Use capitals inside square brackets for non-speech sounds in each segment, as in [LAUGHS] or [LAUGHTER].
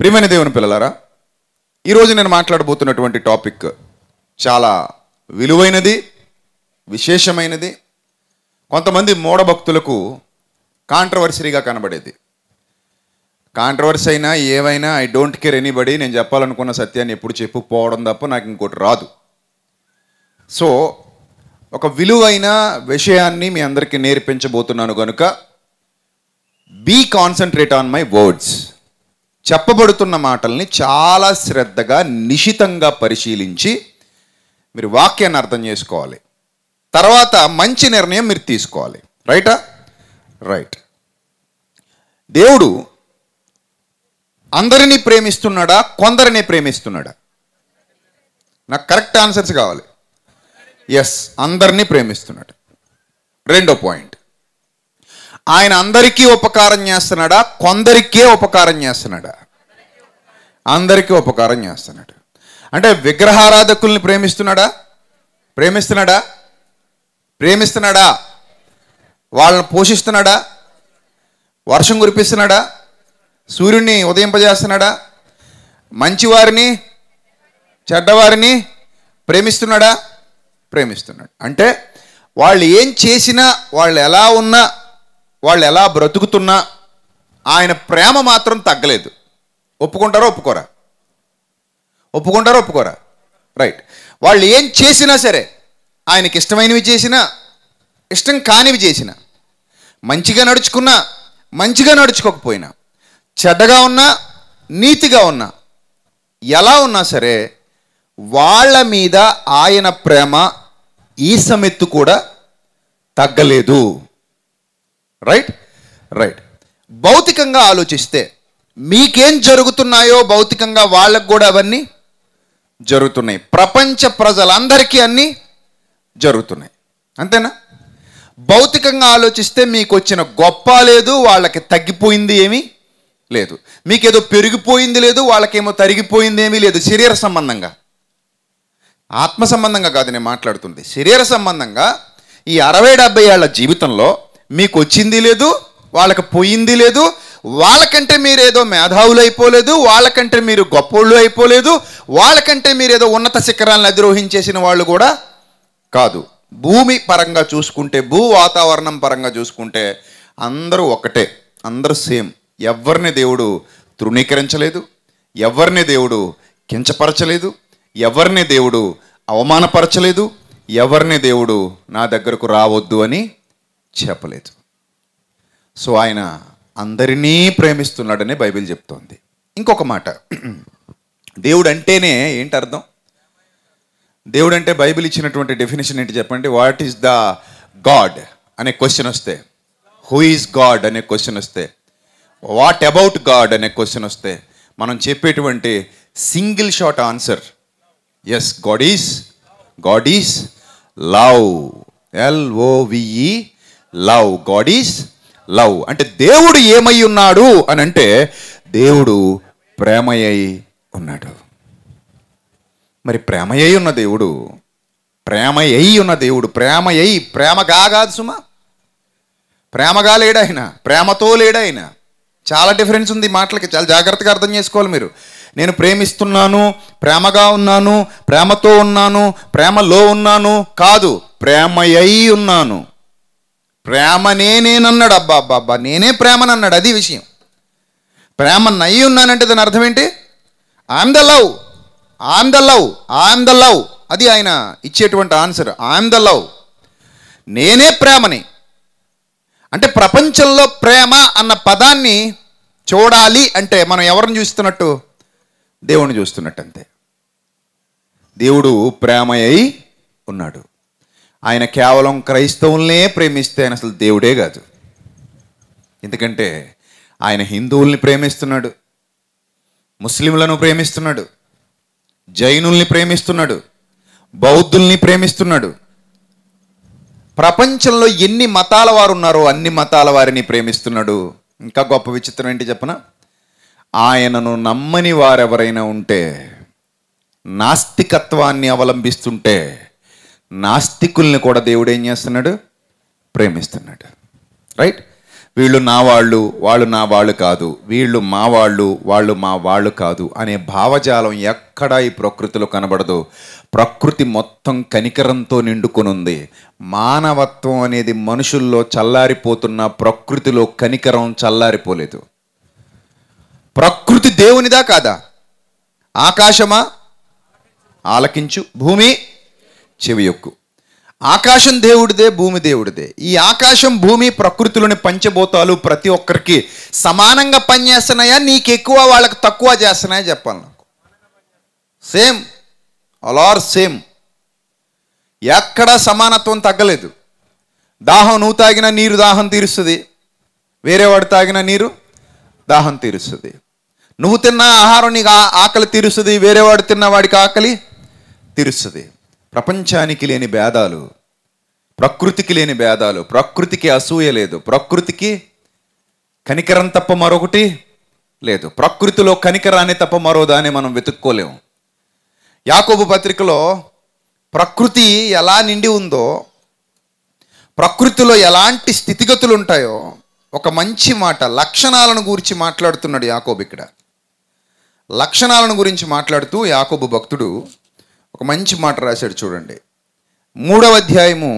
ప్రియమైన దేవుని పిల్లలారా ఈరోజు నేను మాట్లాడబోతున్నటువంటి టాపిక్ చాలా విలువైనది విశేషమైనది కొంతమంది మూఢభక్తులకు కాంట్రవర్సరీగా కనబడేది కాంట్రవర్సీ అయినా ఏవైనా ఐ డోంట్ కేర్ ఎనీబడి నేను చెప్పాలనుకున్న సత్యాన్ని ఎప్పుడు చెప్పుకోవడం తప్ప నాకు ఇంకోటి రాదు సో ఒక విలువైన విషయాన్ని మీ అందరికీ నేర్పించబోతున్నాను కనుక be concentrate on my words చెప్పబడుతున్న మాటల్ని చాలా శ్రద్ధగా నిశితంగా పరిశీలించి మీరు వాక్యాన్ని అర్థం చేసుకోవాలి తర్వాత మంచి నిర్ణయం మీరు తీసుకోవాలి రైటా రైట్ దేవుడు అందరినీ ప్రేమిస్తున్నాడా కొందరిని ప్రేమిస్తున్నాడా నాకు కరెక్ట్ ఆన్సర్స్ కావాలి ఎస్ అందరినీ ప్రేమిస్తున్నాడు రెండో పాయింట్ ఆయన అందరికీ ఉపకారం చేస్తున్నాడా కొందరికే ఉపకారం చేస్తున్నాడా అందరికీ ఉపకారం చేస్తున్నాడు అంటే విగ్రహారాధకుల్ని ప్రేమిస్తున్నాడా ప్రేమిస్తున్నాడా ప్రేమిస్తున్నాడా వాళ్ళని పోషిస్తున్నాడా వర్షం కురిపిస్తున్నాడా సూర్యుడిని ఉదయింపజేస్తున్నాడా మంచివారిని చెడ్డవారిని ప్రేమిస్తున్నాడా ప్రేమిస్తున్నాడు అంటే వాళ్ళు ఏం చేసినా వాళ్ళు ఎలా ఉన్నా వాళ్ళు ఎలా బ్రతుకుతున్నా ఆయన ప్రేమ మాత్రం తగ్గలేదు ఒప్పుకుంటారో ఒప్పుకోరా ఒప్పుకుంటారో ఒప్పుకోరా రైట్ వాళ్ళు ఏం చేసినా సరే ఆయనకి ఇష్టమైనవి చేసినా ఇష్టం కానివి చేసినా మంచిగా నడుచుకున్నా మంచిగా నడుచుకోకపోయినా చెడ్డగా ఉన్నా నీతిగా ఉన్నా ఎలా ఉన్నా సరే వాళ్ళ మీద ఆయన ప్రేమ ఈ సమెత్తు కూడా తగ్గలేదు రైట్ రైట్ భౌతికంగా ఆలోచిస్తే మీకేం జరుగుతున్నాయో భౌతికంగా వాళ్ళకు కూడా అవన్నీ జరుగుతున్నాయి ప్రపంచ ప్రజలందరికీ అన్నీ జరుగుతున్నాయి అంతేనా భౌతికంగా ఆలోచిస్తే మీకు వచ్చిన గొప్ప లేదు వాళ్ళకి తగ్గిపోయింది ఏమీ లేదు మీకేదో పెరిగిపోయింది లేదు వాళ్ళకేమో తరిగిపోయింది ఏమీ లేదు శరీర సంబంధంగా ఆత్మ సంబంధంగా కాదు నేను మాట్లాడుతుంది శరీర సంబంధంగా ఈ అరవై డెబ్బై ఏళ్ళ జీవితంలో మీకు వచ్చింది లేదు వాళ్ళకి పోయింది లేదు వాళ్ళకంటే మీరేదో మేధావులు అయిపోలేదు వాళ్ళకంటే మీరు గొప్పోళ్ళు అయిపోలేదు వాళ్ళకంటే మీరేదో ఉన్నత శిఖరాలను అధిరోహించేసిన వాళ్ళు కూడా కాదు భూమి పరంగా చూసుకుంటే భూ వాతావరణం పరంగా చూసుకుంటే అందరూ ఒకటే అందరూ సేమ్ ఎవరిని దేవుడు తృణీకరించలేదు ఎవరిని దేవుడు కించపరచలేదు ఎవరిని దేవుడు అవమానపరచలేదు ఎవరిని దేవుడు నా దగ్గరకు రావద్దు అని చెప్పలేదు సో ఆయన అందరినీ ప్రేమిస్తున్నాడని బైబిల్ చెప్తోంది ఇంకొక మాట దేవుడు అంటేనే ఏంటి అర్థం దేవుడు అంటే బైబిల్ ఇచ్చినటువంటి డెఫినేషన్ ఏంటి చెప్పండి వాట్ ఈస్ ద గాడ్ అనే క్వశ్చన్ వస్తే హూ ఈజ్ గాడ్ అనే క్వశ్చన్ వస్తే వాట్ అబౌట్ గాడ్ అనే క్వశ్చన్ వస్తే మనం చెప్పేటువంటి single short answer yes God is God is love L O V E love God is love అంటే దేవుడు ఏమై ఉన్నాడు అని అంటే దేవుడు ప్రేమయ్యి ఉన్నాడు మరి ప్రేమయ్యి ఉన్న దేవుడు ప్రేమయ్యి ఉన్న దేవుడు ప్రేమయ్యి ప్రేమగా కాదు సుమా ప్రేమగా లేడాయన ప్రేమతో లేడాయన చాలా డిఫరెన్స్ ఉంది మాటలకి చాలా జాగ్రత్తగా అర్థం చేసుకోవాలి మీరు నేను ప్రేమిస్తున్నాను ప్రేమగా ఉన్నాను ప్రేమతో ఉన్నాను ప్రేమలో ఉన్నాను కాదు ప్రేమయ్యి ఉన్నాను ప్రేమనే నేనన్నాడు అబ్బా అబ్బా అబ్బా నేనే అన్నాడు అది విషయం ప్రేమ నయ్యి ఉన్నానంటే దాని అర్థం ఏంటి I'm the love I'm the love I'm the love అది ఆయన ఇచ్చేటువంటి ఆన్సర్ ఐఎమ్ ద లవ్ నేనే ప్రేమని అంటే ప్రపంచంలో ప్రేమ అన్న పదాన్ని చూడాలి అంటే మనం ఎవరిని చూస్తున్నట్టు దేవుణ్ణి చూస్తున్నట్టు అంతే దేవుడు అయి ఉన్నాడు ఆయన కేవలం క్రైస్తవుల్నే ప్రేమిస్తే ఆయన అసలు దేవుడే కాదు ఎందుకంటే ఆయన హిందువుల్ని ప్రేమిస్తున్నాడు ముస్లింలను ప్రేమిస్తున్నాడు జైనుల్ని ప్రేమిస్తున్నాడు బౌద్ధుల్ని ప్రేమిస్తున్నాడు ప్రపంచంలో ఎన్ని మతాల వారు ఉన్నారో అన్ని మతాల వారిని ప్రేమిస్తున్నాడు ఇంకా గొప్ప విచిత్రం ఏంటి చెప్పన ఆయనను నమ్మని వారెవరైనా ఉంటే నాస్తికత్వాన్ని అవలంబిస్తుంటే నాస్తికుల్ని కూడా దేవుడు ఏం చేస్తున్నాడు ప్రేమిస్తున్నాడు రైట్ వీళ్ళు నా వాళ్ళు వాళ్ళు నా వాళ్ళు కాదు వీళ్ళు మా వాళ్ళు వాళ్ళు మా వాళ్ళు కాదు అనే భావజాలం ఎక్కడా ఈ ప్రకృతిలో కనబడదు ప్రకృతి మొత్తం కనికరంతో నిండుకొని ఉంది మానవత్వం అనేది మనుషుల్లో చల్లారిపోతున్న ప్రకృతిలో కనికరం చల్లారిపోలేదు ప్రకృతి దేవునిదా కాదా ఆకాశమా ఆలకించు భూమి చెవి చెవియొక్కు ఆకాశం దేవుడిదే భూమి దేవుడిదే ఈ ఆకాశం భూమి ప్రకృతిలోని పంచభూతాలు ప్రతి ఒక్కరికి సమానంగా పనిచేస్తున్నాయా నీకు ఎక్కువ వాళ్ళకి తక్కువ చేస్తున్నాయా చెప్పాలి నాకు సేమ్ ఆల్ ఆర్ సేమ్ ఎక్కడా సమానత్వం తగ్గలేదు దాహం నువ్వు తాగిన నీరు దాహం తీరుస్తుంది వేరేవాడు తాగిన నీరు దాహం తీరుస్తుంది నువ్వు తిన్న ఆహారం నీకు ఆకలి తీరుస్తుంది వేరేవాడు తిన్న వాడికి ఆకలి తీరుస్తుంది ప్రపంచానికి లేని భేదాలు ప్రకృతికి లేని భేదాలు ప్రకృతికి అసూయ లేదు ప్రకృతికి కనికరం తప్ప మరొకటి లేదు ప్రకృతిలో కనికరాన్ని తప్ప మరో దాన్ని మనం వెతుక్కోలేము యాకోబు పత్రికలో ప్రకృతి ఎలా నిండి ఉందో ప్రకృతిలో ఎలాంటి స్థితిగతులు ఉంటాయో ఒక మంచి మాట లక్షణాలను గురించి మాట్లాడుతున్నాడు యాకోబు ఇక్కడ లక్షణాలను గురించి మాట్లాడుతూ యాకోబు భక్తుడు ఒక మంచి మాట రాశాడు చూడండి మూడవ అధ్యాయము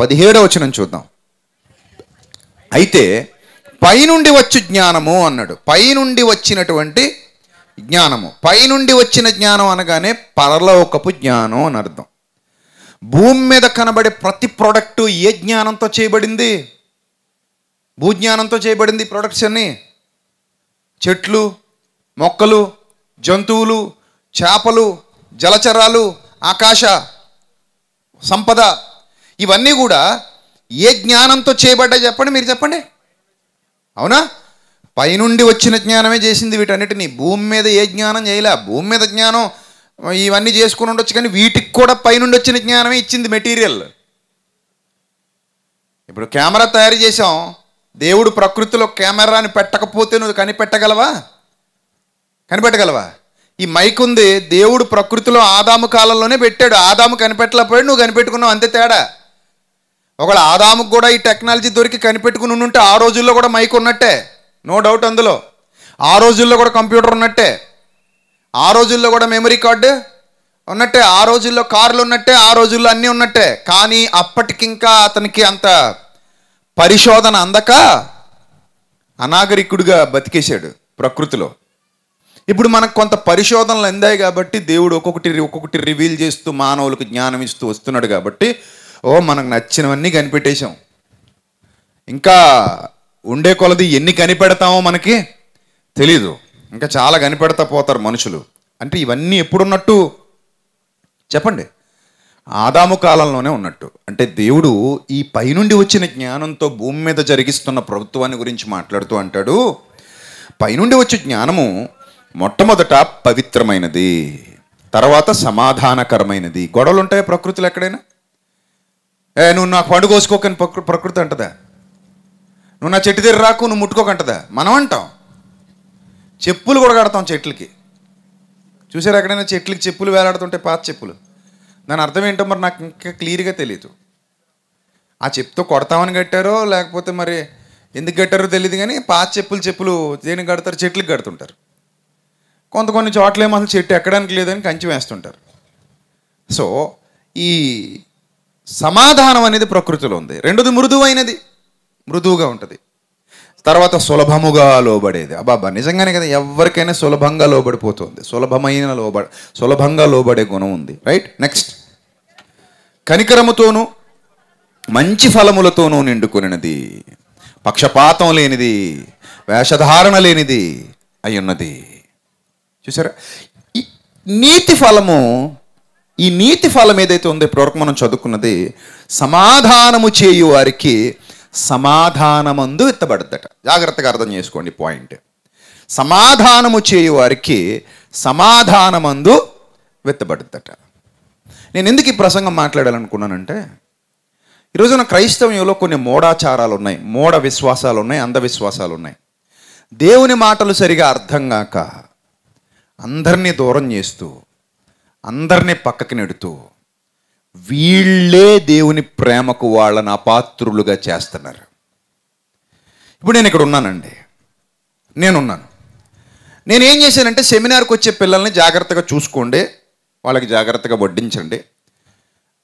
పదిహేడవ వచనం చూద్దాం అయితే పైనుండి వచ్చు జ్ఞానము అన్నాడు పైనుండి వచ్చినటువంటి జ్ఞానము పైనుండి వచ్చిన జ్ఞానం అనగానే పరలోకపు జ్ఞానం అని అర్థం భూమి మీద కనబడే ప్రతి ప్రోడక్టు ఏ జ్ఞానంతో చేయబడింది భూజ్ఞానంతో చేయబడింది ప్రొడక్ట్స్ అన్నీ చెట్లు మొక్కలు జంతువులు చేపలు జలచరాలు ఆకాశ సంపద ఇవన్నీ కూడా ఏ జ్ఞానంతో చేయబడ్డాయి చెప్పండి మీరు చెప్పండి అవునా పైనుండి వచ్చిన జ్ఞానమే చేసింది వీటన్నిటిని భూమి మీద ఏ జ్ఞానం చేయలే భూమి మీద జ్ఞానం ఇవన్నీ చేసుకుని ఉండొచ్చు కానీ వీటికి కూడా పైనుండి వచ్చిన జ్ఞానమే ఇచ్చింది మెటీరియల్ ఇప్పుడు కెమెరా తయారు చేసాం దేవుడు ప్రకృతిలో కెమెరాని పెట్టకపోతే నువ్వు కనిపెట్టగలవా కనిపెట్టగలవా ఈ మైక్ ఉంది దేవుడు ప్రకృతిలో ఆదాము కాలంలోనే పెట్టాడు ఆదాము కనిపెట్టలేకపోయాడు నువ్వు కనిపెట్టుకున్నావు అంతే తేడా ఒకవేళ ఆదాముకు కూడా ఈ టెక్నాలజీ దొరికి కనిపెట్టుకుని ఉంటే ఆ రోజుల్లో కూడా మైక్ ఉన్నట్టే నో డౌట్ అందులో ఆ రోజుల్లో కూడా కంప్యూటర్ ఉన్నట్టే ఆ రోజుల్లో కూడా మెమరీ కార్డు ఉన్నట్టే ఆ రోజుల్లో కార్లు ఉన్నట్టే ఆ రోజుల్లో అన్నీ ఉన్నట్టే కానీ అప్పటికింకా అతనికి అంత పరిశోధన అందక అనాగరికుడిగా బతికేశాడు ప్రకృతిలో ఇప్పుడు మనకు కొంత పరిశోధనలు అందాయి కాబట్టి దేవుడు ఒక్కొక్కటి ఒక్కొక్కటి రివీల్ చేస్తూ మానవులకు జ్ఞానం ఇస్తూ వస్తున్నాడు కాబట్టి ఓ మనకు నచ్చినవన్నీ కనిపెట్టేశాం ఇంకా ఉండే కొలది ఎన్ని కనిపెడతామో మనకి తెలీదు ఇంకా చాలా కనిపెడతా పోతారు మనుషులు అంటే ఇవన్నీ ఎప్పుడున్నట్టు చెప్పండి ఆదాము కాలంలోనే ఉన్నట్టు అంటే దేవుడు ఈ పైనుండి వచ్చిన జ్ఞానంతో భూమి మీద జరిగిస్తున్న ప్రభుత్వాన్ని గురించి మాట్లాడుతూ అంటాడు పైనుండి వచ్చే జ్ఞానము మొట్టమొదట పవిత్రమైనది తర్వాత సమాధానకరమైనది గొడవలు ఉంటాయా ప్రకృతిలో ఎక్కడైనా ఏ నువ్వు నాకు పండుగోసుకోకని ప్రకృతి అంటదా నువ్వు నా చెట్టు దగ్గర రాకు నువ్వు ముట్టుకోకంటదా మనం అంటాం చెప్పులు కూడా కడతాం చెట్లకి చూసారు ఎక్కడైనా చెట్లకి చెప్పులు వేలాడుతుంటే పాత చెప్పులు దాని అర్థం ఏంటో మరి నాకు ఇంకా క్లియర్గా తెలియదు ఆ చెప్పుతో కొడతామని కట్టారో లేకపోతే మరి ఎందుకు కట్టారో తెలియదు కానీ పాత చెప్పులు చెప్పులు దేనికి కడతారు చెట్లకి కడుతుంటారు కొంత కొన్ని చోట్ల ఏమో అసలు చెట్టు ఎక్కడానికి లేదని కంచి వేస్తుంటారు సో ఈ సమాధానం అనేది ప్రకృతిలో ఉంది రెండోది మృదువైనది మృదువుగా ఉంటుంది తర్వాత సులభముగా లోబడేది అబాబా నిజంగానే కదా ఎవరికైనా సులభంగా లోబడిపోతుంది సులభమైన లోబడ సులభంగా లోబడే గుణం ఉంది రైట్ నెక్స్ట్ కనికరముతోనూ మంచి ఫలములతోనూ నిండుకునినది పక్షపాతం లేనిది వేషధారణ లేనిది అయ్యున్నది చూసారా ఈ నీతి ఫలము ఈ నీతి ఫలం ఏదైతే ఉందో ఇప్పటివరకు మనం చదువుకున్నది సమాధానము చేయు వారికి సమాధానమందు ఎత్తబడద్దట జాగ్రత్తగా అర్థం చేసుకోండి పాయింట్ సమాధానము చేయు వారికి సమాధానమందు వెత్తబడుద్దట నేను ఎందుకు ఈ ప్రసంగం మాట్లాడాలనుకున్నానంటే ఈరోజున క్రైస్తవ్యంలో కొన్ని మూఢాచారాలు ఉన్నాయి మూఢ విశ్వాసాలు ఉన్నాయి అంధవిశ్వాసాలు ఉన్నాయి దేవుని మాటలు సరిగా అర్థం కాక అందరినీ దూరం చేస్తూ అందరినీ పక్కకి నెడుతూ వీళ్ళే దేవుని ప్రేమకు వాళ్ళని అపాత్రులుగా చేస్తున్నారు ఇప్పుడు నేను ఇక్కడ ఉన్నానండి నేనున్నాను నేనేం చేశానంటే సెమినార్కి వచ్చే పిల్లల్ని జాగ్రత్తగా చూసుకోండి వాళ్ళకి జాగ్రత్తగా వడ్డించండి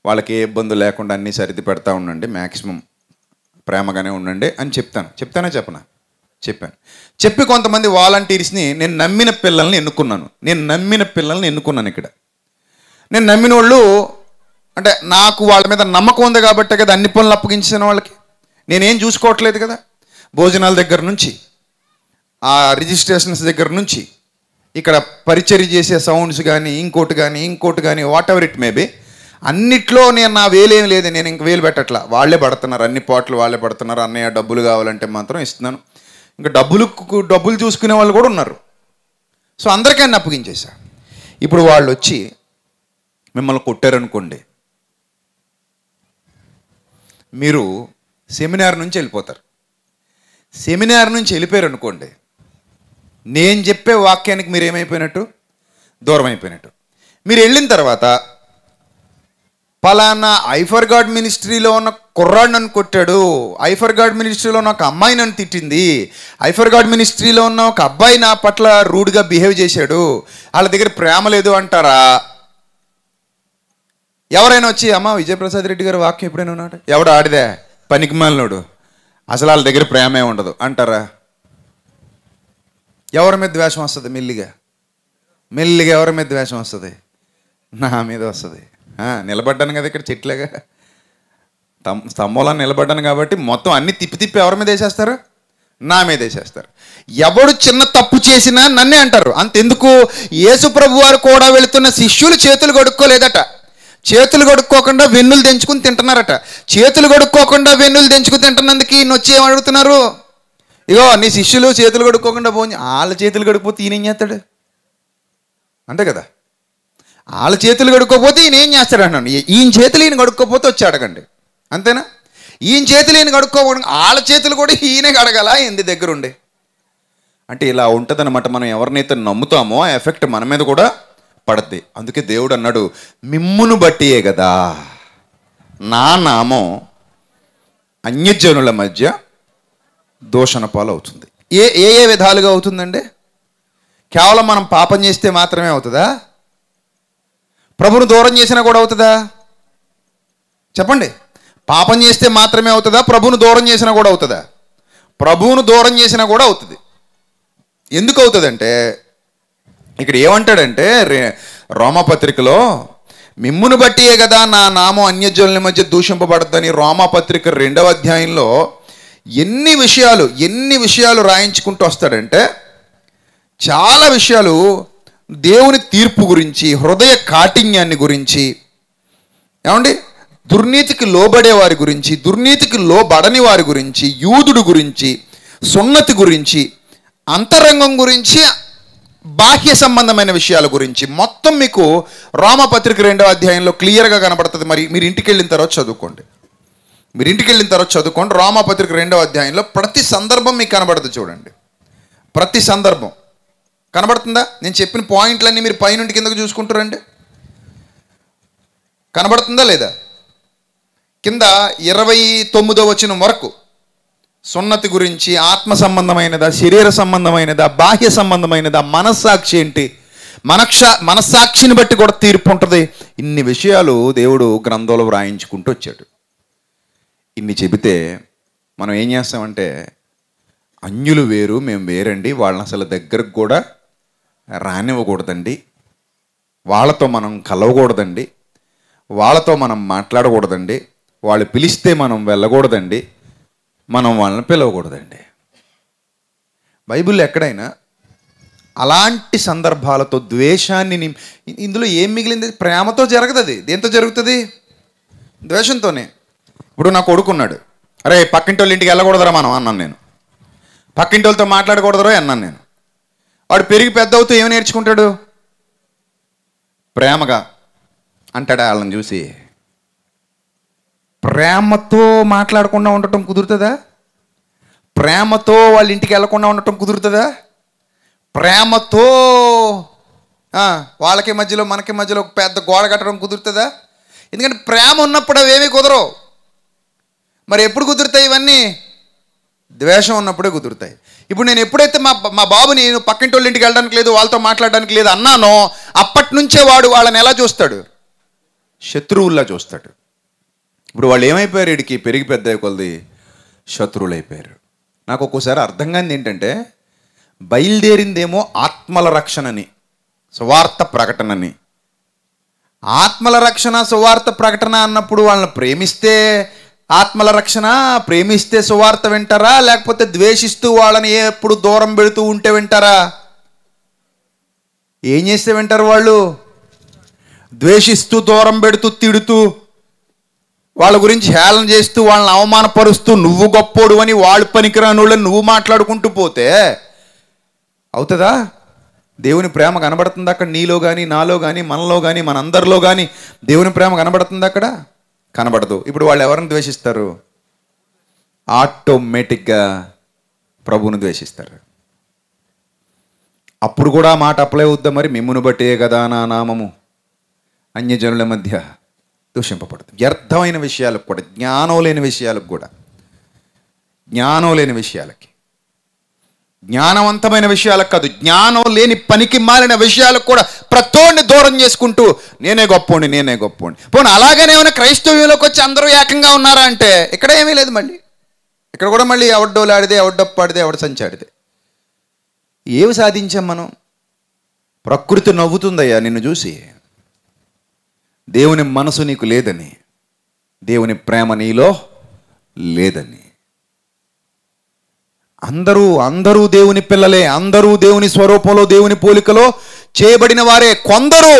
వాళ్ళకి ఏ ఇబ్బంది లేకుండా అన్నీ సరిది పెడతా ఉండండి మ్యాక్సిమం ప్రేమగానే ఉండండి అని చెప్తాను చెప్తానే చెప్పనా చెప్పాను చెప్పి కొంతమంది వాలంటీర్స్ని నేను నమ్మిన పిల్లల్ని ఎన్నుకున్నాను నేను నమ్మిన పిల్లల్ని ఎన్నుకున్నాను ఇక్కడ నేను నమ్మిన వాళ్ళు అంటే నాకు వాళ్ళ మీద నమ్మకం ఉంది కాబట్టే కదా అన్ని పనులు అప్పగించిన వాళ్ళకి నేనేం చూసుకోవట్లేదు కదా భోజనాల దగ్గర నుంచి ఆ రిజిస్ట్రేషన్స్ దగ్గర నుంచి ఇక్కడ పరిచర్ చేసే సౌండ్స్ కానీ ఇంకోటి కానీ ఇంకోటి కానీ వాట్ ఎవర్ ఇట్ మేబీ అన్నిట్లో నేను నా వేలేం లేదు నేను ఇంక వేలు పెట్టట్లా వాళ్ళే పడుతున్నారు అన్ని పాటలు వాళ్ళే పడుతున్నారు అన్నయ్య డబ్బులు కావాలంటే మాత్రం ఇస్తున్నాను ఇంకా డబ్బులు డబ్బులు చూసుకునే వాళ్ళు కూడా ఉన్నారు సో అందరికీ అప్పగించేశా ఇప్పుడు వాళ్ళు వచ్చి మిమ్మల్ని కొట్టారనుకోండి మీరు సెమినార్ నుంచి వెళ్ళిపోతారు సెమినార్ నుంచి వెళ్ళిపోయారు అనుకోండి నేను చెప్పే వాక్యానికి మీరు ఏమైపోయినట్టు దూరం అయిపోయినట్టు మీరు వెళ్ళిన తర్వాత పలానా ఐఫర్ గాడ్ మినిస్ట్రీలో ఉన్న కుర్రాడు నన్ను కొట్టాడు ఐఫర్ గాడ్ మినిస్ట్రీలో ఉన్న ఒక అమ్మాయి నన్ను తిట్టింది ఐఫర్ గాడ్ మినిస్ట్రీలో ఉన్న ఒక అబ్బాయి నా పట్ల రూడ్గా బిహేవ్ చేశాడు వాళ్ళ దగ్గర ప్రేమ లేదు అంటారా ఎవరైనా వచ్చి అమ్మ విజయప్రసాద్ రెడ్డి గారు వాక్యం ఎప్పుడైనా ఉన్నాడు ఎవడు ఆడిదే పనికిమాలినోడు అసలు వాళ్ళ దగ్గర ప్రేమే ఉండదు అంటారా ఎవరి మీద ద్వేషం వస్తుంది మెల్లిగా మెల్లిగా ఎవరి మీద ద్వేషం వస్తుంది నా మీద వస్తుంది నిలబడ్డాను కదా ఇక్కడ తమ్ స్తంభంలో నిలబడ్డాను కాబట్టి మొత్తం అన్ని తిప్పి తిప్పి ఎవరి మీద వేసేస్తారు నా మీద వేసేస్తారు ఎవడు చిన్న తప్పు చేసినా నన్నే అంటారు అంతెందుకు యేసుప్రభు వారు కూడా వెళుతున్న శిష్యులు చేతులు కడుక్కోలేదట చేతులు కడుక్కోకుండా వెన్నులు తెంచుకుని తింటున్నారట చేతులు కడుక్కోకుండా వెన్నులు తెంచుకుని తింటున్నందుకు నొచ్చి ఏం అడుగుతున్నారు ఇగో నీ శిష్యులు చేతులు కొడుక్కోకుండా పోని వాళ్ళ చేతులు కడుక్కుపోతే ఈయన ఏం చేస్తాడు అంతే కదా వాళ్ళ చేతులు కడుక్కోపోతే ఈయన ఏం చేస్తాడు అన్నాను ఈయన చేతులు ఈయన కడుక్కోపోతే వచ్చి అడగండి అంతేనా ఈయన చేతులు ఈయన కడుక్కోవడం వాళ్ళ చేతులు కూడా ఈయనే కడగల ఇంటి దగ్గర ఉండే అంటే ఇలా ఉంటుందన్నమాట మనం ఎవరినైతే నమ్ముతామో ఆ ఎఫెక్ట్ మన మీద కూడా పడద్ది అందుకే దేవుడు అన్నాడు మిమ్మును బట్టియే కదా నా నామం అన్యజనుల మధ్య దోషణ పాలు అవుతుంది ఏ ఏ ఏ విధాలుగా అవుతుందండి కేవలం మనం పాపం చేస్తే మాత్రమే అవుతుందా ప్రభును దూరం చేసినా కూడా అవుతుందా చెప్పండి పాపం చేస్తే మాత్రమే అవుతుందా ప్రభును దూరం చేసినా కూడా అవుతుందా ప్రభువును దూరం చేసినా కూడా అవుతుంది ఎందుకు అవుతుందంటే ఇక్కడ ఏమంటాడంటే రోమపత్రికలో మిమ్మును బట్టియే కదా నా నామం అన్యజనుల మధ్య దూషింపబడద్దని రోమపత్రిక రెండవ అధ్యాయంలో ఎన్ని విషయాలు ఎన్ని విషయాలు రాయించుకుంటూ వస్తాడంటే చాలా విషయాలు దేవుని తీర్పు గురించి హృదయ కాఠిన్యాన్ని గురించి ఏమండి దుర్నీతికి లోబడే వారి గురించి దుర్నీతికి లోబడని వారి గురించి యూదుడు గురించి సున్నతి గురించి అంతరంగం గురించి బాహ్య సంబంధమైన విషయాల గురించి మొత్తం మీకు రామపత్రిక రెండవ అధ్యాయంలో క్లియర్గా కనబడుతుంది మరి మీరు ఇంటికి వెళ్ళిన తర్వాత చదువుకోండి మీరు ఇంటికి వెళ్ళిన తర్వాత చదువుకోండి రామపత్రిక రెండవ అధ్యాయంలో ప్రతి సందర్భం మీకు కనబడుతుంది చూడండి ప్రతి సందర్భం కనబడుతుందా నేను చెప్పిన పాయింట్లన్నీ మీరు పైనుండి కిందకు చూసుకుంటారండి కనబడుతుందా లేదా కింద ఇరవై తొమ్మిదో వచ్చిన వరకు సున్నతి గురించి ఆత్మ సంబంధమైనదా శరీర సంబంధమైనదా బాహ్య సంబంధమైనదా మనస్సాక్షి ఏంటి మనక్ష మనస్సాక్షిని బట్టి కూడా తీర్పు ఉంటుంది ఇన్ని విషయాలు దేవుడు గ్రంథంలో వ్రాయించుకుంటూ వచ్చాడు ఇన్ని చెబితే మనం ఏం చేస్తామంటే అన్యులు వేరు మేము వేరండి వాళ్ళని అసలు దగ్గరకు కూడా రానివ్వకూడదండి వాళ్ళతో మనం కలవకూడదండి వాళ్ళతో మనం మాట్లాడకూడదండి వాళ్ళు పిలిస్తే మనం వెళ్ళకూడదండి మనం వాళ్ళని పిలవకూడదండి బైబిల్ ఎక్కడైనా అలాంటి సందర్భాలతో ద్వేషాన్ని ఇందులో ఏం మిగిలింది ప్రేమతో జరగదు అది దేంతో జరుగుతుంది ద్వేషంతోనే ఇప్పుడు నా కొడుకున్నాడు అరే పక్కింటి వాళ్ళ ఇంటికి వెళ్ళకూడదురా మనం అన్నాను నేను పక్కింటి వాళ్ళతో మాట్లాడకూడదురా అన్నాను నేను వాడు పెరిగి పెద్ద అవుతూ ఏమి నేర్చుకుంటాడు ప్రేమగా అంటాడా వాళ్ళని చూసి ప్రేమతో మాట్లాడకుండా ఉండటం కుదురుతుందా ప్రేమతో వాళ్ళ ఇంటికి వెళ్లకుండా ఉండటం కుదురుతుందా ప్రేమతో వాళ్ళకి మధ్యలో మనకి మధ్యలో ఒక పెద్ద గోడ కట్టడం కుదురుతుందా ఎందుకంటే ప్రేమ ఉన్నప్పుడు అవి ఏమీ కుదరవు మరి ఎప్పుడు కుదురుతాయి ఇవన్నీ ద్వేషం ఉన్నప్పుడే కుదురుతాయి ఇప్పుడు నేను ఎప్పుడైతే మా మా బాబు నేను పక్కింటి ఇంటికి వెళ్ళడానికి లేదు వాళ్ళతో మాట్లాడడానికి లేదు అన్నానో అప్పటి నుంచే వాడు వాళ్ళని ఎలా చూస్తాడు శత్రువుల్లా చూస్తాడు ఇప్పుడు వాళ్ళు ఏమైపోయారు వీడికి పెరిగి పెద్ద కొలది శత్రువులు అయిపోయారు నాకు ఒక్కోసారి అర్థం కానిది ఏంటంటే బయలుదేరిందేమో ఆత్మల రక్షణని సువార్త ప్రకటనని ఆత్మల రక్షణ సువార్త ప్రకటన అన్నప్పుడు వాళ్ళని ప్రేమిస్తే ఆత్మల రక్షణ ప్రేమిస్తే సువార్త వింటారా లేకపోతే ద్వేషిస్తూ వాళ్ళని ఎప్పుడు దూరం పెడుతూ ఉంటే వింటారా ఏం చేస్తే వింటారు వాళ్ళు ద్వేషిస్తూ దూరం పెడుతూ తిడుతూ వాళ్ళ గురించి హేళన చేస్తూ వాళ్ళని అవమానపరుస్తూ నువ్వు గొప్పోడు అని వాళ్ళు పనికిరాను నువ్వు మాట్లాడుకుంటూ పోతే అవుతుందా దేవుని ప్రేమ కనబడుతుంది అక్కడ నీలో కానీ నాలో కానీ మనలో కానీ మనందరిలో కానీ దేవుని ప్రేమ కనబడుతుంది అక్కడ కనబడదు ఇప్పుడు వాళ్ళు ఎవరిని ద్వేషిస్తారు ఆటోమేటిక్గా ప్రభువును ద్వేషిస్తారు అప్పుడు కూడా మాట అప్లై అవుద్దాం మరి మిమ్మును బట్టే కదా నా నామము అన్యజనుల మధ్య దూషింపబడదు వ్యర్థమైన విషయాలకు కూడా జ్ఞానం లేని విషయాలకు కూడా జ్ఞానం లేని విషయాలకి జ్ఞానవంతమైన విషయాలకు కాదు జ్ఞానం లేని పనికి మారిన విషయాలకు కూడా ప్రతోడిని దూరం చేసుకుంటూ నేనే గొప్పోండి నేనే గొప్పోండి పోనీ అలాగనే ఏమైనా క్రైస్తవ్యంలోకి వచ్చి అందరూ ఏకంగా ఉన్నారా అంటే ఇక్కడ ఏమీ లేదు మళ్ళీ ఇక్కడ కూడా మళ్ళీ ఎవడ్డోలాడిదే ఎవడ్డప్పాడిదే ఎవడ సంచాడిదే ఏమి సాధించాం మనం ప్రకృతి నవ్వుతుందయ్యా నిన్ను చూసి దేవుని మనసు నీకు లేదని దేవుని ప్రేమ నీలో లేదని అందరూ అందరూ దేవుని పిల్లలే అందరూ దేవుని స్వరూపంలో దేవుని పోలికలో చేయబడిన వారే కొందరు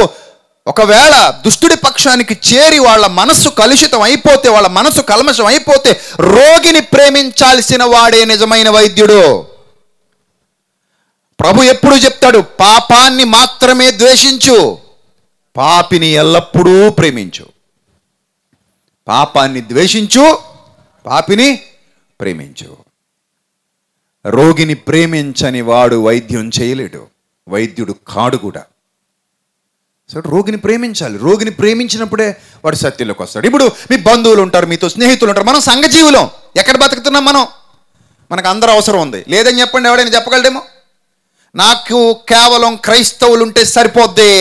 ఒకవేళ దుష్టుడి పక్షానికి చేరి వాళ్ళ మనస్సు కలుషితం అయిపోతే వాళ్ళ మనస్సు కల్మషం అయిపోతే రోగిని ప్రేమించాల్సిన వాడే నిజమైన వైద్యుడు ప్రభు ఎప్పుడు చెప్తాడు పాపాన్ని మాత్రమే ద్వేషించు పాపిని ఎల్లప్పుడూ ప్రేమించు పాపాన్ని ద్వేషించు పాపిని ప్రేమించు రోగిని ప్రేమించని వాడు వైద్యం చేయలేడు వైద్యుడు కాడు కూడా సో రోగిని ప్రేమించాలి రోగిని ప్రేమించినప్పుడే వాడు సత్యంలోకి వస్తాడు ఇప్పుడు మీ బంధువులు ఉంటారు మీతో స్నేహితులు ఉంటారు మనం సంఘజీవులం ఎక్కడ బతుకుతున్నాం మనం మనకు అందరూ అవసరం ఉంది లేదని చెప్పండి ఎవడైనా చెప్పగలడేమో నాకు కేవలం క్రైస్తవులు ఉంటే సరిపోద్ది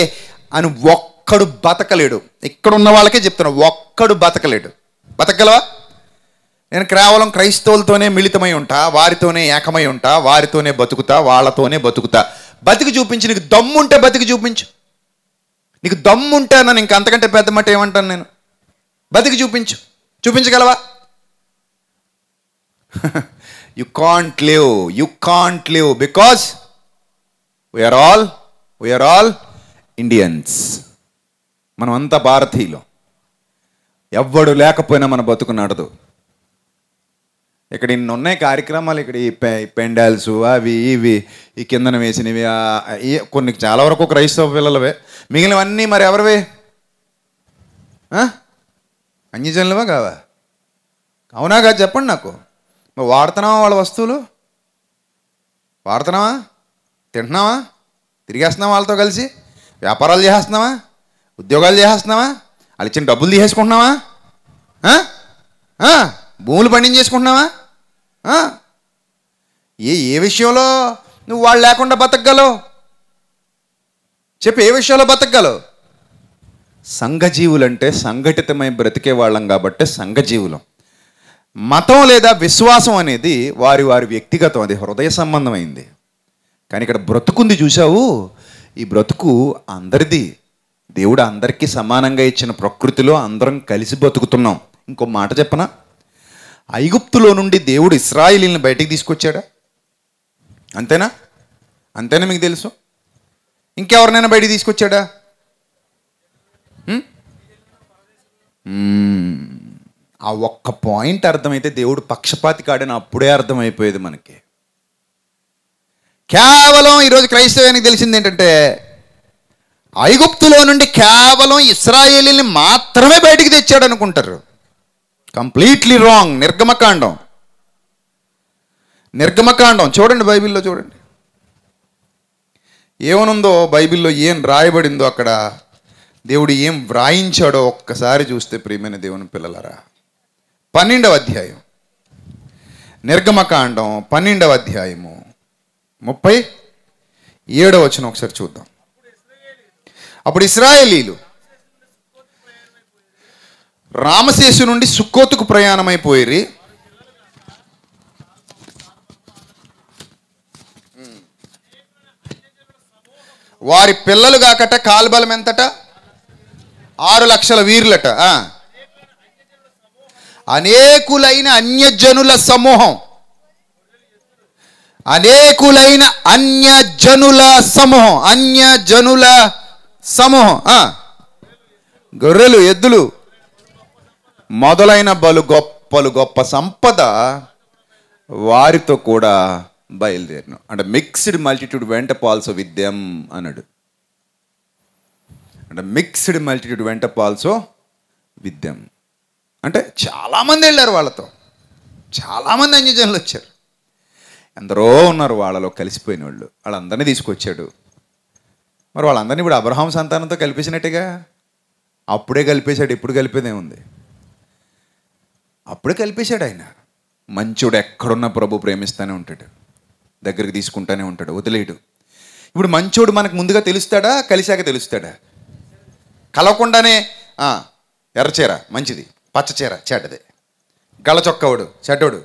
అని ఒక్కడు బతకలేడు ఇక్కడ ఉన్న వాళ్ళకే చెప్తున్నా ఒక్కడు బతకలేడు బతకగలవా నేను కేవలం క్రైస్తవులతోనే మిళితమై ఉంటా వారితోనే ఏకమై ఉంటా వారితోనే బతుకుతా వాళ్ళతోనే బతుకుతా బతికి చూపించి నీకు దమ్ముంటే బతికి చూపించు నీకు దమ్ముంటే నన్ను ఇంకంతకంటే అంతకంటే పెద్ద మాట ఏమంటాను నేను బతికి చూపించు చూపించగలవా you can't live you can't live because we're all we're all Indians మనం అంతా భారతీయులు ఎవ్వడు లేకపోయినా మన బతుకు నడదు ఇక్కడ ఇన్ని ఉన్నాయి కార్యక్రమాలు ఇక్కడ ఈ పె పెండాల్స్ అవి ఇవి ఈ కిందన వేసినవి కొన్ని చాలా వరకు క్రైస్తవ పిల్లలవే మిగిలినవన్నీ మరి ఎవరివి అన్యజనులవా కావా అవునా కాదు చెప్పండి నాకు మరి వాడుతున్నావా వాళ్ళ వస్తువులు వాడుతున్నావా తింటున్నావా తిరిగేస్తున్నావా వాళ్ళతో కలిసి వ్యాపారాలు చేసేస్తున్నావా ఉద్యోగాలు చేసేస్తున్నావా వాళ్ళు ఇచ్చిన డబ్బులు తీసేసుకుంటున్నావా భూములు పండించేసుకుంటున్నావా ఏ ఏ విషయంలో నువ్వు వాళ్ళు లేకుండా బతకగలవు చెప్పి ఏ విషయంలో బతకగలవు సంఘజీవులు అంటే సంఘటితమై బ్రతికే వాళ్ళం కాబట్టి సంఘజీవులం మతం లేదా విశ్వాసం అనేది వారి వారి వ్యక్తిగతం అది హృదయ సంబంధమైంది కానీ ఇక్కడ బ్రతుకుంది చూసావు ఈ బ్రతుకు అందరిది దేవుడు అందరికీ సమానంగా ఇచ్చిన ప్రకృతిలో అందరం కలిసి బతుకుతున్నాం ఇంకో మాట చెప్పనా ఐగుప్తులో నుండి దేవుడు ఇస్రాయిలీని బయటికి తీసుకొచ్చాడా అంతేనా అంతేనా మీకు తెలుసు ఇంకెవరినైనా బయటికి తీసుకొచ్చాడా ఆ ఒక్క పాయింట్ అర్థమైతే దేవుడు పక్షపాతి కాడని అప్పుడే అర్థమైపోయేది మనకి కేవలం ఈరోజు క్రైస్తవానికి తెలిసింది ఏంటంటే ఐగుప్తులో నుండి కేవలం ఇస్రాయేలీని మాత్రమే బయటికి తెచ్చాడు అనుకుంటారు కంప్లీట్లీ రాంగ్ నిర్గమకాండం నిర్గమకాండం చూడండి బైబిల్లో చూడండి ఏమనుందో బైబిల్లో ఏం రాయబడిందో అక్కడ దేవుడు ఏం వ్రాయించాడో ఒక్కసారి చూస్తే ప్రియమైన దేవుని పిల్లలరా పన్నెండవ అధ్యాయం నిర్గమకాండం పన్నెండవ అధ్యాయము ముప్పై ఏడవ వచ్చిన ఒకసారి చూద్దాం అప్పుడు ఇస్రాయేలీలు రామశేషు నుండి సుక్కోతుకు ప్రయాణమైపోయి వారి పిల్లలు కాకట కాల్బలం ఎంతట ఆరు లక్షల వీరులట అనేకులైన అన్యజనుల సమూహం అనేకులైన అన్యజనుల సమూహం అన్యజనుల సమూహం గొర్రెలు ఎద్దులు మొదలైన బలు గొప్పలు గొప్ప సంపద వారితో కూడా బయలుదేరిను అంటే మిక్స్డ్ మల్టిట్యూడ్ వెంట పాల్సో విద్యం అన్నాడు అంటే మిక్స్డ్ మల్టిట్యూడ్ వెంట పాల్సో విద్యం అంటే చాలామంది వెళ్ళారు వాళ్ళతో చాలామంది అన్యజనులు వచ్చారు ఎందరో ఉన్నారు వాళ్ళలో కలిసిపోయిన వాళ్ళు వాళ్ళందరినీ తీసుకొచ్చాడు మరి వాళ్ళందరినీ ఇప్పుడు అబ్రహాం సంతానంతో కలిపేసినట్టుగా అప్పుడే కలిపేశాడు ఇప్పుడు కలిపేదేముంది ఉంది అప్పుడే కల్పేశాడు ఆయన మంచోడు ఎక్కడున్నా ప్రభు ప్రేమిస్తూనే ఉంటాడు దగ్గరికి తీసుకుంటానే ఉంటాడు వదిలేడు ఇప్పుడు మంచోడు మనకు ముందుగా తెలుస్తాడా కలిశాక తెలుస్తాడా కలవకుండానే ఎర్రచీర మంచిది పచ్చచీర చెడ్డది గల చొక్కవాడు చెడ్డోడు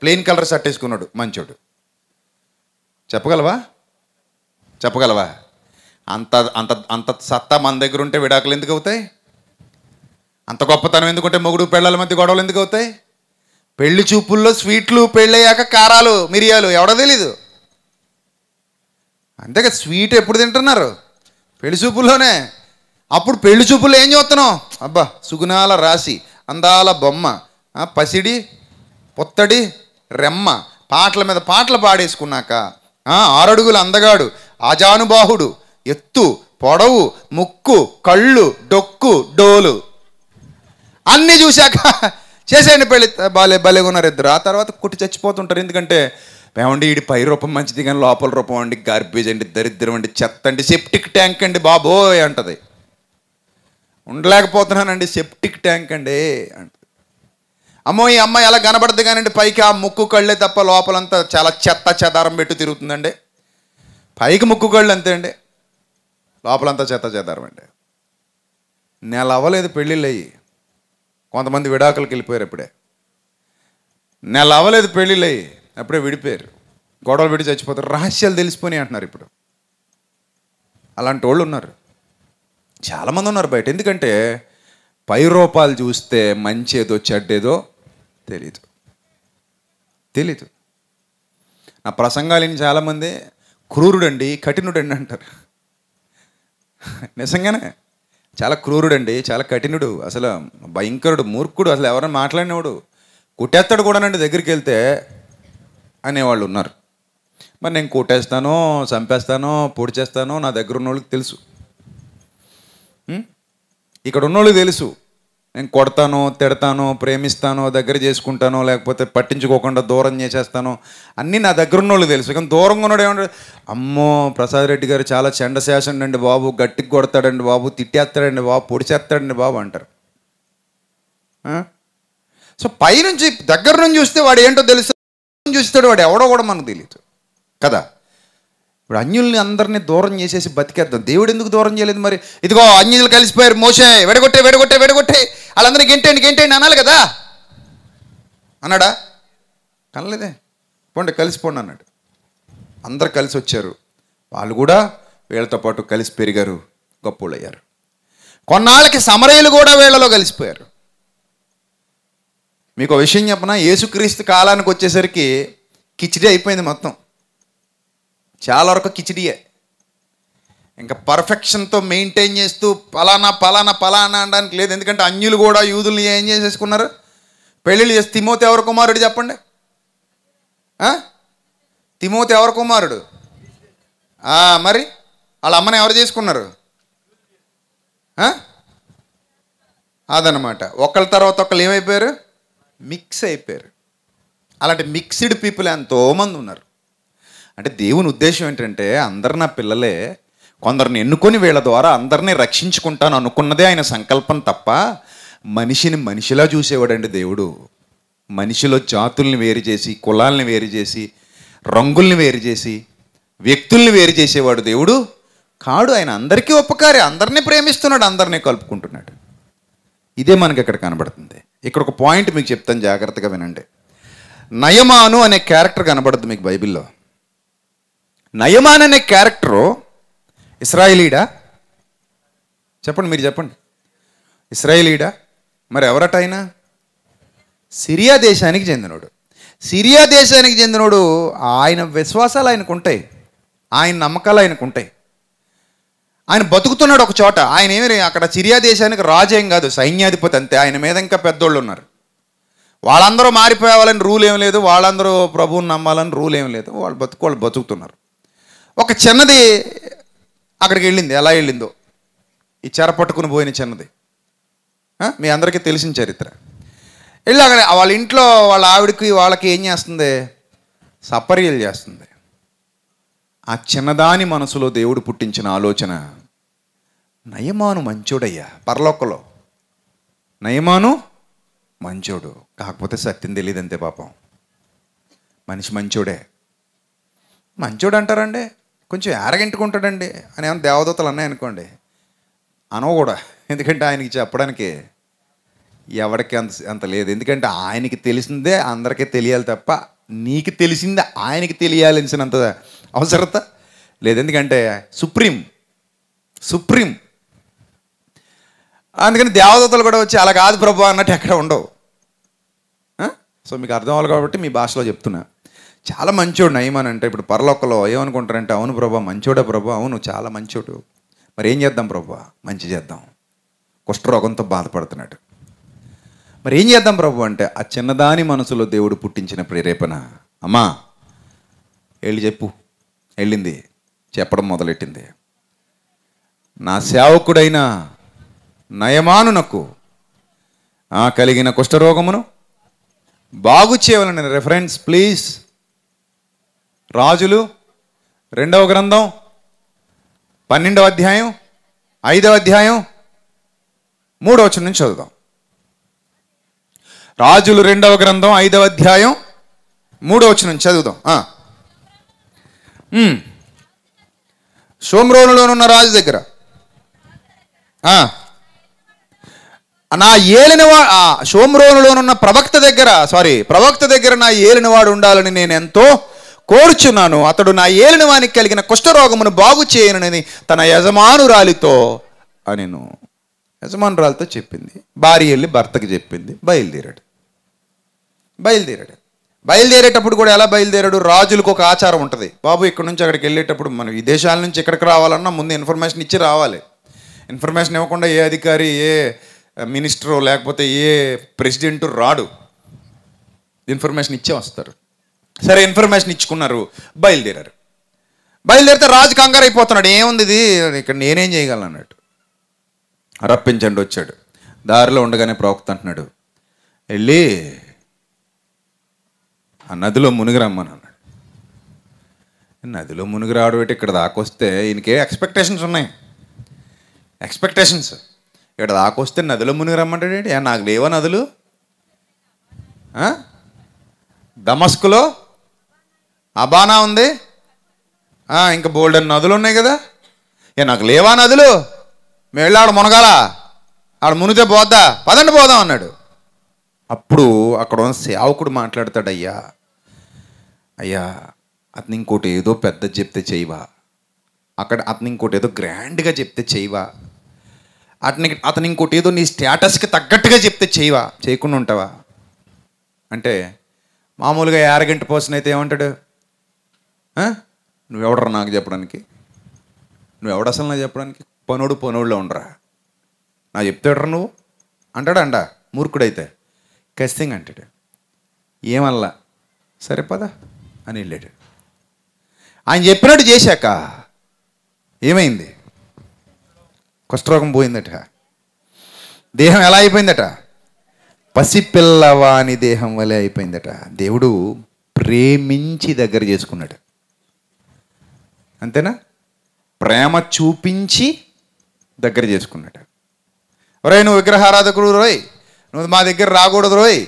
ప్లెయిన్ కలర్ షర్ట్ వేసుకున్నాడు మంచోడు చెప్పగలవా చెప్పగలవా అంత అంత అంత సత్తా మన దగ్గర ఉంటే విడాకులు ఎందుకు అవుతాయి అంత గొప్పతనం ఎందుకుంటే మొగుడు పెళ్ళాల మధ్య గొడవలు ఎందుకు అవుతాయి పెళ్లి చూపుల్లో స్వీట్లు పెళ్ళయ్యాక కారాలు మిరియాలు ఎవడో తెలీదు కదా స్వీట్ ఎప్పుడు తింటున్నారు పెళ్లి చూపుల్లోనే అప్పుడు పెళ్లి చూపుల్లో ఏం చూస్తున్నావు అబ్బా సుగుణాల రాశి అందాల బొమ్మ పసిడి పొత్తడి రెమ్మ పాటల మీద పాటలు పాడేసుకున్నాక ఆరడుగులు అందగాడు ఆజానుబాహుడు ఎత్తు పొడవు ముక్కు కళ్ళు డొక్కు డోలు అన్నీ చూశాక చేసేయండి పెళ్ళి బాలే బాలేగా ఉన్నారు ఇద్దరు ఆ తర్వాత కుట్టి చచ్చిపోతుంటారు ఎందుకంటే మేమండి ఈడి పై రూపం మంచిది కానీ లోపల రూపం అండి గార్బేజ్ అండి దరిద్రం అండి చెత్త అండి సెప్టిక్ ట్యాంక్ అండి బాబోయ్ అంటది ఉండలేకపోతున్నానండి సెప్టిక్ ట్యాంక్ అండి అంటది అమ్మో ఈ అమ్మాయి ఎలా కనబడదు కానీ పైకి ఆ ముక్కు కళ్ళే తప్ప లోపలంతా చాలా చెత్త చెదారం పెట్టి తిరుగుతుందండి పైకి ముక్కు కళ్ళు అంతే అండి లోపలంతా చెత్త చెదారం అండి నెల అవ్వలేదు పెళ్ళిళ్ళు అయ్యి కొంతమంది విడాకులకి వెళ్ళిపోయారు ఇప్పుడే నెల అవ్వలేదు పెళ్ళిళ్ళయి అప్పుడే విడిపోయారు గొడవలు విడి చచ్చిపోతారు రహస్యాలు తెలిసిపోయి అంటున్నారు ఇప్పుడు అలాంటి వాళ్ళు ఉన్నారు చాలామంది ఉన్నారు బయట ఎందుకంటే పై రూపాలు చూస్తే మంచి ఏదో చెడ్డేదో తెలీదు తెలీదు నా ప్రసంగాలు విని చాలామంది క్రూరుడండి కఠినుడండి అంటారు నిజంగానే చాలా క్రూరుడు అండి చాలా కఠినుడు అసలు భయంకరుడు మూర్ఖుడు అసలు ఎవరైనా మాట్లాడినవాడు కుట్టేస్తాడు కూడానండి దగ్గరికి వెళ్తే అనేవాళ్ళు ఉన్నారు మరి నేను కుట్టేస్తాను చంపేస్తానో పొడి చేస్తానో నా దగ్గర ఉన్న వాళ్ళకి తెలుసు ఇక్కడ ఉన్న వాళ్ళకి తెలుసు నేను కొడతాను తిడతాను ప్రేమిస్తాను దగ్గర చేసుకుంటాను లేకపోతే పట్టించుకోకుండా దూరం చేసేస్తాను అన్నీ నా దగ్గర ఉన్నోళ్ళు తెలుసు కానీ దూరంగా ఉన్నాడు ఏమంటాడు అమ్మో ప్రసాద్ రెడ్డి గారు చాలా చెండశాసండి అండి బాబు గట్టికి కొడతాడండి బాబు తిట్టేస్తాడండి బాబు పొడిచేస్తాడండి బాబు అంటారు సో పైనుంచి దగ్గర నుంచి చూస్తే వాడు ఏంటో తెలుసు చూస్తాడు వాడు ఎవడో కూడా మనకు తెలియదు కదా ఇప్పుడు అన్యుల్ని అందరినీ దూరం చేసేసి బతికేద్దాం దేవుడు ఎందుకు దూరం చేయలేదు మరి ఇదిగో అన్యులు కలిసిపోయారు మోసే వెడగొట్టే వెడగొట్టే వెడగొట్టే వాళ్ళందరినీ గెంటండి గెంటండి అనాలి కదా అన్నాడా కనలేదే పోండి కలిసిపోండి అన్నాడు అందరు కలిసి వచ్చారు వాళ్ళు కూడా వీళ్ళతో పాటు కలిసి పెరిగారు గొప్పలు అయ్యారు కొన్నాళ్ళకి సమరయులు కూడా వీళ్ళలో కలిసిపోయారు మీకు విషయం చెప్పనా యేసుక్రీస్తు కాలానికి వచ్చేసరికి కిచిడీ అయిపోయింది మొత్తం చాలా వరకు కిచిడియే ఇంకా పర్ఫెక్షన్తో మెయింటైన్ చేస్తూ పలానా పలానా పలానా అనడానికి లేదు ఎందుకంటే అన్యులు కూడా యూదుల్ని ఏం చేసేసుకున్నారు పెళ్ళిళ్ళు చేసి తిమోతి ఎవరి కుమారుడు చెప్పండి తిమోతి ఎవరి కుమారుడు మరి వాళ్ళ అమ్మని ఎవరు చేసుకున్నారు అదనమాట ఒకళ్ళ తర్వాత ఒకళ్ళు ఏమైపోయారు మిక్స్ అయిపోయారు అలాంటి మిక్స్డ్ పీపుల్ ఎంతోమంది ఉన్నారు అంటే దేవుని ఉద్దేశం ఏంటంటే అందరు నా పిల్లలే కొందరిని ఎన్నుకొని వీళ్ళ ద్వారా అందరినీ రక్షించుకుంటాను అనుకున్నదే ఆయన సంకల్పం తప్ప మనిషిని మనిషిలా చూసేవాడండి దేవుడు మనిషిలో జాతుల్ని వేరు చేసి కులాల్ని వేరు చేసి రంగుల్ని వేరు చేసి వ్యక్తుల్ని వేరు చేసేవాడు దేవుడు కాడు ఆయన అందరికీ ఉపకారి అందరినీ ప్రేమిస్తున్నాడు అందరినీ కలుపుకుంటున్నాడు ఇదే మనకి ఇక్కడ కనబడుతుంది ఇక్కడ ఒక పాయింట్ మీకు చెప్తాను జాగ్రత్తగా వినండి నయమాను అనే క్యారెక్టర్ కనబడుతుంది మీకు బైబిల్లో నయమాన్ అనే క్యారెక్టరు ఇస్రాయిలీడా చెప్పండి మీరు చెప్పండి ఇస్రాయిలీడా మరి ఎవరట ఆయన సిరియా దేశానికి చెందినోడు సిరియా దేశానికి చెందినోడు ఆయన విశ్వాసాలు ఆయనకు ఉంటాయి ఆయన నమ్మకాలు ఆయనకు ఉంటాయి ఆయన బతుకుతున్నాడు ఒక చోట ఆయన ఏమి అక్కడ సిరియా దేశానికి రాజేం కాదు సైన్యాధిపతి అంతే ఆయన మీద ఇంకా పెద్దోళ్ళు ఉన్నారు వాళ్ళందరూ మారిపోవాలని రూల్ ఏం లేదు వాళ్ళందరూ ప్రభువుని నమ్మాలని రూల్ ఏం లేదు వాళ్ళు బతుకు వాళ్ళు బతుకుతున్నారు ఒక చిన్నది అక్కడికి వెళ్ళింది ఎలా వెళ్ళిందో ఈ చెర పట్టుకుని పోయిన చిన్నది మీ అందరికీ తెలిసిన చరిత్ర వెళ్ళి అక్కడ వాళ్ళ ఇంట్లో వాళ్ళ ఆవిడకి వాళ్ళకి ఏం చేస్తుంది సపర్యలు చేస్తుంది ఆ చిన్నదాని మనసులో దేవుడు పుట్టించిన ఆలోచన నయమాను మంచోడయ్యా పరలోకలో నయమాను మంచోడు కాకపోతే సత్యం తెలియదంతే పాపం మనిషి మంచోడే మంచోడు అంటారండి కొంచెం యారగెంట్గా ఉంటాడండి అని ఏమైనా దేవదూతలు అన్నాయనుకోండి అనవు కూడా ఎందుకంటే ఆయనకి చెప్పడానికి ఎవరికి అంత అంత లేదు ఎందుకంటే ఆయనకి తెలిసిందే అందరికీ తెలియాలి తప్ప నీకు తెలిసిందే ఆయనకి తెలియాల్సినంత అవసరత లేదు ఎందుకంటే సుప్రీం సుప్రీం అందుకని దేవదూతలు కూడా వచ్చి అలా కాదు ప్రభు అన్నట్టు ఎక్కడ ఉండవు సో మీకు అర్థం అవ్వాలి కాబట్టి మీ భాషలో చెప్తున్నా చాలా మంచోడు నయమాన్ అంటే ఇప్పుడు పరలోకలో ఏమనుకుంటారంటే అవును ప్రభా మంచోడే ప్రభా అవును చాలా మంచోడు మరి ఏం చేద్దాం ప్రభా మంచి చేద్దాం కుష్ఠరోగంతో బాధపడుతున్నాడు మరి ఏం చేద్దాం ప్రభు అంటే ఆ చిన్నదాని మనసులో దేవుడు పుట్టించిన ప్రేరేపణ అమ్మా వెళ్ళి చెప్పు వెళ్ళింది చెప్పడం మొదలెట్టింది నా సేవకుడైన నయమానునకు కలిగిన కుష్ఠరోగమును బాగు చేయవలన రెఫరెన్స్ ప్లీజ్ రాజులు రెండవ గ్రంథం పన్నెండవ అధ్యాయం ఐదవ అధ్యాయం మూడవ వచ్చిన నుంచి చదువుదాం రాజులు రెండవ గ్రంథం ఐదవ అధ్యాయం మూడవ నుంచి చదువుదాం ఉన్న రాజు దగ్గర నా ఏలినవా షోమ్రోనులోనున్న ప్రవక్త దగ్గర సారీ ప్రవక్త దగ్గర నా ఏలినవాడు ఉండాలని నేను ఎంతో కోరుచున్నాను అతడు నా ఏలినవానికి కలిగిన కుష్ఠరోగమును బాగు చేయనని తన యజమానురాలితో అనిను యజమానురాలితో చెప్పింది భార్య వెళ్ళి భర్తకి చెప్పింది బయలుదేరాడు బయలుదేరాడు బయలుదేరేటప్పుడు కూడా ఎలా బయలుదేరాడు రాజులకు ఒక ఆచారం ఉంటుంది బాబు ఇక్కడ నుంచి అక్కడికి వెళ్ళేటప్పుడు మనం ఈ దేశాల నుంచి ఇక్కడికి రావాలన్నా ముందు ఇన్ఫర్మేషన్ ఇచ్చి రావాలి ఇన్ఫర్మేషన్ ఇవ్వకుండా ఏ అధికారి ఏ మినిస్టరు లేకపోతే ఏ ప్రెసిడెంటు రాడు ఇన్ఫర్మేషన్ ఇచ్చే వస్తారు సరే ఇన్ఫర్మేషన్ ఇచ్చుకున్నారు బయలుదేరారు బయలుదేరితే రాజు కంగారు అయిపోతున్నాడు ఏముంది ఇది ఇక్కడ నేనేం చేయగలను అన్నట్టు రప్పించండి వచ్చాడు దారిలో ఉండగానే ప్రవక్త అంటున్నాడు వెళ్ళి ఆ నదిలో మునిగిరమ్మని అన్నాడు నదిలో మునిగి రాడు ఏంటి ఇక్కడ దాకొస్తే ఈయనకే ఎక్స్పెక్టేషన్స్ ఉన్నాయి ఎక్స్పెక్టేషన్స్ ఇక్కడ దాకొస్తే నదిలో మునిగి రమ్మంటాడు నాకు లేవా నదులు దమస్కులో అబానా ఉంది ఇంకా బోల్డెన్ నదులు ఉన్నాయి కదా ఏ నాకు లేవా నదులు మేము వెళ్ళి ఆడ మునగాల ఆడ మునితే పోద్దా పదండి పోదాం అన్నాడు అప్పుడు అక్కడ ఉన్న సేవకుడు మాట్లాడతాడు అయ్యా అయ్యా అతను ఇంకోటి ఏదో పెద్ద చెప్తే చేయవా అక్కడ అతను ఇంకోటి ఏదో గ్రాండ్గా చెప్తే చేయవా అతనికి అతను ఇంకోటి ఏదో నీ స్టేటస్కి తగ్గట్టుగా చెప్తే చేయవా చేయకుండా ఉంటావా అంటే మామూలుగా యారగంట పర్సన్ అయితే ఏమంటాడు నువ్వెవడరా నాకు చెప్పడానికి నువ్వెవడ అసలు నాకు చెప్పడానికి పనోడు పనోడులో ఉండరా నా చెప్తాడ్రా నువ్వు అంటాడా అండా మూర్ఖుడైతే ఖచ్చితంగా అంటాడు ఏమల్లా సరే పదా అని వెళ్ళాడు ఆయన చెప్పినట్టు చేశాక ఏమైంది కుష్ఠరోగం పోయిందట దేహం ఎలా అయిపోయిందట పసిపిల్లవాని దేహం వలె అయిపోయిందట దేవుడు ప్రేమించి దగ్గర చేసుకున్నాడు అంతేనా ప్రేమ చూపించి దగ్గర చేసుకున్నట రోయ్ నువ్వు విగ్రహారాధకుడు రోయ్ నువ్వు మా దగ్గర రాకూడదు రోయ్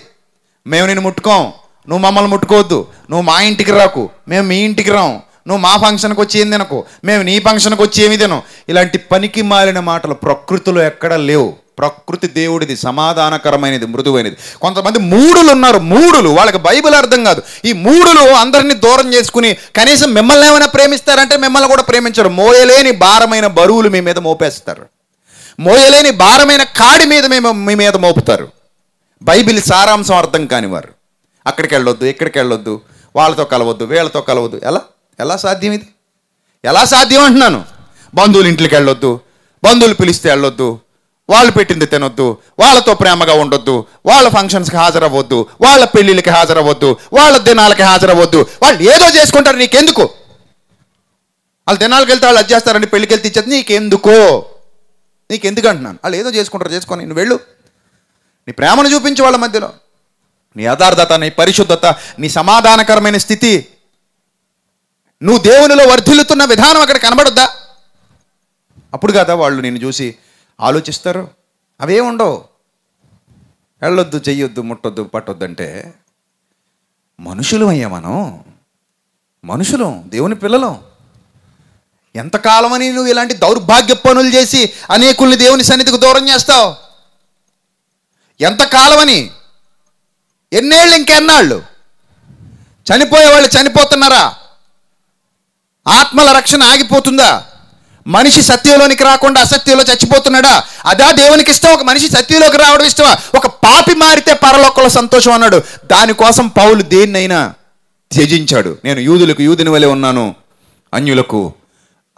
మేము నేను ముట్టుకోం నువ్వు మమ్మల్ని ముట్టుకోవద్దు నువ్వు మా ఇంటికి రాకు మేము మీ ఇంటికి రాం నువ్వు మా ఫంక్షన్కి వచ్చి ఏం తినకు మేము నీ ఫంక్షన్కి వచ్చి ఏమి తినం ఇలాంటి పనికి మాలిన మాటలు ప్రకృతిలో ఎక్కడా లేవు ప్రకృతి దేవుడిది సమాధానకరమైనది మృదువైనది కొంతమంది మూడులు ఉన్నారు మూడులు వాళ్ళకి బైబిల్ అర్థం కాదు ఈ మూడులు అందరినీ దూరం చేసుకుని కనీసం మిమ్మల్ని ఏమైనా ప్రేమిస్తారంటే మిమ్మల్ని కూడా ప్రేమించరు మోయలేని భారమైన బరువులు మీ మీద మోపేస్తారు మోయలేని భారమైన కాడి మీద మేము మీ మీద మోపుతారు బైబిల్ సారాంశం అర్థం కానివారు అక్కడికి వెళ్ళొద్దు ఇక్కడికి వెళ్ళొద్దు వాళ్ళతో కలవద్దు వీళ్ళతో కలవద్దు ఎలా ఎలా సాధ్యం ఇది ఎలా సాధ్యం అంటున్నాను బంధువులు ఇంట్లోకి వెళ్ళొద్దు బంధువులు పిలిస్తే వెళ్ళొద్దు వాళ్ళు పెట్టింది తినొద్దు వాళ్ళతో ప్రేమగా ఉండొద్దు వాళ్ళ ఫంక్షన్స్కి హాజరవ్వద్దు వాళ్ళ పెళ్ళిళ్ళకి హాజరవ్వద్దు వాళ్ళ దినాలకి హాజరవ్వద్దు వాళ్ళు ఏదో చేసుకుంటారు నీకెందుకు వాళ్ళ దినాలకు వెళ్తే వాళ్ళు చేస్తారని పెళ్ళికి వెళ్తే ఇచ్చేది నీకెందుకో నీకెందుకు అంటున్నాను వాళ్ళు ఏదో చేసుకుంటారు చేసుకొని నువ్వు వెళ్ళు నీ ప్రేమను చూపించు వాళ్ళ మధ్యలో నీ యథార్థత నీ పరిశుద్ధత నీ సమాధానకరమైన స్థితి నువ్వు దేవునిలో వర్ధిల్లుతున్న విధానం అక్కడ కనబడుద్దా అప్పుడు కదా వాళ్ళు నేను చూసి ఆలోచిస్తారు అవే ఉండవు వెళ్ళొద్దు చెయ్యొద్దు ముట్టొద్దు పట్టొద్దు అంటే మనుషులు అయ్యా మనం మనుషులు దేవుని పిల్లలు ఎంతకాలమని నువ్వు ఇలాంటి దౌర్భాగ్య పనులు చేసి అనేకుల్ని దేవుని సన్నిధికి దూరం చేస్తావు ఎంతకాలమని ఎన్నేళ్ళు ఇంకెన్నాళ్ళు చనిపోయే వాళ్ళు చనిపోతున్నారా ఆత్మల రక్షణ ఆగిపోతుందా మనిషి సత్యంలోనికి రాకుండా అసత్యంలో చచ్చిపోతున్నాడా అదా దేవునికి ఇష్టం ఒక మనిషి సత్యంలోకి రావడం ఇష్టమా ఒక పాపి మారితే పరలోకంలో సంతోషం అన్నాడు దానికోసం పౌలు దేన్నైనా త్యజించాడు నేను యూదులకు యూదుని వలె ఉన్నాను అన్యులకు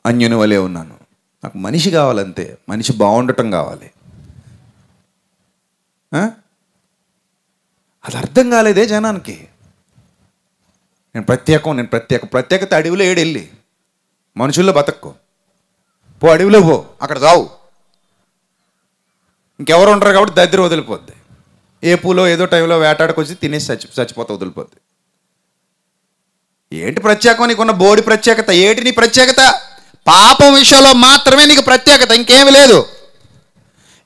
అన్యుని వలె ఉన్నాను నాకు మనిషి కావాలంతే మనిషి బాగుండటం కావాలి అది అర్థం కాలేదే జనానికి నేను ప్రత్యేకం నేను ప్రత్యేక ప్రత్యేకత అడవిలో ఏడెళ్ళి మనుషుల్లో బతక్కు పో అడవిలో పో అక్కడ చావు ఇంకెవరు ఉంటారు కాబట్టి దగ్గర వదిలిపోద్ది ఏ పూలో ఏదో టైంలో వేటాడుకొచ్చి తినేసి చచ్చి చచ్చిపోతా వదిలిపోద్ది ఏంటి ప్రత్యేకం నీకున్న బోడి ప్రత్యేకత ఏంటి నీ ప్రత్యేకత పాపం విషయంలో మాత్రమే నీకు ప్రత్యేకత ఇంకేమి లేదు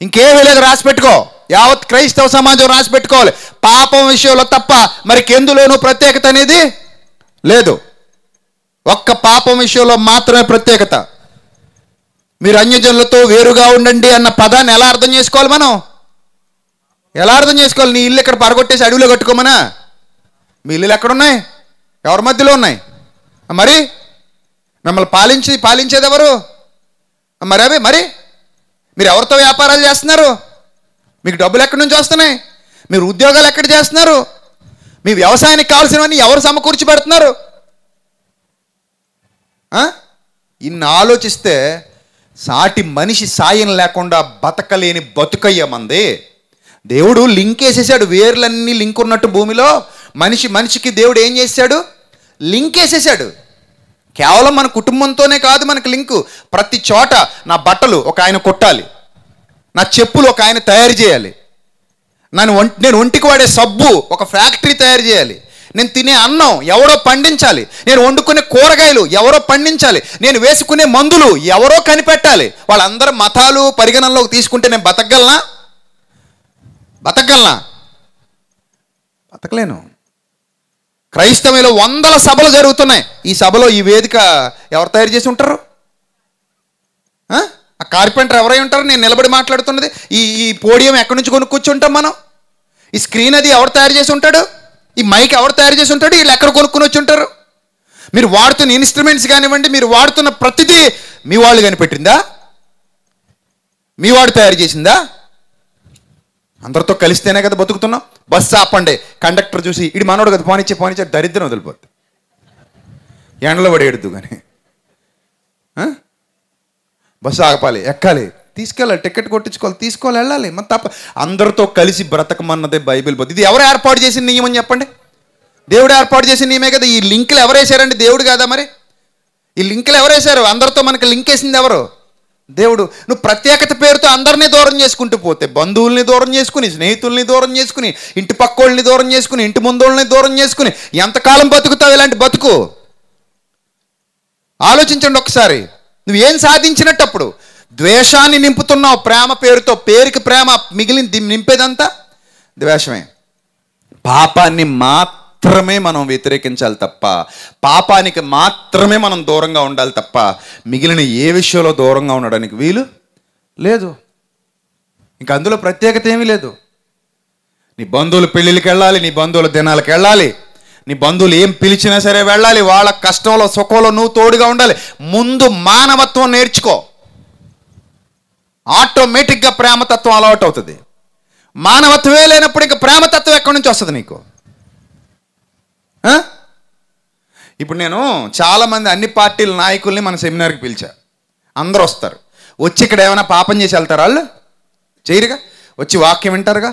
ఇంకేమి లేదు రాసి పెట్టుకో యావత్ క్రైస్తవ సమాజం రాసి పెట్టుకోవాలి పాపం విషయంలో తప్ప మరి కెందులోనూ ప్రత్యేకత అనేది లేదు ఒక్క పాపం విషయంలో మాత్రమే ప్రత్యేకత మీరు అన్యజనులతో వేరుగా ఉండండి అన్న పదాన్ని ఎలా అర్థం చేసుకోవాలి మనం ఎలా అర్థం చేసుకోవాలి నీ ఇల్లు ఇక్కడ పరగొట్టేసి అడవిలో కట్టుకోమనా మీ ఇల్లు ఎక్కడున్నాయి ఎవరి మధ్యలో ఉన్నాయి మరి మిమ్మల్ని పాలించి పాలించేది ఎవరు మరి అవి మరి మీరు ఎవరితో వ్యాపారాలు చేస్తున్నారు మీకు డబ్బులు ఎక్కడి నుంచి వస్తున్నాయి మీరు ఉద్యోగాలు ఎక్కడ చేస్తున్నారు మీ వ్యవసాయానికి కావాల్సినవన్నీ ఎవరు సమకూర్చి పెడుతున్నారు ఇన్ని ఆలోచిస్తే సాటి మనిషి సాయం లేకుండా బతకలేని బతుకయ్య మంది దేవుడు లింక్ వేసేసాడు వేర్లన్నీ లింక్ ఉన్నట్టు భూమిలో మనిషి మనిషికి దేవుడు ఏం చేశాడు లింక్ వేసేసాడు కేవలం మన కుటుంబంతోనే కాదు మనకు లింకు ప్రతి చోట నా బట్టలు ఒక ఆయన కొట్టాలి నా చెప్పులు ఒక ఆయన తయారు చేయాలి నన్ను నేను ఒంటికి వాడే సబ్బు ఒక ఫ్యాక్టరీ తయారు చేయాలి నేను తినే అన్నం ఎవరో పండించాలి నేను వండుకునే కూరగాయలు ఎవరో పండించాలి నేను వేసుకునే మందులు ఎవరో కనిపెట్టాలి వాళ్ళందరూ మతాలు పరిగణనలోకి తీసుకుంటే నేను బతకగలనా బతకగలనా బతకలేను క్రైస్తవంలో వందల సభలు జరుగుతున్నాయి ఈ సభలో ఈ వేదిక ఎవరు తయారు చేసి ఉంటారు ఆ కార్పెంటర్ ఎవరై ఉంటారు నేను నిలబడి మాట్లాడుతున్నది ఈ ఈ పోడియం ఎక్కడి నుంచి కొనుక్కొచ్చి ఉంటాం మనం ఈ స్క్రీన్ అది ఎవరు తయారు చేసి ఉంటాడు ఈ మైక్ ఎవరు తయారు చేసి ఉంటాడు వీళ్ళు ఎక్కడ కొనుక్కొని వచ్చి ఉంటారు మీరు వాడుతున్న ఇన్స్ట్రుమెంట్స్ కానివ్వండి మీరు వాడుతున్న ప్రతిదీ మీ వాళ్ళు కనిపెట్టిందా మీ వాడు తయారు చేసిందా అందరితో కలిస్తేనే కదా బతుకుతున్నాం బస్సు ఆపండి కండక్టర్ చూసి ఇది మనోడు కదా పోనిచ్చే పోనిచ్చే దరిద్రం వదిలిపోద్ది ఎండలో పడేయద్దు కానీ బస్సు ఆగపాలి ఎక్కాలి తీసుకెళ్ళాలి టికెట్ కొట్టించుకోవాలి తీసుకోవాలి వెళ్ళాలి మన తప్ప అందరితో కలిసి బ్రతకమన్నదే బైబిల్ బుద్ధి ఇది ఎవరు ఏర్పాటు చేసిన నియమని చెప్పండి దేవుడు ఏర్పాటు చేసిన నియమే కదా ఈ లింకులు ఎవరేసారండి దేవుడు కదా మరి ఈ లింకులు ఎవరేశారు అందరితో మనకి లింక్ వేసింది ఎవరు దేవుడు నువ్వు ప్రత్యేకత పేరుతో అందరినీ దూరం చేసుకుంటూ పోతే బంధువుల్ని దూరం చేసుకుని స్నేహితుల్ని దూరం చేసుకుని ఇంటి పక్కోళ్ళని దూరం చేసుకుని ఇంటి ముందోళ్ళని దూరం చేసుకుని ఎంతకాలం బతుకుతావు ఇలాంటి బతుకు ఆలోచించండి ఒకసారి నువ్వేం సాధించినట్టు అప్పుడు ద్వేషాన్ని నింపుతున్నావు ప్రేమ పేరుతో పేరుకి ప్రేమ మిగిలిన నింపేదంతా ద్వేషమే పాపాన్ని మాత్రమే మనం వ్యతిరేకించాలి తప్ప పాపానికి మాత్రమే మనం దూరంగా ఉండాలి తప్ప మిగిలిన ఏ విషయంలో దూరంగా ఉండడానికి వీలు లేదు ఇంక అందులో ప్రత్యేకత ఏమీ లేదు నీ బంధువులు పెళ్ళిళ్ళకి వెళ్ళాలి నీ బంధువుల దినాలకు వెళ్ళాలి నీ బంధువులు ఏం పిలిచినా సరే వెళ్ళాలి వాళ్ళ కష్టంలో సుఖంలో నువ్వు తోడుగా ఉండాలి ముందు మానవత్వం నేర్చుకో ఆటోమేటిక్గా ప్రేమతత్వం అలవాటు అవుతుంది మానవత్వమే లేనప్పుడు ఇంకా ప్రేమతత్వం ఎక్కడి నుంచి వస్తుంది నీకు ఇప్పుడు నేను చాలామంది అన్ని పార్టీల నాయకుల్ని మన సెమినార్కి పిలిచా అందరూ వస్తారు వచ్చి ఇక్కడ ఏమైనా పాపం చేసి వెళ్తారు వాళ్ళు చేయరుగా వచ్చి వాక్యం వింటారుగా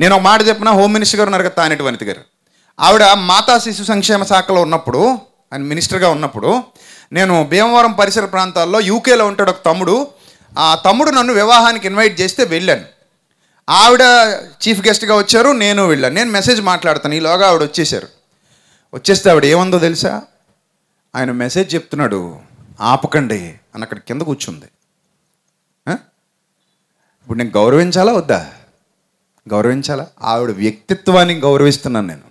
నేను ఒక మాట చెప్పిన హోమ్ మినిస్టర్ గారు ఉన్నారు కదా తానేటి వనిత గారు ఆవిడ మాతా శిశు సంక్షేమ శాఖలో ఉన్నప్పుడు ఆయన మినిస్టర్గా ఉన్నప్పుడు నేను భీమవరం పరిసర ప్రాంతాల్లో యూకేలో ఉంటాడు ఒక తమ్ముడు ఆ తమ్ముడు నన్ను వివాహానికి ఇన్వైట్ చేస్తే వెళ్ళాను ఆవిడ చీఫ్ గెస్ట్గా వచ్చారు నేను వెళ్ళాను నేను మెసేజ్ మాట్లాడతాను ఈలోగా ఆవిడ వచ్చేసారు వచ్చేస్తే ఆవిడ ఏముందో తెలుసా ఆయన మెసేజ్ చెప్తున్నాడు ఆపకండి అని అక్కడ కింద కూర్చుంది ఇప్పుడు నేను గౌరవించాలా వద్దా గౌరవించాలా ఆవిడ వ్యక్తిత్వాన్ని గౌరవిస్తున్నాను నేను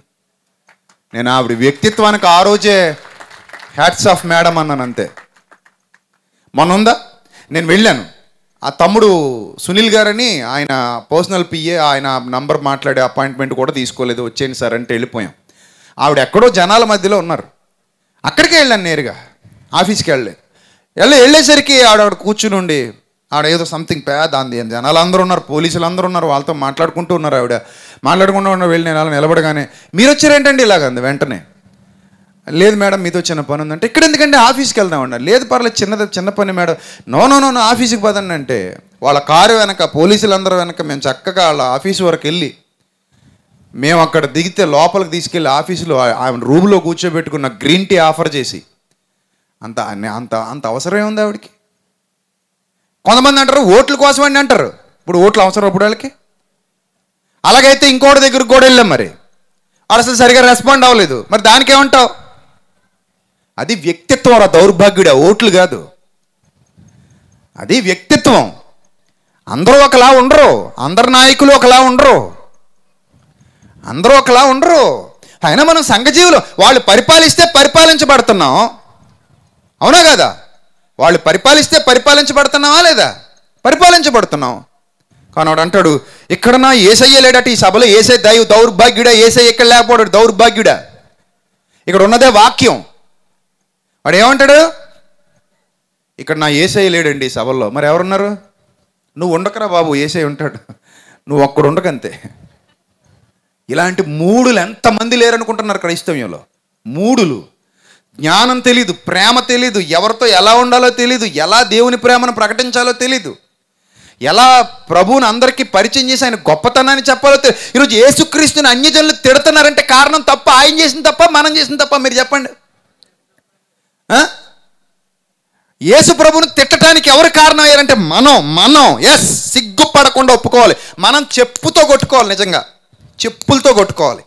నేను ఆవిడ వ్యక్తిత్వానికి ఆ రోజే హ్యాట్స్ ఆఫ్ మేడం అన్నాను అంతే మొన్న ఉందా నేను వెళ్ళాను ఆ తమ్ముడు సునీల్ గారని ఆయన పర్సనల్ పిఏ ఆయన నంబర్ మాట్లాడే అపాయింట్మెంట్ కూడా తీసుకోలేదు వచ్చేయండి సార్ అంటే వెళ్ళిపోయాం ఆవిడ ఎక్కడో జనాల మధ్యలో ఉన్నారు అక్కడికే వెళ్ళాను నేరుగా ఆఫీస్కి వెళ్ళలేదు వెళ్ళి వెళ్ళేసరికి ఆవిడ కూర్చుని ఉండి ఆవిడ ఏదో సంథింగ్ పేద అంది జనాలు అందరూ ఉన్నారు పోలీసులు అందరూ ఉన్నారు వాళ్ళతో మాట్లాడుకుంటూ ఉన్నారు ఆవిడ మాట్లాడుకుంటూ ఉన్నారు వెళ్ళి నేను నిలబడగానే మీరు వచ్చారేంటండి ఇలాగంది వెంటనే లేదు మేడం మీతో చిన్న పని ఉందంటే ఇక్కడ ఎందుకంటే ఆఫీస్కి వెళ్దాం అన్నారు లేదు పర్లేదు చిన్నది చిన్న పని మేడం నో నో నో ఆఫీస్కి పదండి అంటే వాళ్ళ కారు వెనక పోలీసులందరూ వెనక మేము చక్కగా వాళ్ళ ఆఫీస్ వరకు వెళ్ళి మేము అక్కడ దిగితే లోపలికి తీసుకెళ్ళి ఆఫీసులో ఆమె రూమ్లో కూర్చోబెట్టుకున్న గ్రీన్ టీ ఆఫర్ చేసి అంత అంత అంత అవసరం ఉంది ఆవిడకి కొంతమంది అంటారు ఓట్ల కోసం అండి అంటారు ఇప్పుడు ఓట్లు అవసరం అప్పుడు వాళ్ళకి అలాగైతే ఇంకోటి దగ్గరికి కూడా వెళ్ళాం మరి అసలు సరిగా రెస్పాండ్ అవ్వలేదు మరి దానికి ఏమంటావు అది వ్యక్తిత్వం రా దౌర్భాగ్యుడు ఓట్లు కాదు అది వ్యక్తిత్వం అందరూ ఒకలా ఉండరు అందరు నాయకులు ఒకలా ఉండరు అందరూ ఒకలా ఉండరు అయినా మనం సంఘజీవులు వాళ్ళు పరిపాలిస్తే పరిపాలించబడుతున్నాం అవునా కదా వాళ్ళు పరిపాలిస్తే పరిపాలించబడుతున్నావా లేదా పరిపాలించబడుతున్నాం కానోడు అంటాడు ఇక్కడ నా ఏసయ్య లేడట ఈ సభలో ఏసే దైవ దౌర్భాగ్యుడా ఏసై ఇక్కడ లేకపోవడం దౌర్భాగ్యుడా ఇక్కడ ఉన్నదే వాక్యం వాడు ఏమంటాడు ఇక్కడ నా ఏసఐ లేడండి సభల్లో మరి ఎవరున్నారు నువ్వు ఉండకరా బాబు ఏసఐ ఉంటాడు నువ్వు ఒక్కడు ఉండకంతే ఇలాంటి మూడులు ఎంతమంది లేరనుకుంటున్నారు క్రైస్తవ్యంలో మూడులు జ్ఞానం తెలీదు ప్రేమ తెలీదు ఎవరితో ఎలా ఉండాలో తెలీదు ఎలా దేవుని ప్రేమను ప్రకటించాలో తెలీదు ఎలా ప్రభువుని అందరికీ పరిచయం చేసి ఆయన గొప్పతనాన్ని చెప్పాలో తెలియదు ఈరోజు ఏసుక్రీస్తుని అన్యజనులు తిడుతున్నారంటే కారణం తప్ప ఆయన చేసిన తప్ప మనం చేసిన తప్ప మీరు చెప్పండి యేసు ప్రభుని తిట్టడానికి ఎవరు కారణం అయ్యారంటే మనం మనం ఎస్ సిగ్గుపడకుండా ఒప్పుకోవాలి మనం చెప్పుతో కొట్టుకోవాలి నిజంగా చెప్పులతో కొట్టుకోవాలి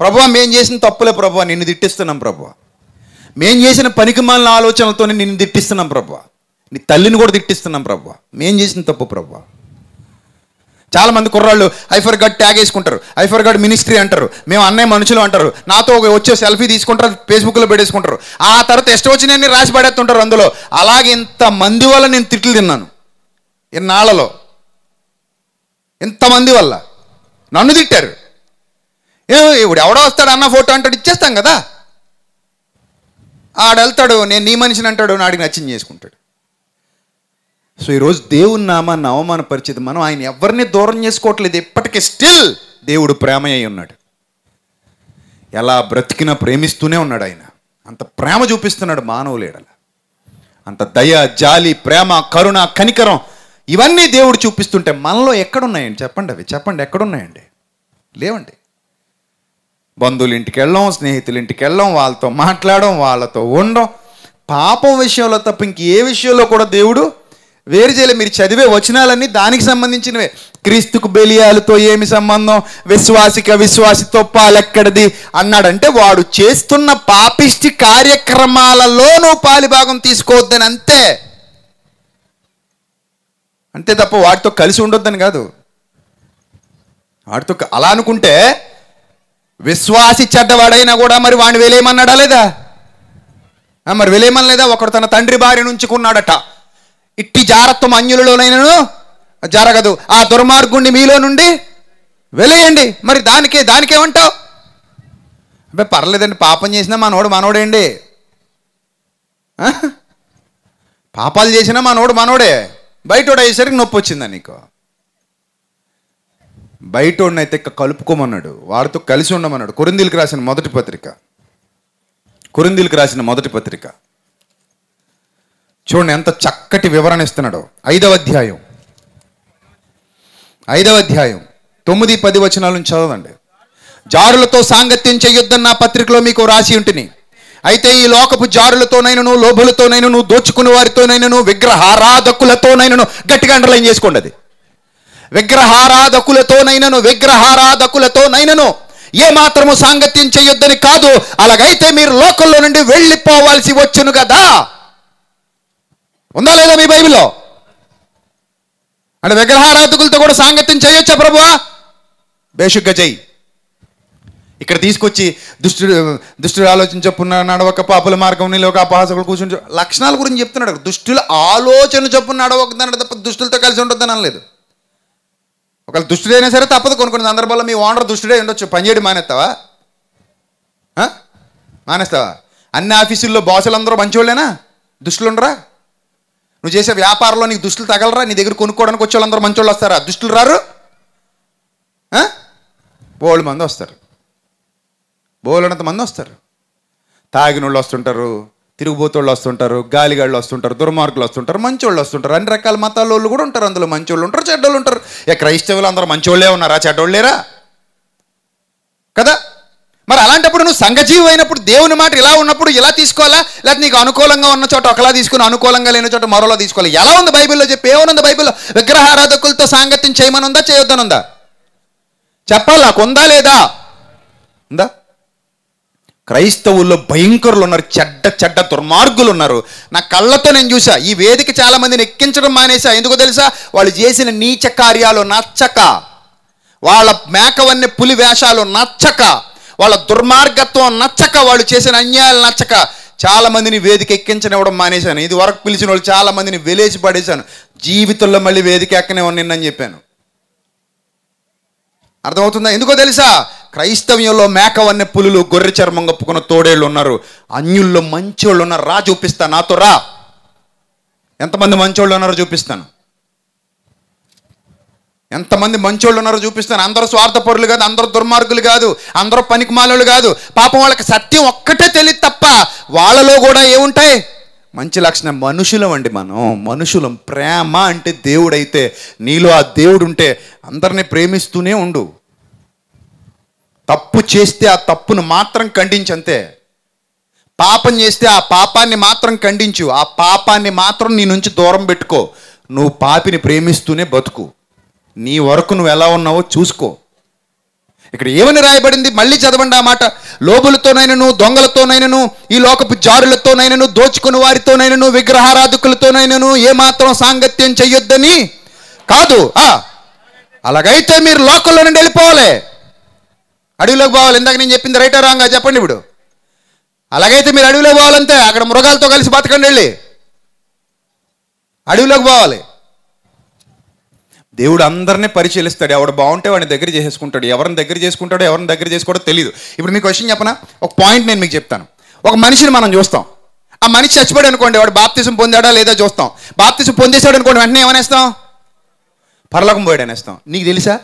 ప్రభు మేం చేసిన తప్పులే ప్రభు నిన్ను తిట్టిస్తున్నాం ప్రభు మేం చేసిన పనికిమాలిన ఆలోచనలతోనే నిన్ను తిట్టిస్తున్నాం ప్రభు నీ తల్లిని కూడా తిట్టిస్తున్నాం ప్రభు మేం చేసిన తప్పు ప్రభు చాలా మంది కుర్రాళ్ళు ఐఫర్ గడ్ ట్యాగ్ వేసుకుంటారు ఐఫర్ గడ్ మినిస్ట్రీ అంటారు మేము అన్నయ్య మనుషులు అంటారు నాతో ఒక వచ్చే సెల్ఫీ తీసుకుంటారు ఫేస్బుక్లో పెట్టేసుకుంటారు ఆ తర్వాత ఇష్టం వచ్చినాయని రాసి పడేస్తుంటారు అందులో అలాగే ఇంత మంది వల్ల నేను తిట్లు తిన్నాను ఇన్నాళ్ళలో ఇంతమంది వల్ల నన్ను తిట్టారు ఇప్పుడు ఎవడో వస్తాడు అన్న ఫోటో అంటాడు ఇచ్చేస్తాం కదా ఆడెళ్తాడు నేను నీ మనిషిని అంటాడు నాడికి నచ్చింది చేసుకుంటాడు సో ఈరోజు దేవుని నామాన్ని అవమానపరిచేది మనం ఆయన ఎవరిని దూరం చేసుకోవట్లేదు ఇప్పటికీ స్టిల్ దేవుడు ప్రేమ అయి ఉన్నాడు ఎలా బ్రతికినా ప్రేమిస్తూనే ఉన్నాడు ఆయన అంత ప్రేమ చూపిస్తున్నాడు మానవులేడల అంత దయ జాలి ప్రేమ కరుణ కనికరం ఇవన్నీ దేవుడు చూపిస్తుంటే మనలో ఎక్కడున్నాయండి చెప్పండి అవి చెప్పండి ఎక్కడున్నాయండి లేవండి బంధువుల ఇంటికి వెళ్ళడం స్నేహితుల ఇంటికి వెళ్ళడం వాళ్ళతో మాట్లాడడం వాళ్ళతో ఉండడం పాపం విషయంలో తప్ప ఇంకే విషయంలో కూడా దేవుడు వేరు చేయలేదు మీరు చదివే వచనాలన్నీ దానికి సంబంధించినవే క్రీస్తుకు బెలియాలతో ఏమి సంబంధం విశ్వాసిక విశ్వాసితో పాలెక్కడిది అన్నాడంటే వాడు చేస్తున్న పాపిష్టి కార్యక్రమాలలో నువ్వు పాలిభాగం తీసుకోవద్దని అంతే అంతే తప్ప వాటితో కలిసి ఉండొద్దని కాదు వాటితో అలా అనుకుంటే విశ్వాసి చెడ్డవాడైనా కూడా మరి వాడిని వెళ్ళేయమన్నాడా లేదా మరి వెళ్ళేయమని లేదా ఒకడు తన తండ్రి భార్య నుంచుకున్నాడట ఇట్టి జారత్వం అన్యులలోనైనను జరగదు ఆ దుర్మార్గుణ్ణి మీలో నుండి వెలేయండి మరి దానికే దానికేమంటావు అబ్బాయి పర్లేదండి పాపం చేసినా మనోడు మనోడేండి పాపాలు చేసినా మనోడు మనోడే బయటోడు అయ్యేసరికి నొప్పి వచ్చిందా నీకు బయటోడినైతే కలుపుకోమన్నాడు వాడితో కలిసి ఉండమన్నాడు కొరిందీలకు రాసిన మొదటి పత్రిక కొరిందీలకు రాసిన మొదటి పత్రిక చూడండి ఎంత చక్కటి వివరణ ఇస్తున్నాడు ఐదవ అధ్యాయం ఐదవ అధ్యాయం తొమ్మిది పది వచనాలను చదవండి జారులతో సాంగత్యం చేయొద్దని నా పత్రికలో మీకు రాసి ఉంటుంది అయితే ఈ లోకపు జారులతోనైనను లోభులతోనైనను దోచుకుని వారితోనైనను విగ్రహారాధకులతోనైనను గట్టిగా అండర్లైన్ చేసుకోండి అది విగ్రహారాధకులతోనైనను విగ్రహారాధకులతోనైనను ఏ మాత్రము సాంగత్యం చేయొద్దని కాదు అలాగైతే మీరు లోకంలో నుండి వెళ్ళిపోవాల్సి వచ్చును కదా ఉందా లేదా మీ బైబిల్లో అంటే విగ్రహారాధకులతో కూడా సాంగత్యం చేయొచ్చా ప్రభువా బేషుగ్గా చెయ్యి ఇక్కడ తీసుకొచ్చి దుష్టుడు దుష్టుడు ఆలోచించప్పున నడవక పాపుల మార్గం ఒక అపహాసకుడు కూర్చుని లక్షణాల గురించి చెప్తున్నాడు దుష్టుల ఆలోచన చొప్పున నడవకదన్నాడు తప్ప దుష్టులతో కలిసి ఉంటుందని అనలేదు ఒకవేళ దుష్టుడైనా సరే తప్పదు కొన్ని కొన్ని సందర్భాల్లో మీ ఓనర్ దుష్టుడే ఉండొచ్చు పనిచేయడం మానేస్తావా మానేస్తావా అన్ని ఆఫీసుల్లో వాళ్ళేనా మంచివాళ్ళేనా దుష్టులుండరా నువ్వు చేసే వ్యాపారంలో నీకు దుస్తులు తగలరా నీ దగ్గర కొనుక్కోవడానికి వచ్చే వాళ్ళందరూ మంచోళ్ళు వస్తారా దుస్తులు రారు బోళ్ళు మంది వస్తారు బోళ్ళనంత మంది వస్తారు తాగినోళ్ళు వస్తుంటారు తిరుగుబోతోళ్ళు వస్తుంటారు గాలిగాళ్ళు వస్తుంటారు దుర్మార్గులు వస్తుంటారు వాళ్ళు వస్తుంటారు అన్ని రకాల మతాల కూడా ఉంటారు అందులో మంచోళ్ళు ఉంటారు చెడ్డోళ్ళు ఉంటారు ఏ క్రైస్తవులు అందరూ మంచోళ్ళే ఉన్నారా లేరా కదా మరి అలాంటప్పుడు నువ్వు సంఘజీవి అయినప్పుడు దేవుని మాట ఇలా ఉన్నప్పుడు ఇలా తీసుకోవాలా లేకపోతే నీకు అనుకూలంగా ఉన్న చోట ఒకలా తీసుకుని అనుకూలంగా లేని చోట మరోలా తీసుకోవాలి ఎలా ఉంది బైబిల్లో చెప్పి ఏమనుంది బైబిల్లో విగ్రహారాధకులతో సాంగత్యం చేయమనుందా చేయొద్దనుందా చెప్పాలా కొందా లేదా ఉందా క్రైస్తవుల్లో భయంకరులు ఉన్నారు చెడ్డ చెడ్డ దుర్మార్గులు ఉన్నారు నా కళ్ళతో నేను చూసా ఈ వేదిక చాలా మందిని ఎక్కించడం మానేసా ఎందుకో తెలుసా వాళ్ళు చేసిన నీచ కార్యాలు నచ్చక వాళ్ళ మేకవన్నీ పులి వేషాలు నచ్చక వాళ్ళ దుర్మార్గత్వం నచ్చక వాళ్ళు చేసిన అన్యాయాలు నచ్చక చాలామందిని వేదిక ఎక్కించనివ్వడం మానేశాను ఇది వరకు పిలిచిన వాళ్ళు చాలా మందిని వెలేసి పడేశాను జీవితంలో మళ్ళీ వేదిక ఎక్కనివ్వని నిన్నని చెప్పాను అర్థమవుతుందా ఎందుకో తెలుసా క్రైస్తవ్యంలో మేకవన్న పులులు గొర్రె చర్మం కప్పుకున్న తోడేళ్ళు ఉన్నారు అన్యుల్లో మంచోళ్ళు ఉన్నారు రా చూపిస్తాను నాతో రా ఎంతమంది మంచోళ్ళు ఉన్నారో చూపిస్తాను ఎంతమంది మంచోళ్ళు ఉన్నారో చూపిస్తాను అందరూ స్వార్థపరులు కాదు అందరూ దుర్మార్గులు కాదు అందరూ పనికిమాలోళ్ళు కాదు పాపం వాళ్ళకి సత్యం ఒక్కటే తెలియదు తప్ప వాళ్ళలో కూడా ఏముంటాయి మంచి లక్షణం మనుషులం అండి మనం మనుషులం ప్రేమ అంటే దేవుడైతే నీలో ఆ దేవుడు ఉంటే అందరిని ప్రేమిస్తూనే ఉండు తప్పు చేస్తే ఆ తప్పును మాత్రం ఖండించంతే పాపం చేస్తే ఆ పాపాన్ని మాత్రం ఖండించు ఆ పాపాన్ని మాత్రం నీ నుంచి దూరం పెట్టుకో నువ్వు పాపిని ప్రేమిస్తూనే బతుకు నీ వరకు నువ్వు ఎలా ఉన్నావో చూసుకో ఇక్కడ ఏమని రాయబడింది మళ్ళీ చదవండి ఆ మాట లోబులతోనైనను దొంగలతోనైనను ఈ లోకపు జారులతోనైనను దోచుకుని వారితోనైనను విగ్రహారాధకులతోనైనను ఏమాత్రం సాంగత్యం చెయ్యొద్దని కాదు అలాగైతే మీరు లోకల్లో నుండి వెళ్ళిపోవాలి అడవిలోకి పోవాలి ఇందాక నేను చెప్పింది రైటర్ రాంగా చెప్పండి ఇప్పుడు అలాగైతే మీరు అడవిలోకి పోవాలంటే అక్కడ మృగాలతో కలిసి బతకండి వెళ్ళి అడవిలోకి పోవాలి దేవుడు అందరినీ పరిశీలిస్తాడు ఎవడు బాగుంటే వాడిని దగ్గర చేసుకుంటాడు ఎవరిని దగ్గర చేసుకుంటాడో ఎవరిని దగ్గర చేసుకోవడో తెలియదు ఇప్పుడు మీకు క్వశ్చన్ చెప్పనా ఒక పాయింట్ నేను మీకు చెప్తాను ఒక మనిషిని మనం చూస్తాం ఆ మనిషి చచ్చిపోయాడు అనుకోండి వాడు బాప్తిసం పొందాడా లేదా చూస్తాం బాప్తిసం పొందేశాడు అనుకోండి వెంటనే ఏమనేస్తాం పర్లోకం పోయాడు అనేస్తాం నీకు తెలుసా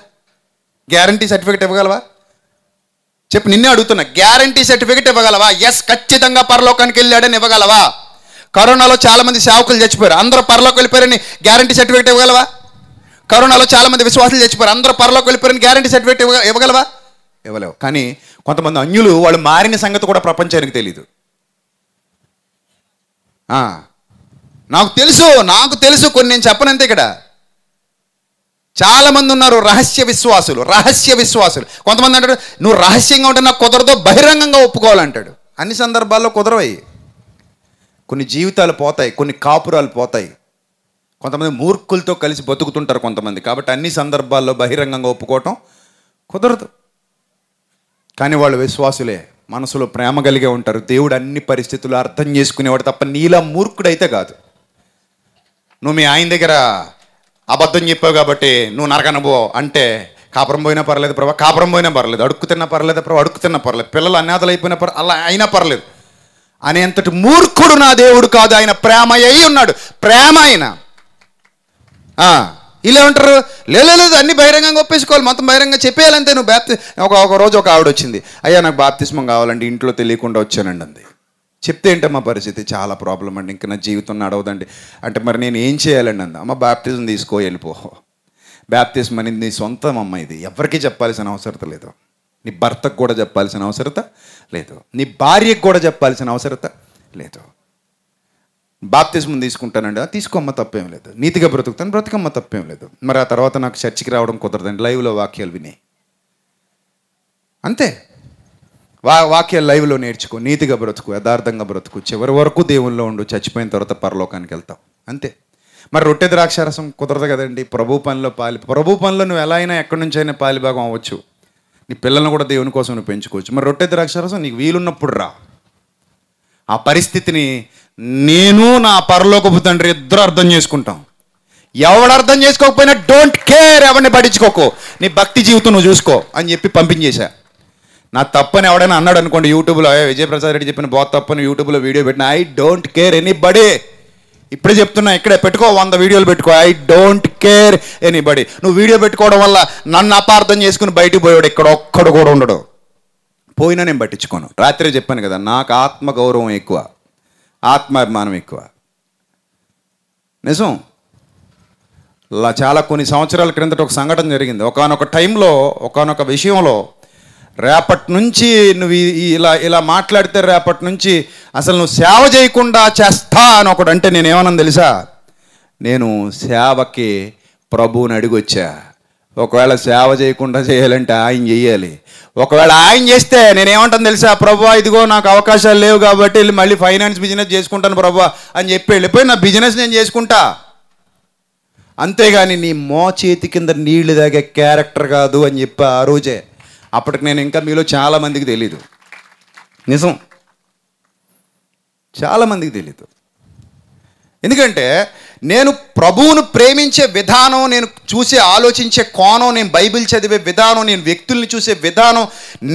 గ్యారంటీ సర్టిఫికేట్ ఇవ్వగలవా చెప్పు నిన్నే అడుగుతున్నా గ్యారంటీ సర్టిఫికెట్ ఇవ్వగలవా ఎస్ ఖచ్చితంగా పరలోకానికి వెళ్ళాడని ఇవ్వగలవా కరోనాలో చాలామంది సేవకులు చచ్చిపోయారు అందరూ పరలోకి వెళ్ళిపోయారని గ్యారంటీ సర్టిఫికేట్ ఇవ్వగలవా కరోనాలో చాలామంది విశ్వాసాలు చచ్చిపోయారు అందరూ పరలోకి వెళ్ళిపోయారని గ్యారంటీ సర్టిఫికేట్ ఇవ్వగలవా ఇవ్వలేవు కానీ కొంతమంది అన్యులు వాళ్ళు మారిన సంగతి కూడా ప్రపంచానికి తెలీదు నాకు తెలుసు నాకు తెలుసు కొన్ని నేను చెప్పనంతే ఇక్కడ చాలామంది ఉన్నారు రహస్య విశ్వాసులు రహస్య విశ్వాసులు కొంతమంది అంటాడు నువ్వు రహస్యంగా ఉంటే నాకు కుదరదో బహిరంగంగా ఒప్పుకోవాలంటాడు అన్ని సందర్భాల్లో కుదరవయ్యి కొన్ని జీవితాలు పోతాయి కొన్ని కాపురాలు పోతాయి కొంతమంది మూర్ఖులతో కలిసి బతుకుతుంటారు కొంతమంది కాబట్టి అన్ని సందర్భాల్లో బహిరంగంగా ఒప్పుకోవటం కుదరదు కానీ వాళ్ళు విశ్వాసులే మనసులో ప్రేమ కలిగే ఉంటారు దేవుడు అన్ని పరిస్థితులు అర్థం చేసుకునేవాడు తప్ప నీలా మూర్ఖుడైతే కాదు నువ్వు మీ ఆయన దగ్గర అబద్ధం చెప్పావు కాబట్టి నువ్వు నరకనబో అంటే కాపురం పోయినా పర్లేదు ప్రభా కాపురం పోయినా పర్లేదు అడుక్కు తిన్నా పర్లేదు ప్రభా అడుక్కు తిన్నా పర్లేదు పిల్లలు అనాథలు అయిపోయినా పర్ అలా అయినా పర్లేదు అనేంతటి మూర్ఖుడు నా దేవుడు కాదు ఆయన ప్రేమ అయి ఉన్నాడు ప్రేమ అయినా ఇలా ఉంటారు లేదు అన్ని బహిరంగంగా ఒప్పేసుకోవాలి మొత్తం బహిరంగంగా చెప్పేయాలంతే నువ్వు బ్యాప్తి ఒక ఒక రోజు ఒక ఆవిడ వచ్చింది అయ్యా నాకు బాప్తిస్మం కావాలండి ఇంట్లో తెలియకుండా వచ్చానండి అంది చెప్తే ఏంటమ్మా పరిస్థితి చాలా ప్రాబ్లం అండి ఇంకా నా జీవితం నడవదండి అంటే మరి నేను ఏం చేయాలండి అంది అమ్మ బాప్తిజం తీసుకో వెళ్ళిపో బ్యాప్తిజం అనేది నీ సొంతం అమ్మ ఇది ఎవరికి చెప్పాల్సిన అవసరత లేదు నీ భర్తకు కూడా చెప్పాల్సిన అవసరత లేదు నీ భార్యకు కూడా చెప్పాల్సిన అవసరత లేదు బాప్తిజం తీసుకుంటానండి అది తీసుకోమ్మ తప్పేం లేదు నీతిగా బ్రతుకుతాను బ్రతకమ్మ తప్పేం లేదు మరి ఆ తర్వాత నాకు చర్చికి రావడం కుదరదండి లైవ్లో వాక్యాలు విని అంతే వా వాక్యాలు లైవ్లో నేర్చుకో నీతిగా బ్రతుకు యథార్థంగా బ్రతుకు చివరి వరకు దేవుల్లో ఉండు చచ్చిపోయిన తర్వాత పరలోకానికి వెళ్తావు అంతే మరి రొట్టె ద్రాక్షారసం కుదరదు కదండి ప్రభు పనిలో పాలి ప్రభు పనిలో నువ్వు ఎలా అయినా ఎక్కడి నుంచి అయినా పాలిభాగం అవ్వచ్చు నీ పిల్లలను కూడా దేవుని కోసం నువ్వు పెంచుకోవచ్చు మరి రొట్టె ద్రాక్షారసం నీకు వీలున్నప్పుడు రా ఆ పరిస్థితిని నేను నా పరలోకపు తండ్రి ఇద్దరు అర్థం చేసుకుంటాం ఎవడు అర్థం చేసుకోకపోయినా డోంట్ కేర్ ఎవరిని పట్టించుకోకు నీ భక్తి జీవితం నువ్వు చూసుకో అని చెప్పి పంపించేశా నా తప్పని ఎవడైనా అన్నాడు అనుకోండి యూట్యూబ్లో విజయప్రసాద్ రెడ్డి చెప్పిన బో తప్పని యూట్యూబ్లో వీడియో పెట్టిన ఐ డోంట్ కేర్ ఎనీ బడే ఇప్పుడే చెప్తున్నా ఇక్కడే పెట్టుకో వంద వీడియోలు పెట్టుకో ఐ డోంట్ కేర్ ఎనీ బడి నువ్వు వీడియో పెట్టుకోవడం వల్ల నన్ను అపార్థం చేసుకుని బయటికి పోయాడు ఇక్కడ ఒక్కడు కూడా ఉండడు పోయినా నేను పట్టించుకోను రాత్రే చెప్పాను కదా నాకు ఆత్మ గౌరవం ఎక్కువ ఆత్మాభిమానం ఎక్కువ నిజం ఇలా చాలా కొన్ని సంవత్సరాల క్రిందట ఒక సంఘటన జరిగింది ఒకనొక టైంలో ఒకనొక విషయంలో రేపటి నుంచి నువ్వు ఇలా ఇలా మాట్లాడితే రేపటి నుంచి అసలు నువ్వు సేవ చేయకుండా చేస్తా అని ఒకడు అంటే నేనేమన్నా తెలుసా నేను సేవకి ప్రభువుని అడిగొచ్చా ఒకవేళ సేవ చేయకుండా చేయాలంటే ఆయన చేయాలి ఒకవేళ ఆయన చేస్తే నేనేమంటాను తెలుసా ప్రభు ఇదిగో నాకు అవకాశాలు లేవు కాబట్టి వెళ్ళి మళ్ళీ ఫైనాన్స్ బిజినెస్ చేసుకుంటాను ప్రభు అని చెప్పి వెళ్ళిపోయి నా బిజినెస్ నేను చేసుకుంటా అంతేగాని నీ మో చేతి కింద నీళ్లు తాగే క్యారెక్టర్ కాదు అని చెప్పి ఆ రోజే అప్పటికి నేను ఇంకా మీలో చాలామందికి తెలీదు నిజం చాలామందికి తెలీదు ఎందుకంటే నేను ప్రభువును ప్రేమించే విధానం నేను చూసే ఆలోచించే కోణం నేను బైబిల్ చదివే విధానం నేను వ్యక్తుల్ని చూసే విధానం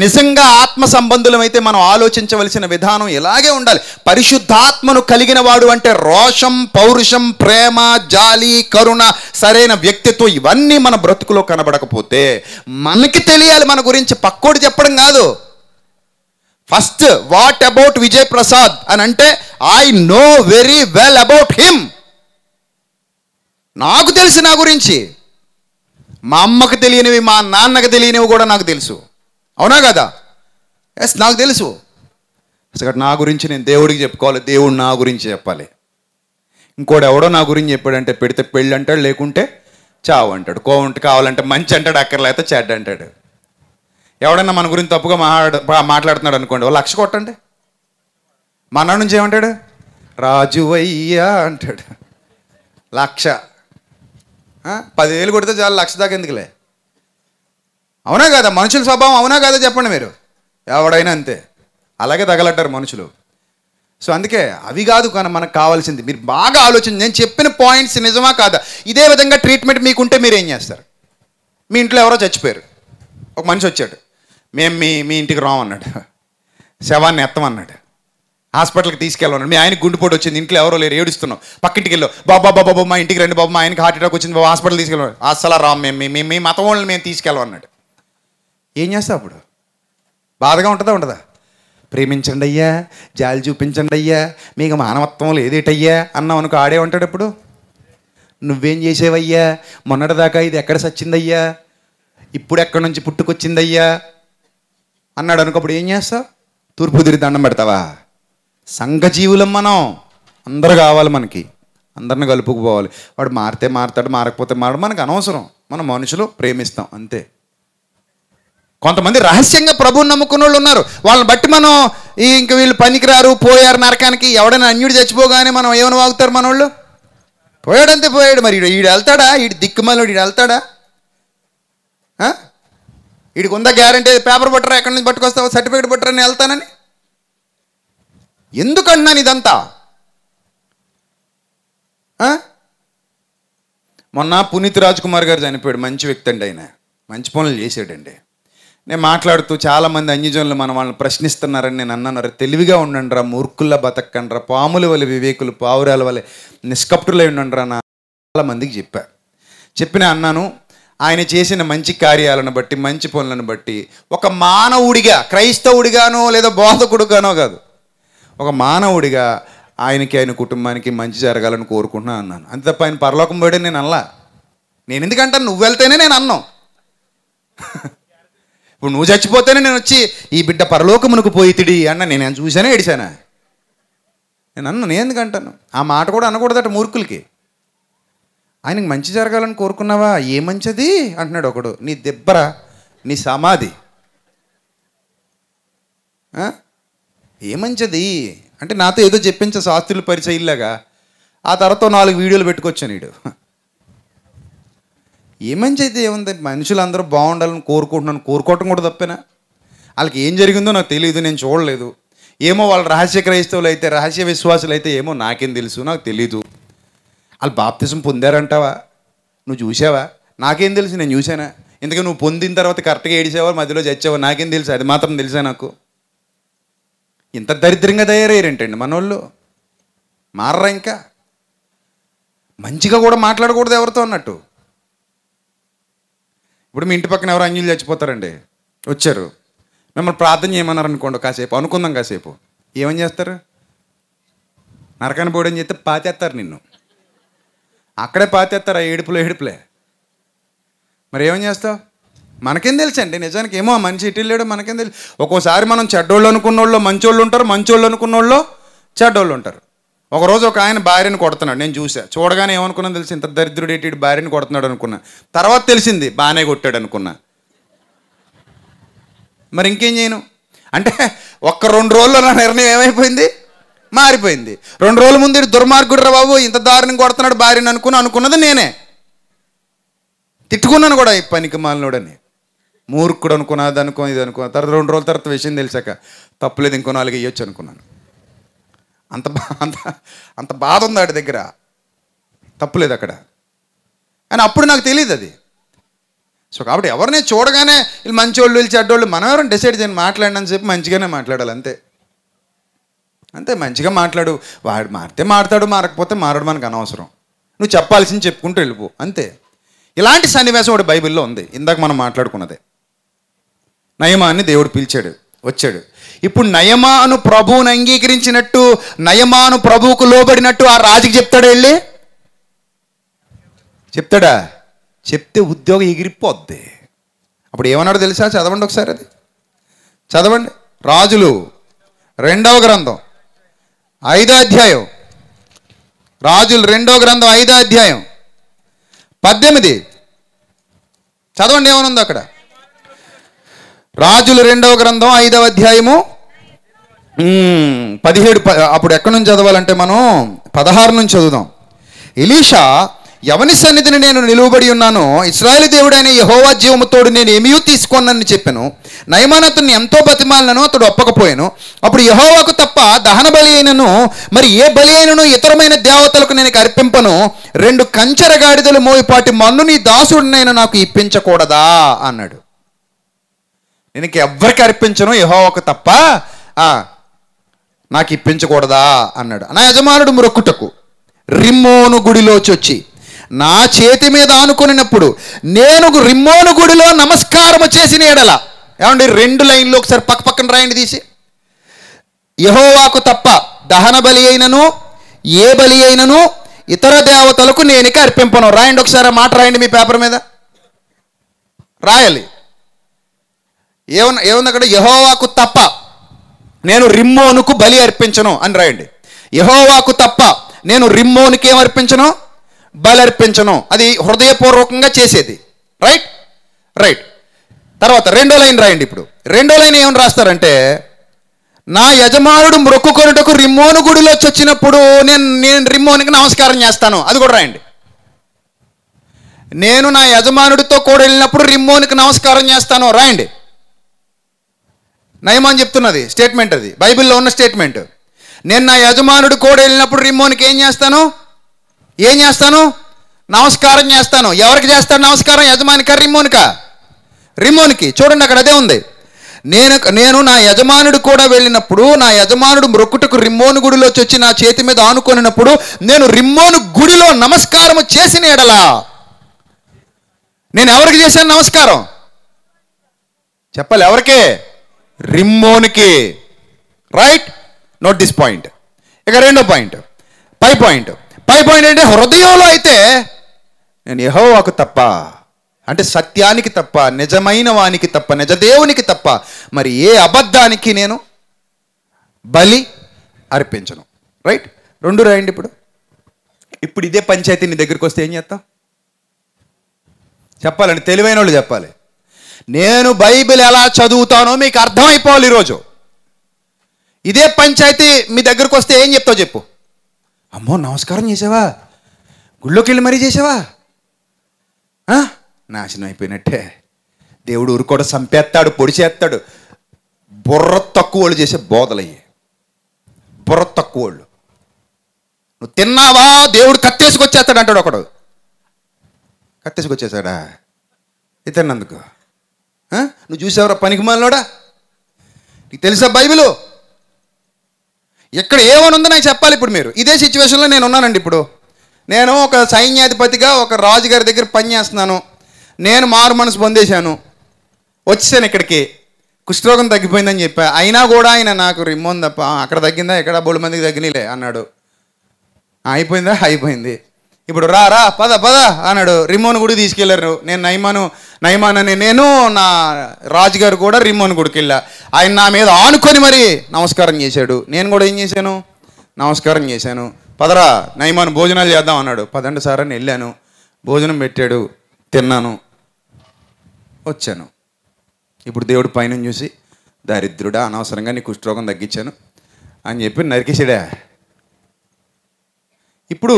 నిజంగా ఆత్మ సంబంధులమైతే మనం ఆలోచించవలసిన విధానం ఇలాగే ఉండాలి పరిశుద్ధాత్మను కలిగిన వాడు అంటే రోషం పౌరుషం ప్రేమ జాలి కరుణ సరైన వ్యక్తిత్వం ఇవన్నీ మన బ్రతుకులో కనబడకపోతే మనకి తెలియాలి మన గురించి పక్కోడు చెప్పడం కాదు first what about Vijay Prasad అని అంటే I know very well about him నాకు తెలుసు నా గురించి మా అమ్మకు తెలియనివి మా నాన్నకు తెలియనివి కూడా నాకు తెలుసు అవునా కదా ఎస్ నాకు తెలుసు అసలు నా గురించి నేను దేవుడికి చెప్పుకోవాలి దేవుడు నా గురించి చెప్పాలి ఇంకోటి ఎవడో నా గురించి చెప్పాడంటే పెడితే పెళ్ళి అంటాడు లేకుంటే చావు అంటాడు కోవంటి కావాలంటే మంచి అంటాడు అక్కర్లేకపోతే చెడ్డ అంటాడు ఎవడన్నా మన గురించి తప్పుగా మాట్లాడు మాట్లాడుతున్నాడు అనుకోండి లక్ష కొట్టండి మన నుంచి ఏమంటాడు రాజువయ్యా అంటాడు లక్ష పదివేలు కొడితే చాలా లక్ష దాకా ఎందుకులే అవునా కదా మనుషుల స్వభావం అవునా కదా చెప్పండి మీరు ఎవడైనా అంతే అలాగే తగలట్టారు మనుషులు సో అందుకే అవి కాదు కానీ మనకు కావాల్సింది మీరు బాగా ఆలోచన నేను చెప్పిన పాయింట్స్ నిజమా కాదా ఇదే విధంగా ట్రీట్మెంట్ మీకుంటే మీరు ఏం చేస్తారు మీ ఇంట్లో ఎవరో చచ్చిపోయారు ఒక మనిషి వచ్చాడు మేము మీ మీ ఇంటికి రామన్నాడు శవాన్ని ఎత్తమన్నాడు హాస్పిటల్కి తీసుకెళ్ళమన్నాడు మీ ఆయనకి గుండెపోటు వచ్చింది ఇంట్లో ఎవరో లేరు ఏడుస్తున్నాం పక్కింటికి వెళ్ళు బాబా బాబా మా ఇంటికి రండి బాబు మా ఆయనకి హార్ట్ అటాక్ వచ్చింది బాబు హాస్పిటల్ తీసుకెళ్ళాం అసలు రామ్ మేము మేము మీ మత వాళ్ళని మేము తీసుకెళ్ళమన్నాడు ఏం చేస్తావు అప్పుడు బాధగా ఉంటుందా ఉండదా ప్రేమించండి అయ్యా జాలి చూపించండి అయ్యా మీకు మానవత్వం లేదేటయ్యా అన్నాం అనుకో ఆడే ఉంటాడు ఇప్పుడు నువ్వేం చేసేవయ్యా మొన్నటిదాకా ఇది ఎక్కడ సచ్చిందయ్యా ఇప్పుడు ఎక్కడి నుంచి పుట్టుకొచ్చిందయ్యా అన్నాడు అనుకప్పుడు ఏం చేస్తావు తూర్పు తిరిగి దండం పెడతావా సంఘజీవులం మనం అందరు కావాలి మనకి అందరిని కలుపుకుపోవాలి వాడు మారితే మారుతాడు మారకపోతే మారడు మనకు అనవసరం మనం మనుషులు ప్రేమిస్తాం అంతే కొంతమంది రహస్యంగా ప్రభువుని నమ్ముకున్న వాళ్ళు ఉన్నారు వాళ్ళని బట్టి మనం ఈ ఇంక వీళ్ళు పనికిరారు పోయారు నరకానికి ఎవడైనా అన్యుడు చచ్చిపోగానే మనం ఏమైనా వాగుతారు మన వాళ్ళు పోయాడంతే పోయాడు మరి ఈడు వెళ్తాడా ఈడు దిక్కుమాలోడు ఈడు వెళ్తాడా వీడికి ఉందా గ్యారంటీ పేపర్ పట్టరా ఎక్కడి నుంచి పట్టుకొస్తావు సర్టిఫికేట్ పట్టరా నేను వెళ్తానని ఎందుకంటున్నాను ఇదంతా మొన్న పునీత్ రాజ్ కుమార్ గారు చనిపోయాడు మంచి వ్యక్తి అండి ఆయన మంచి పనులు చేశాడండి నేను మాట్లాడుతూ చాలామంది అన్యజనులు మన వాళ్ళని ప్రశ్నిస్తున్నారని నేను అన్నాను తెలివిగా ఉండండి రా మూర్ఖుల్లో బతకండి రా పాముల వల్ల వివేకులు పావురాల వల్ల నిష్కప్టులై ఉండండి రా చాలా చాలామందికి చెప్పా చెప్పిన అన్నాను ఆయన చేసిన మంచి కార్యాలను బట్టి మంచి పనులను బట్టి ఒక మానవుడిగా క్రైస్తవుడిగానో లేదా బోధకుడుగానో కాదు ఒక మానవుడిగా ఆయనకి ఆయన కుటుంబానికి మంచి జరగాలని కోరుకుంటున్నా అన్నాను అంతే తప్ప ఆయన పరలోకం పోయడం నేను అనలా నేను ఎందుకంటాను నువ్వు వెళ్తేనే నేను అన్నాం [LAUGHS] ఇప్పుడు నువ్వు చచ్చిపోతేనే నేను వచ్చి ఈ బిడ్డ పరలోకమునకు పోయి తిడి అన్న నేను చూసానే ఏడిసానా నేను నేను ఎందుకంటాను ఆ మాట కూడా అనకూడదట మూర్ఖులకి ఆయనకు మంచి జరగాలని కోరుకున్నావా ఏ మంచిది అంటున్నాడు ఒకడు నీ దిబ్బరా నీ సమాధి ఏ మంచిది అంటే నాతో ఏదో చెప్పించే శాస్త్రులు పరిచయలాగా ఆ తర్వాత నాలుగు వీడియోలు పెట్టుకొచ్చాను నీడు ఏ మంచిది ఏముంది మనుషులందరూ బాగుండాలని కోరుకుంటున్నాను కోరుకోవటం కూడా తప్పేనా వాళ్ళకి ఏం జరిగిందో నాకు తెలియదు నేను చూడలేదు ఏమో వాళ్ళ రహస్య క్రైస్తవులు అయితే రహస్య విశ్వాసులు అయితే ఏమో నాకేం తెలుసు నాకు తెలీదు వాళ్ళు బాప్తిజం పొందారంటావా నువ్వు చూసావా నాకేం తెలుసు నేను చూసానా ఇందుకే నువ్వు పొందిన తర్వాత కరెక్ట్గా ఏడిసావా మధ్యలో చచ్చావా నాకేం తెలుసు అది మాత్రం తెలుసా నాకు ఇంత దరిద్రంగా తయారయ్యారేంటండి మనోళ్ళు మారరా ఇంకా మంచిగా కూడా మాట్లాడకూడదు ఎవరితో అన్నట్టు ఇప్పుడు మీ ఇంటి పక్కన ఎవరు అంజులు చచ్చిపోతారండి వచ్చారు మిమ్మల్ని ప్రార్థన చేయమన్నారు అనుకోండి కాసేపు అనుకుందాం కాసేపు ఏమని చేస్తారు నరకాన్ని పోయడం చేస్తే పాతేస్తారు నిన్ను అక్కడే పాతేస్తారు ఆ ఏడుపులే మరి ఏమని చేస్తావు మనకేం తెలుసు అండి నిజానికి ఏమో మనిషి ఇటు లేడు మనకేం తెలుసు ఒక్కోసారి మనం చెడ్డోళ్ళు అనుకున్నోళ్ళు మంచోళ్ళు ఉంటారు మంచోళ్ళు అనుకున్నోళ్ళు చెడ్డోళ్ళు ఉంటారు ఒకరోజు ఒక ఆయన భార్యను కొడుతున్నాడు నేను చూసా చూడగానే ఏమనుకున్నా తెలిసి ఇంత దరిద్రుడు ఇటు భార్యను కొడుతున్నాడు అనుకున్నా తర్వాత తెలిసింది బాగానే కొట్టాడు అనుకున్నా మరి ఇంకేం చేయను అంటే ఒక్క రెండు రోజుల్లో నా నిర్ణయం ఏమైపోయింది మారిపోయింది రెండు రోజుల ముందు దుర్మార్గుడు రా బాబు ఇంత దారుణం కొడుతున్నాడు భార్యను అనుకుని అనుకున్నది నేనే తిట్టుకున్నాను కూడా ఈ పనికి మాలినోడని మూర్ఖుడు అనుకున్నా అది అనుకో ఇది అనుకో తర్వాత రెండు రోజుల తర్వాత విషయం తెలిసాక తప్పులేదు ఇంకో నాలుగు ఇవ్వచ్చు అనుకున్నాను అంత బా అంత అంత బాధ ఉంది ఆడి దగ్గర తప్పులేదు అక్కడ అని అప్పుడు నాకు తెలియదు అది సో కాబట్టి ఎవరిని చూడగానే వీళ్ళు మంచి వాళ్ళు వీళ్ళు చెడ్డోళ్ళు మనం ఎవరైనా డిసైడ్ చేయండి మాట్లాడినని చెప్పి మంచిగానే మాట్లాడాలి అంతే అంతే మంచిగా మాట్లాడు వాడు మారితే మారతాడు మారకపోతే మారడు మనకు అనవసరం నువ్వు చెప్పాల్సింది చెప్పుకుంటూ వెళ్ళిపో అంతే ఇలాంటి సన్నివేశం ఒకటి బైబిల్లో ఉంది ఇందాక మనం మాట్లాడుకున్నదే నయమాన్ని దేవుడు పిలిచాడు వచ్చాడు ఇప్పుడు నయమాను ప్రభువును అంగీకరించినట్టు నయమాను ప్రభువుకు లోబడినట్టు ఆ రాజుకి చెప్తాడు వెళ్ళి చెప్తాడా చెప్తే ఉద్యోగం ఎగిరిపోద్ది అప్పుడు ఏమన్నాడు తెలుసా చదవండి ఒకసారి అది చదవండి రాజులు రెండవ గ్రంథం ఐదో అధ్యాయం రాజులు రెండో గ్రంథం ఐదో అధ్యాయం పద్దెనిమిది చదవండి ఏమనుంది అక్కడ రాజులు రెండవ గ్రంథం ఐదవ అధ్యాయము పదిహేడు అప్పుడు ఎక్కడి నుంచి చదవాలంటే మనం పదహారు నుంచి చదువుదాం ఇలీషా ఎవని సన్నిధిని నేను నిలువబడి ఉన్నానో ఇస్రాయల్ దేవుడైన యహోవా జీవముతోడు నేను ఏమీ తీసుకున్నానని చెప్పాను అతన్ని ఎంతో బతిమాలను అతడు ఒప్పకపోయాను అప్పుడు యహోవాకు తప్ప దహన బలి అయినను మరి ఏ బలి అయినను ఇతరమైన దేవతలకు నేను అర్పింపను రెండు కంచెర గాడిదలు మోయిపాటి మన్ను నీ దాసుడినైనా నాకు ఇప్పించకూడదా అన్నాడు నేను ఎవ్వరికి అర్పించను యహోవాకు తప్ప నాకు ఇప్పించకూడదా అన్నాడు నా యజమానుడు మొరొక్కుటకు రిమ్మోను గుడిలోచి వచ్చి నా చేతి మీద అనుకునినప్పుడు నేను రిమ్మోను గుడిలో నమస్కారము చేసిన ఎడల ఏమండి రెండు లైన్లు ఒకసారి పక్క పక్కన రాయండి తీసి యహోవాకు తప్ప దహన బలి అయినను ఏ బలి అయినను ఇతర దేవతలకు నేనిక అర్పింపను రాయండి ఒకసారి మాట రాయండి మీ పేపర్ మీద రాయాలి ఏమన్నా ఏముంది అక్కడ యహోవాకు తప్ప నేను రిమ్మోనుకు బలి అర్పించను అని రాయండి యహోవాకు తప్ప నేను రిమ్మోనికి ఏమర్పించను అర్పించను బలర్పించను అది హృదయపూర్వకంగా చేసేది రైట్ రైట్ తర్వాత రెండో లైన్ రాయండి ఇప్పుడు రెండో లైన్ ఏమని రాస్తారంటే నా యజమానుడు కొనుటకు రిమ్మోను గుడిలో చొచ్చినప్పుడు నేను నేను రిమ్మోనికి నమస్కారం చేస్తాను అది కూడా రాయండి నేను నా యజమానుడితో కూడా వెళ్ళినప్పుడు రిమ్మోనికి నమస్కారం చేస్తాను రాయండి నయమాన్ చెప్తున్నది స్టేట్మెంట్ అది బైబిల్లో ఉన్న స్టేట్మెంట్ నేను నా యజమానుడు కూడా వెళ్ళినప్పుడు రిమ్మోనికి ఏం చేస్తాను ఏం చేస్తాను నమస్కారం చేస్తాను ఎవరికి చేస్తాను నమస్కారం యజమానిక రిమోనికా రిమోన్కి చూడండి అక్కడ అదే ఉంది నేను నేను నా యజమానుడు కూడా వెళ్ళినప్పుడు నా యజమానుడు మృక్కుటకు రిమ్మోను గుడిలో వచ్చి నా చేతి మీద ఆనుకొనినప్పుడు నేను రిమ్మోను గుడిలో నమస్కారం చేసిన ఎడలా నేను ఎవరికి చేశాను నమస్కారం చెప్పాలి ఎవరికి రిమ్మోనికి రైట్ నోట్ దిస్ పాయింట్ ఇక రెండో పాయింట్ పై పాయింట్ పై హృదయంలో అయితే నేను యహోవాకు తప్ప అంటే సత్యానికి తప్ప నిజమైన వానికి తప్ప నిజదేవునికి తప్ప మరి ఏ అబద్ధానికి నేను బలి అర్పించను రైట్ రెండు రాయండి ఇప్పుడు ఇప్పుడు ఇదే పంచాయతీ నీ దగ్గరికి వస్తే ఏం చేస్తాం చెప్పాలండి తెలివైన వాళ్ళు చెప్పాలి నేను బైబిల్ ఎలా చదువుతానో మీకు అర్థమైపోవాలి ఈరోజు ఇదే పంచాయతీ మీ దగ్గరికి వస్తే ఏం చెప్తావు చెప్పు అమ్మో నమస్కారం చేసావా గుళ్ళోకి వెళ్ళి మరీ చేసావా నాశనం అయిపోయినట్టే దేవుడు కూడా చంపేస్తాడు పొడిచేస్తాడు బుర్ర తక్కువ వాళ్ళు చేసే బోధలయ్యి బుర్ర తక్కువ వాళ్ళు నువ్వు తిన్నావా దేవుడు కత్తేసుకొచ్చేస్తాడు అంటాడు ఒకడు కత్తేసుకొచ్చేసాడా ఇతన్నందుకు నువ్వు చూసావరా పనికి మాలినోడా నీకు తెలుసా బైబిలు ఇక్కడ ఏమనుందో నాకు చెప్పాలి ఇప్పుడు మీరు ఇదే సిచ్యువేషన్లో నేను ఉన్నానండి ఇప్పుడు నేను ఒక సైన్యాధిపతిగా ఒక రాజుగారి దగ్గర పనిచేస్తున్నాను నేను మారు మనసు పొందేశాను వచ్చేసాను ఇక్కడికి కుష్ఠరోగం తగ్గిపోయిందని చెప్పా అయినా కూడా ఆయన నాకు రిమ్మోన్ తప్ప అక్కడ తగ్గిందా ఎక్కడ బోడు మందికి తగ్గినలే అన్నాడు అయిపోయిందా అయిపోయింది ఇప్పుడు రా రా పద పద అన్నాడు రిమోన్ గుడి తీసుకెళ్లారు నేను నయమాను నైమాన్ అని నేను నా రాజుగారు కూడా రిమోన్ గుడికి వెళ్ళా ఆయన నా మీద ఆనుకొని మరి నమస్కారం చేశాడు నేను కూడా ఏం చేశాను నమస్కారం చేశాను పదరా నయమాను భోజనాలు చేద్దాం అన్నాడు పదండి సార్ అని వెళ్ళాను భోజనం పెట్టాడు తిన్నాను వచ్చాను ఇప్పుడు దేవుడు పైన చూసి దరిద్రుడా అనవసరంగా నీ కుష్ఠరోగం తగ్గించాను అని చెప్పి నరికేసాడా ఇప్పుడు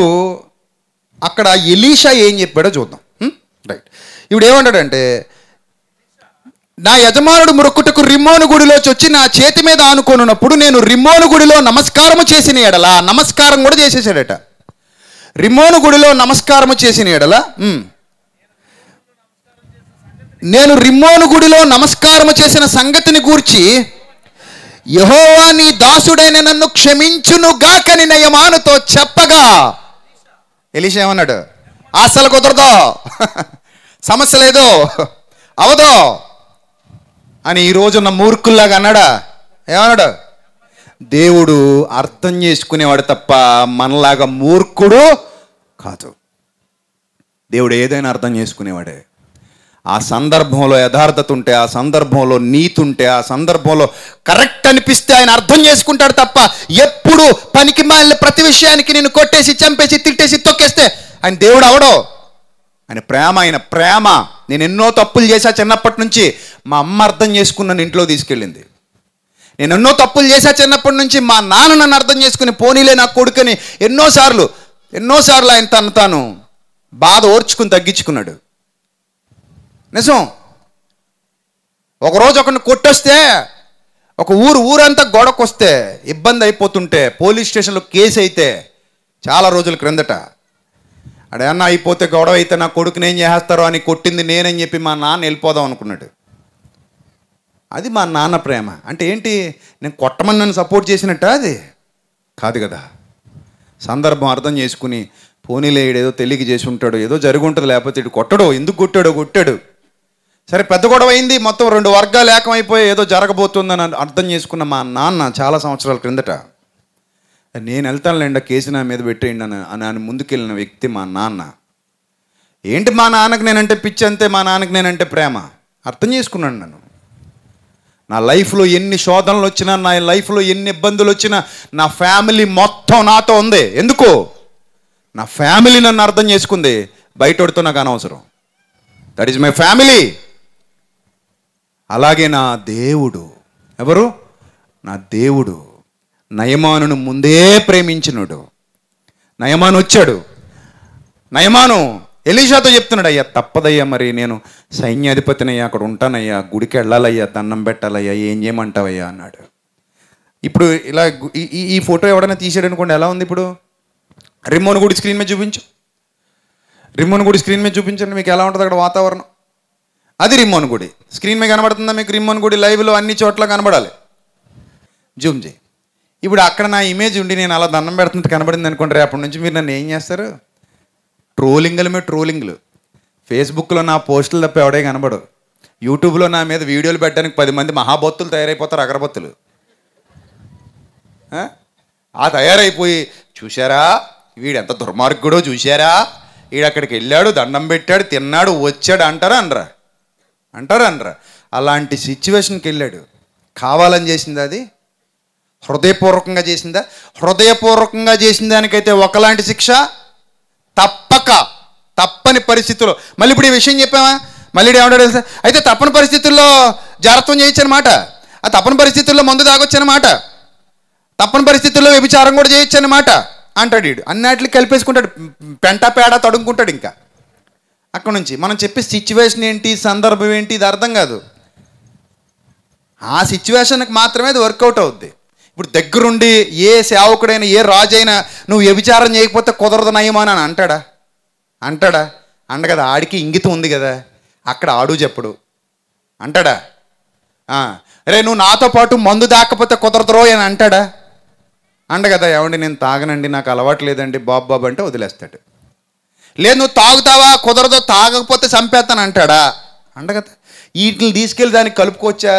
అక్కడ ఎలీషా ఏం చెప్పాడో చూద్దాం రైట్ ఇప్పుడు ఏమంటాడంటే నా యజమానుడు మురుక్కుటకు రిమ్మోను గుడిలో వచ్చి నా చేతి మీద ఆనుకోనున్నప్పుడు నేను రిమ్మోను గుడిలో నమస్కారము చేసిన ఎడల నమస్కారం కూడా చేసేసాడట రిమ్మోను గుడిలో నమస్కారము చేసిన ఎడల నేను రిమ్మోను గుడిలో నమస్కారము చేసిన సంగతిని గూర్చి యహోవా నీ దాసుడైన నన్ను క్షమించునుగాకని నయమానుతో చెప్పగా ఎలీష ఏమన్నాడు ఆశలు కుదరదు సమస్య లేదు అవదు అని ఈరోజు ఉన్న మూర్ఖుల్లాగా అన్నాడా ఏమన్నాడు దేవుడు అర్థం చేసుకునేవాడు తప్ప మనలాగా మూర్ఖుడు కాదు దేవుడు ఏదైనా అర్థం చేసుకునేవాడే ఆ సందర్భంలో యథార్థత ఉంటే ఆ సందర్భంలో నీతి ఉంటే ఆ సందర్భంలో కరెక్ట్ అనిపిస్తే ఆయన అర్థం చేసుకుంటాడు తప్ప ఎప్పుడు పనికి మాలిన ప్రతి విషయానికి నేను కొట్టేసి చంపేసి తిట్టేసి తొక్కేస్తే ఆయన దేవుడు అవడం ఆయన ప్రేమ ఆయన ప్రేమ నేను ఎన్నో తప్పులు చేశా చిన్నప్పటి నుంచి మా అమ్మ అర్థం చేసుకున్న ఇంట్లో తీసుకెళ్ళింది నేను ఎన్నో తప్పులు చేశా చిన్నప్పటి నుంచి మా నాన్న నన్ను అర్థం చేసుకుని పోనీలే నా కొడుకుని ఎన్నోసార్లు ఎన్నోసార్లు ఆయన తను తాను బాధ ఓర్చుకుని తగ్గించుకున్నాడు నిజం ఒకరోజు ఒకరిని కొట్టొస్తే ఒక ఊరు ఊరంతా గొడవకు వస్తే ఇబ్బంది అయిపోతుంటే పోలీస్ స్టేషన్లో కేసు అయితే చాలా రోజుల క్రిందట అడేమన్నా అయిపోతే గొడవ అయితే నా కొడుకుని ఏం చేస్తారో అని కొట్టింది నేనని చెప్పి మా నాన్న వెళ్ళిపోదాం అనుకున్నాడు అది మా నాన్న ప్రేమ అంటే ఏంటి నేను కొట్టమని నన్ను సపోర్ట్ చేసినట్ట అది కాదు కదా సందర్భం అర్థం చేసుకుని పోనీలేయుడు ఏదో తెలియక చేసి ఉంటాడు ఏదో జరుగుంటుంది లేకపోతే ఇటు కొట్టడు ఎందుకు కొట్టాడో కొట్టాడు సరే పెద్ద గొడవ అయింది మొత్తం రెండు వర్గాలు ఏకమైపోయి ఏదో జరగబోతుందని అర్థం చేసుకున్న మా నాన్న చాలా సంవత్సరాల క్రిందట నేను వెళ్తానులేండి కేసు నా మీద పెట్టేయండి అని అని ఆయన ముందుకెళ్ళిన వ్యక్తి మా నాన్న ఏంటి మా నాన్నకు నేనంటే పిచ్చి అంతే మా నాన్నకు నేనంటే ప్రేమ అర్థం చేసుకున్నాను నన్ను నా లైఫ్లో ఎన్ని శోధనలు వచ్చినా నా లైఫ్లో ఎన్ని ఇబ్బందులు వచ్చినా నా ఫ్యామిలీ మొత్తం నాతో ఉంది ఎందుకు నా ఫ్యామిలీ నన్ను అర్థం చేసుకుంది బయటోడితో నాకు అనవసరం దట్ ఈజ్ మై ఫ్యామిలీ అలాగే నా దేవుడు ఎవరు నా దేవుడు నయమానును ముందే ప్రేమించినడు నయమాను వచ్చాడు నయమాను ఎలీషాతో చెప్తున్నాడు అయ్యా తప్పదయ్యా మరి నేను సైన్యాధిపతినయ్యా అక్కడ ఉంటానయ్యా గుడికి వెళ్ళాలయ్యా దండం పెట్టాలయ్యా ఏం చేయమంటావయ్యా అన్నాడు ఇప్పుడు ఇలా ఈ ఈ ఫోటో ఎవడైనా తీసాడు అనుకోండి ఎలా ఉంది ఇప్పుడు రిమోన్ గుడి స్క్రీన్ మీద చూపించు రిమోన్ గుడి స్క్రీన్ మీద చూపించండి మీకు ఎలా ఉంటుంది అక్కడ వాతావరణం అది రిమ్మోన్ గుడి స్క్రీన్ మీద కనబడుతుందా మీకు రిమ్మోన్ గుడి లైవ్లో అన్ని చోట్ల కనబడాలి జూమ్ చేయి ఇప్పుడు అక్కడ నా ఇమేజ్ ఉండి నేను అలా దండం పెడుతున్నట్టు కనబడింది అనుకోండి రేపటి నుంచి మీరు నన్ను ఏం చేస్తారు ట్రోలింగ్లు మీ ట్రోలింగ్లు ఫేస్బుక్లో నా పోస్టులు తప్ప ఎవడే కనబడు యూట్యూబ్లో నా మీద వీడియోలు పెట్టడానికి పది మంది మహాబొత్తులు తయారైపోతారు అగరబత్తులు ఆ తయారైపోయి చూశారా వీడెంత దుర్మార్గుడో చూశారా వీడక్కడికి వెళ్ళాడు దండం పెట్టాడు తిన్నాడు వచ్చాడు అంటారా అనరా అంటారు అనరా అలాంటి సిచ్యువేషన్కి వెళ్ళాడు కావాలని చేసింది అది హృదయపూర్వకంగా చేసిందా హృదయపూర్వకంగా చేసిన దానికైతే ఒకలాంటి శిక్ష తప్పక తప్పని పరిస్థితుల్లో మళ్ళీ ఇప్పుడు ఈ విషయం చెప్పామా మళ్ళీ ఏమన్నాడు అయితే తప్పని పరిస్థితుల్లో జాగ్రత్తం చేయొచ్చనమాట ఆ తప్పని పరిస్థితుల్లో మందు తాగొచ్చనమాట తప్పని పరిస్థితుల్లో వ్యభిచారం కూడా చేయొచ్చనమాట అంటాడు వీడు అన్నిటికి కలిపేసుకుంటాడు పెంట పేడ తడుముకుంటాడు ఇంకా అక్కడ నుంచి మనం చెప్పే సిచ్యువేషన్ ఏంటి సందర్భం ఏంటి ఇది అర్థం కాదు ఆ సిచ్యువేషన్కి మాత్రమే అది వర్కౌట్ అవుద్ది ఇప్పుడు దగ్గరుండి ఏ సేవకుడైనా ఏ రాజైనా నువ్వు వ్యభిచారం చేయకపోతే కుదరదు నయమా అని అంటాడా అంటాడా అంట కదా ఆడికి ఇంగితం ఉంది కదా అక్కడ ఆడు చెప్పుడు అంటాడా రే నువ్వు నాతో పాటు మందు దాకపోతే కుదరదురో అని అంటాడా అండ కదా ఏమండి నేను తాగనండి నాకు అలవాటు లేదండి బాబు బాబు అంటే వదిలేస్తాడు లేదు నువ్వు తాగుతావా కుదరదు తాగకపోతే చంపేస్తాను అంటాడా అంట కదా వీటిని తీసుకెళ్ళి దానికి కలుపుకోవచ్చా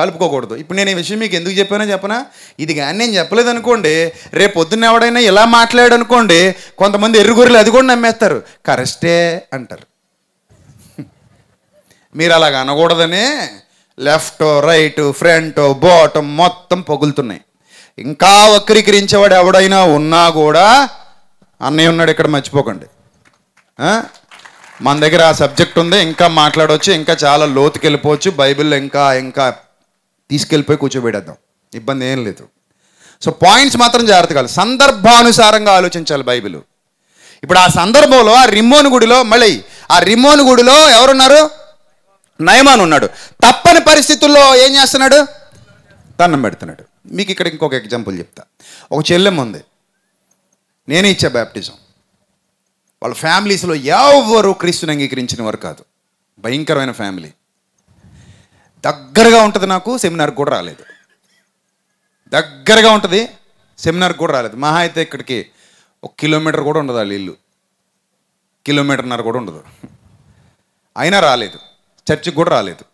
కలుపుకోకూడదు ఇప్పుడు నేను ఈ విషయం మీకు ఎందుకు చెప్పానో చెప్పనా ఇది కానీ నేను చెప్పలేదు అనుకోండి రేపు పొద్దున్న ఎవడైనా ఇలా మాట్లాడాడు అనుకోండి కొంతమంది ఎరుగురులు అది కూడా నమ్మేస్తారు కరెస్టే అంటారు మీరు అలాగ అనకూడదని లెఫ్ట్ రైట్ ఫ్రంట్ బాటమ్ మొత్తం పగులుతున్నాయి ఇంకా వక్రీకరించేవాడు ఎవడైనా ఉన్నా కూడా అన్నయ్య ఉన్నాడు ఇక్కడ మర్చిపోకండి మన దగ్గర ఆ సబ్జెక్ట్ ఉంది ఇంకా మాట్లాడవచ్చు ఇంకా చాలా లోతుకి వెళ్ళిపోవచ్చు బైబిల్ ఇంకా ఇంకా తీసుకెళ్ళిపోయి కూర్చోబెడేద్దాం ఇబ్బంది ఏం లేదు సో పాయింట్స్ మాత్రం జాగ్రత్త కాదు సందర్భానుసారంగా ఆలోచించాలి బైబిల్ ఇప్పుడు ఆ సందర్భంలో ఆ రిమ్మోను గుడిలో మళ్ళీ ఆ రిమ్మోను గుడిలో ఎవరున్నారు నయమాన్ ఉన్నాడు తప్పని పరిస్థితుల్లో ఏం చేస్తున్నాడు దండం పెడుతున్నాడు మీకు ఇక్కడ ఇంకొక ఎగ్జాంపుల్ చెప్తా ఒక చెల్లెమ్మ ఉంది నేనే ఇచ్చా బ్యాప్టిజం వాళ్ళ ఫ్యామిలీస్లో ఎవరు క్రీస్తుని అంగీకరించిన వారు కాదు భయంకరమైన ఫ్యామిలీ దగ్గరగా ఉంటుంది నాకు సెమినార్ కూడా రాలేదు దగ్గరగా ఉంటుంది సెమినార్ కూడా రాలేదు మహా అయితే ఇక్కడికి ఒక కిలోమీటర్ కూడా ఉండదు వాళ్ళ ఇల్లు కిలోమీటర్న్నర కూడా ఉండదు అయినా రాలేదు చర్చికి కూడా రాలేదు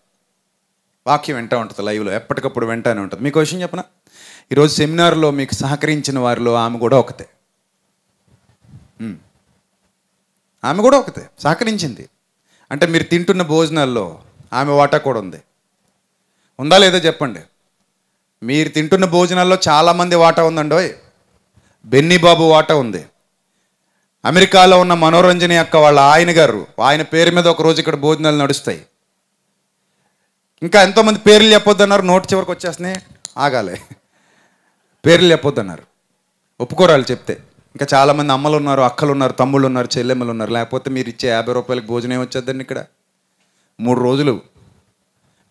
వాక్యం వెంట ఉంటుంది లైవ్లో ఎప్పటికప్పుడు వెంటనే ఉంటుంది మీకు విషయం చెప్పనా ఈరోజు సెమినార్లో మీకు సహకరించిన వారిలో ఆమె కూడా ఒకతే ఆమె కూడా ఒకతే సహకరించింది అంటే మీరు తింటున్న భోజనాల్లో ఆమె వాటా కూడా ఉంది ఉందా లేదో చెప్పండి మీరు తింటున్న భోజనాల్లో చాలామంది వాటా ఉందండి బెన్నీబాబు వాటా ఉంది అమెరికాలో ఉన్న మనోరంజని యొక్క వాళ్ళ ఆయన గారు ఆయన పేరు మీద ఒకరోజు ఇక్కడ భోజనాలు నడుస్తాయి ఇంకా ఎంతోమంది పేర్లు చెప్పొద్దన్నారు నోటి చివరికి వచ్చేస్తున్నాయి ఆగాలి పేర్లు చెప్పొద్దన్నారు ఒప్పుకోరాలు చెప్తే ఇంకా చాలామంది అమ్మలు ఉన్నారు అక్కలు ఉన్నారు తమ్ముళ్ళు ఉన్నారు చెల్లెమ్మలు ఉన్నారు లేకపోతే మీరు ఇచ్చే యాభై రూపాయలకి భోజనం వచ్చేద్దండి ఇక్కడ మూడు రోజులు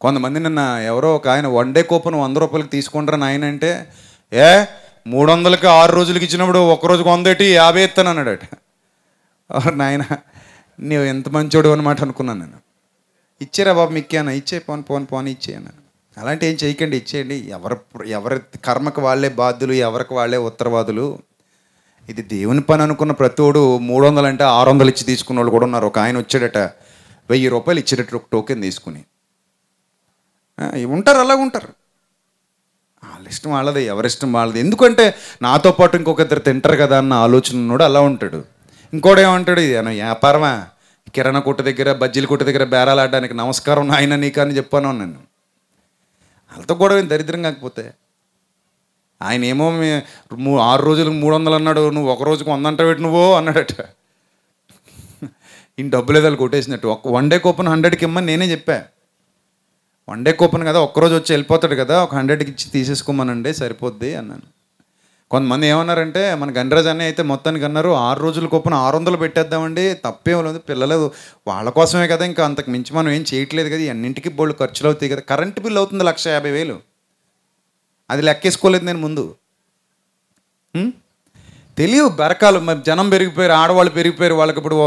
కొంతమంది నిన్న ఎవరో ఒక ఆయన వన్ డే కూపన్ వంద రూపాయలకి తీసుకుంటారు ఆయన అంటే ఏ మూడు వందలకి ఆరు రోజులకి ఇచ్చినప్పుడు ఒక రోజుకి వందటి యాభై ఇస్తాను అన్నాడట నాయన నీవు ఎంత మంచోడు అనమాట అనుకున్నాను నేను ఇచ్చేరా బాబు మిక్కాను ఇచ్చే పోను పోను పోను ఇచ్చేయను అలాంటి ఏం చేయకండి ఇచ్చేయండి ఎవరు ఎవరి కర్మకు వాళ్ళే బాధ్యులు ఎవరికి వాళ్ళే ఉత్తరవాదులు ఇది దేవుని పని అనుకున్న ప్రతోడు మూడు వందలు అంటే ఆరు వందలు ఇచ్చి తీసుకున్న వాళ్ళు కూడా ఉన్నారు ఒక ఆయన వచ్చాడట వెయ్యి రూపాయలు ఇచ్చేటట్టు ఒక టోకెన్ తీసుకుని ఉంటారు అలా ఉంటారు వాళ్ళ ఇష్టం వాళ్ళది ఎవరిష్టం వాళ్ళది ఎందుకంటే నాతో పాటు ఇంకొక ఇద్దరు తింటారు కదా అన్న ఆలోచన ఉన్నాడు అలా ఉంటాడు ఇంకోటి ఏమంటాడు ఇది వ్యాపారమా కిరాణా కొట్టు దగ్గర బజ్జీల కొట్టు దగ్గర బేరాలు ఆడడానికి నమస్కారం నాయన నీకు అని చెప్పాను నన్ను వాళ్ళతో గొడవ దరిద్రం కాకపోతే ఆయన ఏమో ఆరు రోజులకు మూడు వందలు అన్నాడు నువ్వు ఒక రోజుకు వంద అంట పెట్టి నువ్వు అన్నాడట ఈయన డబ్బులు ఏదో కొట్టేసినట్టు ఒక వన్ డే కూపన్ హండ్రెడ్కి ఇమ్మని నేనే చెప్పా వన్ డే కూపన్ కదా ఒక్కరోజు వచ్చి వెళ్ళిపోతాడు కదా ఒక హండ్రెడ్కి ఇచ్చి తీసేసుకోమనండి సరిపోద్ది అన్నాను కొంతమంది ఏమన్నారంటే మన గణరాజ్ అన్నయ్య అయితే మొత్తానికి అన్నారు ఆరు రోజుల కూపన్ ఆరు వందలు పెట్టేద్దామండి తప్పేం లేదు పిల్లలు వాళ్ళ కోసమే కదా ఇంకా అంతకు మించి మనం ఏం చేయట్లేదు కదా అన్నింటికి బోళ్ళు ఖర్చులు అవుతాయి కదా కరెంట్ బిల్ అవుతుంది లక్ష యాభై వేలు అది లెక్కేసుకోలేదు నేను ముందు తెలియవు బరకాలు మరి జనం పెరిగిపోయారు ఆడవాళ్ళు పెరిగిపోయారు వాళ్ళకి ఇప్పుడు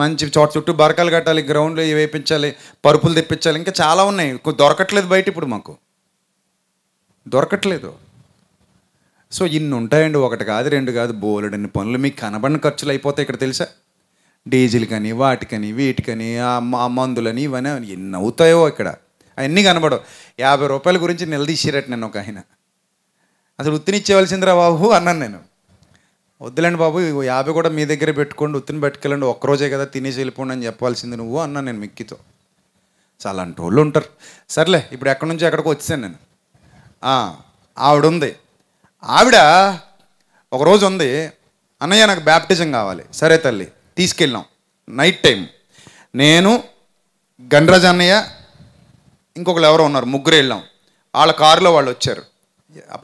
మంచి చోట చుట్టూ బరకాలు కట్టాలి గ్రౌండ్లో వేయించాలి పరుపులు తెప్పించాలి ఇంకా చాలా ఉన్నాయి దొరకట్లేదు బయట ఇప్పుడు మాకు దొరకట్లేదు సో ఇన్ని ఉంటాయండి ఒకటి కాదు రెండు కాదు బోలెడన్ని పనులు మీకు కనబడిన ఖర్చులు అయిపోతాయి ఇక్కడ తెలుసా డీజిల్ కానీ వాటికని వీటికని ఆ మందులని ఇవన్నీ ఎన్ని అవుతాయో ఇక్కడ అవన్నీ కనబడవు యాభై రూపాయల గురించి నిలదీసిరట నేను ఒక ఆయన అసలు ఉత్తినిచ్చేవలసిందిరా బాబు అన్నాను నేను వద్దులేండి బాబు యాభై కూడా మీ దగ్గర పెట్టుకోండి ఉత్తిని పెట్టుకెళ్ళండి ఒక్కరోజే కదా తినేసి వెళ్ళిపోండి అని చెప్పాల్సింది నువ్వు అన్నాను నేను మిక్కితో చాలా అలాంటి వాళ్ళు ఉంటారు సర్లే ఇప్పుడు ఎక్కడి నుంచి ఎక్కడికి వచ్చాను నేను ఆవిడ ఉంది ఆవిడ ఒకరోజు ఉంది అన్నయ్య నాకు బ్యాప్టిజం కావాలి సరే తల్లి తీసుకెళ్ళాం నైట్ టైం నేను గండ్రాజ్ అన్నయ్య ఇంకొకరు ఎవరో ఉన్నారు ముగ్గురు వెళ్ళాం వాళ్ళ కారులో వాళ్ళు వచ్చారు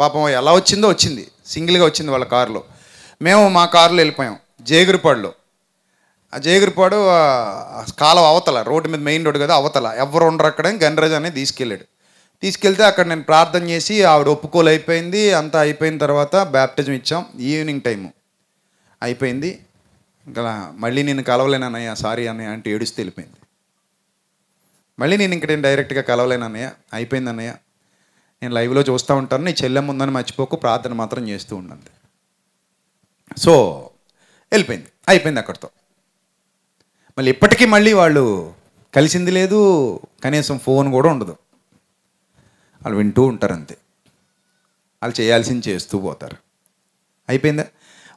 పాపం ఎలా వచ్చిందో వచ్చింది సింగిల్గా వచ్చింది వాళ్ళ కారులో మేము మా కారులో వెళ్ళిపోయాం జేగురిపాడులో ఆ జేగురిపాడు కాలం అవతల రోడ్డు మీద మెయిన్ రోడ్డు కదా అవతల ఎవరు ఉండరు అక్కడ గణరాజు అనేది తీసుకెళ్ళాడు తీసుకెళ్తే అక్కడ నేను ప్రార్థన చేసి ఆవిడ ఒప్పుకోలు అయిపోయింది అంతా అయిపోయిన తర్వాత బ్యాప్టిజం ఇచ్చాం ఈవినింగ్ టైము అయిపోయింది ఇంకా మళ్ళీ నేను కలవలేనన్నయ్య సారీ అన్నయ్య అంటే ఏడుస్తే వెళ్ళిపోయింది మళ్ళీ నేను ఇంకా నేను డైరెక్ట్గా కలవలేనన్నయ్య అన్నయ్య నేను లైవ్లో చూస్తూ ఉంటాను నీ చెల్లెం ఉందని మర్చిపోకు ప్రార్థన మాత్రం చేస్తూ ఉండండి సో వెళ్ళిపోయింది అయిపోయింది అక్కడితో మళ్ళీ ఇప్పటికీ మళ్ళీ వాళ్ళు కలిసింది లేదు కనీసం ఫోన్ కూడా ఉండదు వాళ్ళు వింటూ ఉంటారు అంతే వాళ్ళు చేయాల్సింది చేస్తూ పోతారు అయిపోయిందా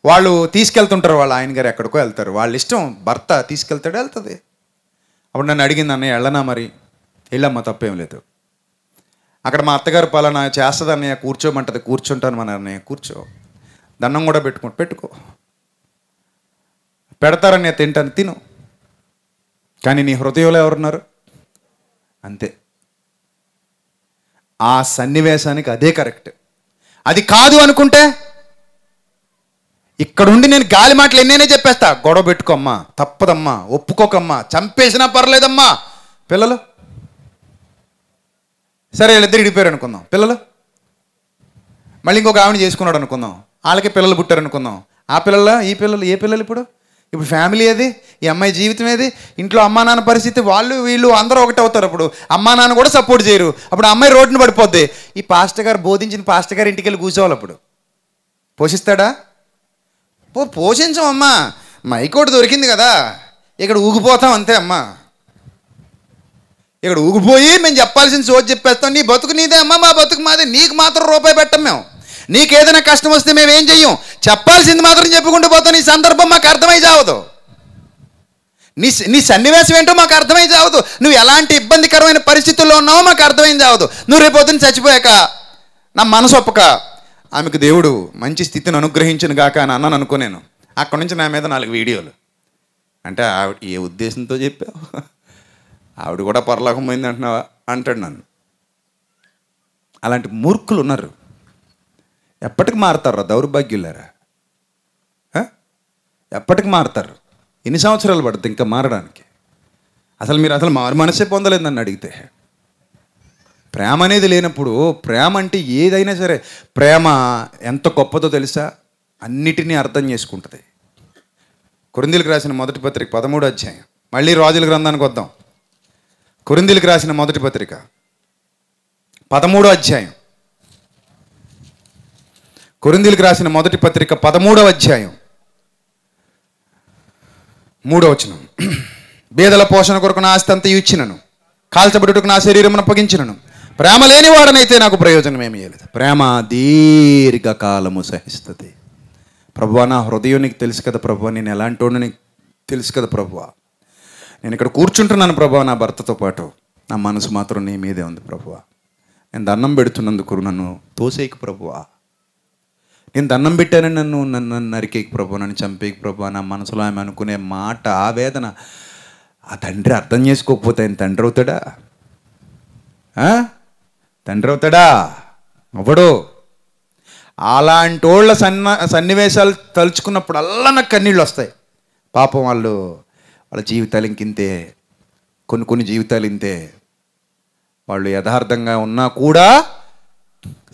వాళ్ళు తీసుకెళ్తుంటారు వాళ్ళ ఆయన గారు ఎక్కడికో వెళ్తారు వాళ్ళ ఇష్టం భర్త తీసుకెళ్తాడు వెళ్తుంది అప్పుడు నన్ను అడిగింది అన్నయ్య వెళ్ళనా మరి వెళ్ళమ్మా తప్పేం లేదు అక్కడ మా అత్తగారు పలానా చేస్తుంది అన్నయ్య కూర్చోమంటది కూర్చుంటాను మన అన్నయ్య కూర్చో దండం కూడా పెట్టుకో పెట్టుకో పెడతారన్నయ్య తింటాను తిను కానీ నీ హృదయంలో ఎవరున్నారు అంతే ఆ సన్నివేశానికి అదే కరెక్ట్ అది కాదు అనుకుంటే ఇక్కడుండి నేను గాలి మాటలు ఎన్నైనా చెప్పేస్తా గొడవ పెట్టుకోమ్మా తప్పదమ్మా ఒప్పుకోకమ్మా చంపేసినా పర్లేదమ్మా పిల్లలు సరే వీళ్ళిద్దరు ఇడిపోయారు అనుకుందాం పిల్లలు మళ్ళీ ఇంకొక ఆవిడ చేసుకున్నాడు అనుకుందాం వాళ్ళకి పిల్లలు పుట్టారు అనుకుందాం ఆ పిల్లలు ఈ పిల్లలు ఏ పిల్లలు ఇప్పుడు ఇప్పుడు ఫ్యామిలీ ఏది ఈ అమ్మాయి జీవితం ఏది ఇంట్లో అమ్మా నాన్న పరిస్థితి వాళ్ళు వీళ్ళు అందరూ ఒకటే అవుతారు అప్పుడు అమ్మా నాన్న కూడా సపోర్ట్ చేయరు అప్పుడు అమ్మాయి రోడ్డున పడిపోద్ది ఈ పాస్టర్ గారు బోధించిన పాస్టర్ గారు ఇంటికి వెళ్ళి కూర్చోవాలి అప్పుడు పోషిస్తాడా పో పోషించం అమ్మా మైకోటి దొరికింది కదా ఇక్కడ ఊగిపోతాం అంతే అమ్మా ఇక్కడ ఊగిపోయి మేము చెప్పాల్సిన చోటు చెప్పేస్తాం నీ బతుకు నీదే అమ్మ మా బతుకు మాదే నీకు మాత్రం రూపాయి పెట్టాం మేము నీకేదైనా కష్టం వస్తే మేము ఏం చెయ్యం చెప్పాల్సింది మాత్రం చెప్పుకుంటూ పోతాం నీ సందర్భం మాకు అర్థమై చావదు నీ నీ సన్నివేశం ఏంటో మాకు అర్థమై చావదు నువ్వు ఎలాంటి ఇబ్బందికరమైన పరిస్థితుల్లో ఉన్నావో మాకు అర్థమైంది చావదు నువ్వు రేపొద్దున చచ్చిపోయాక నా మనసు ఒప్పక ఆమెకు దేవుడు మంచి స్థితిని అనుగ్రహించిన గాక అని అన్నాను అనుకోనేను అక్కడి నుంచి నా మీద నాలుగు వీడియోలు అంటే ఏ ఉద్దేశంతో చెప్పావు ఆవిడ కూడా పరలోకం పోయింది అంటున్నావా అంటాడు నన్ను అలాంటి మూర్ఖులు ఉన్నారు ఎప్పటికి మారుతారా దౌర్భాగ్యులారా ఎప్పటికి మారుతారు ఎన్ని సంవత్సరాలు పడుతుంది ఇంకా మారడానికి అసలు మీరు అసలు మారు మనసే పొందలేదు నన్ను అడిగితే ప్రేమ అనేది లేనప్పుడు ప్రేమ అంటే ఏదైనా సరే ప్రేమ ఎంత గొప్పదో తెలుసా అన్నిటినీ అర్థం చేసుకుంటుంది కురిందీలకు రాసిన మొదటి పత్రిక పదమూడు అధ్యాయం మళ్ళీ రాజుల గ్రంథానికి వద్దాం కొరిందీలకు రాసిన మొదటి పత్రిక పదమూడో అధ్యాయం కొరిందీలకు రాసిన మొదటి పత్రిక పదమూడవ అధ్యాయం మూడో వచనం బేదల పోషణ కొరకు నా ఆస్తి అంతా ఇచ్చినను కాల్చబడుటకు నా శరీరం అప్పగించినను ప్రేమ లేని వాడనైతే నాకు ప్రయోజనం ఏమి లేదు ప్రేమ దీర్ఘకాలము సహిస్తుంది ప్రభువా నా హృదయం నీకు తెలుసు కదా ప్రభువా నేను ఎలాంటి నీకు తెలుసు కదా ప్రభువా నేను ఇక్కడ కూర్చుంటున్నాను ప్రభా నా భర్తతో పాటు నా మనసు మాత్రం నీ మీదే ఉంది ప్రభువ నేను దండం పెడుతున్నందుకు నన్ను తోసేకి ప్రభువ నేను దండం పెట్టానని నన్ను నన్ను నరికేకి ప్రభు నన్ను చంపేకి ప్రభు నా మనసులో ఆమె అనుకునే మాట ఆ వేదన ఆ తండ్రి అర్థం చేసుకోకపోతే ఆయన తండ్రి అవుతాడా తండ్రి అవుతాడా అవ్వడు అలాంటి వాళ్ళ సన్న సన్నివేశాలు తలుచుకున్నప్పుడల్లా నాకు కన్నీళ్ళు వస్తాయి పాపం వాళ్ళు వాళ్ళ జీవితాలు ఇంకింతే కొన్ని కొన్ని జీవితాలు ఇంతే వాళ్ళు యథార్థంగా ఉన్నా కూడా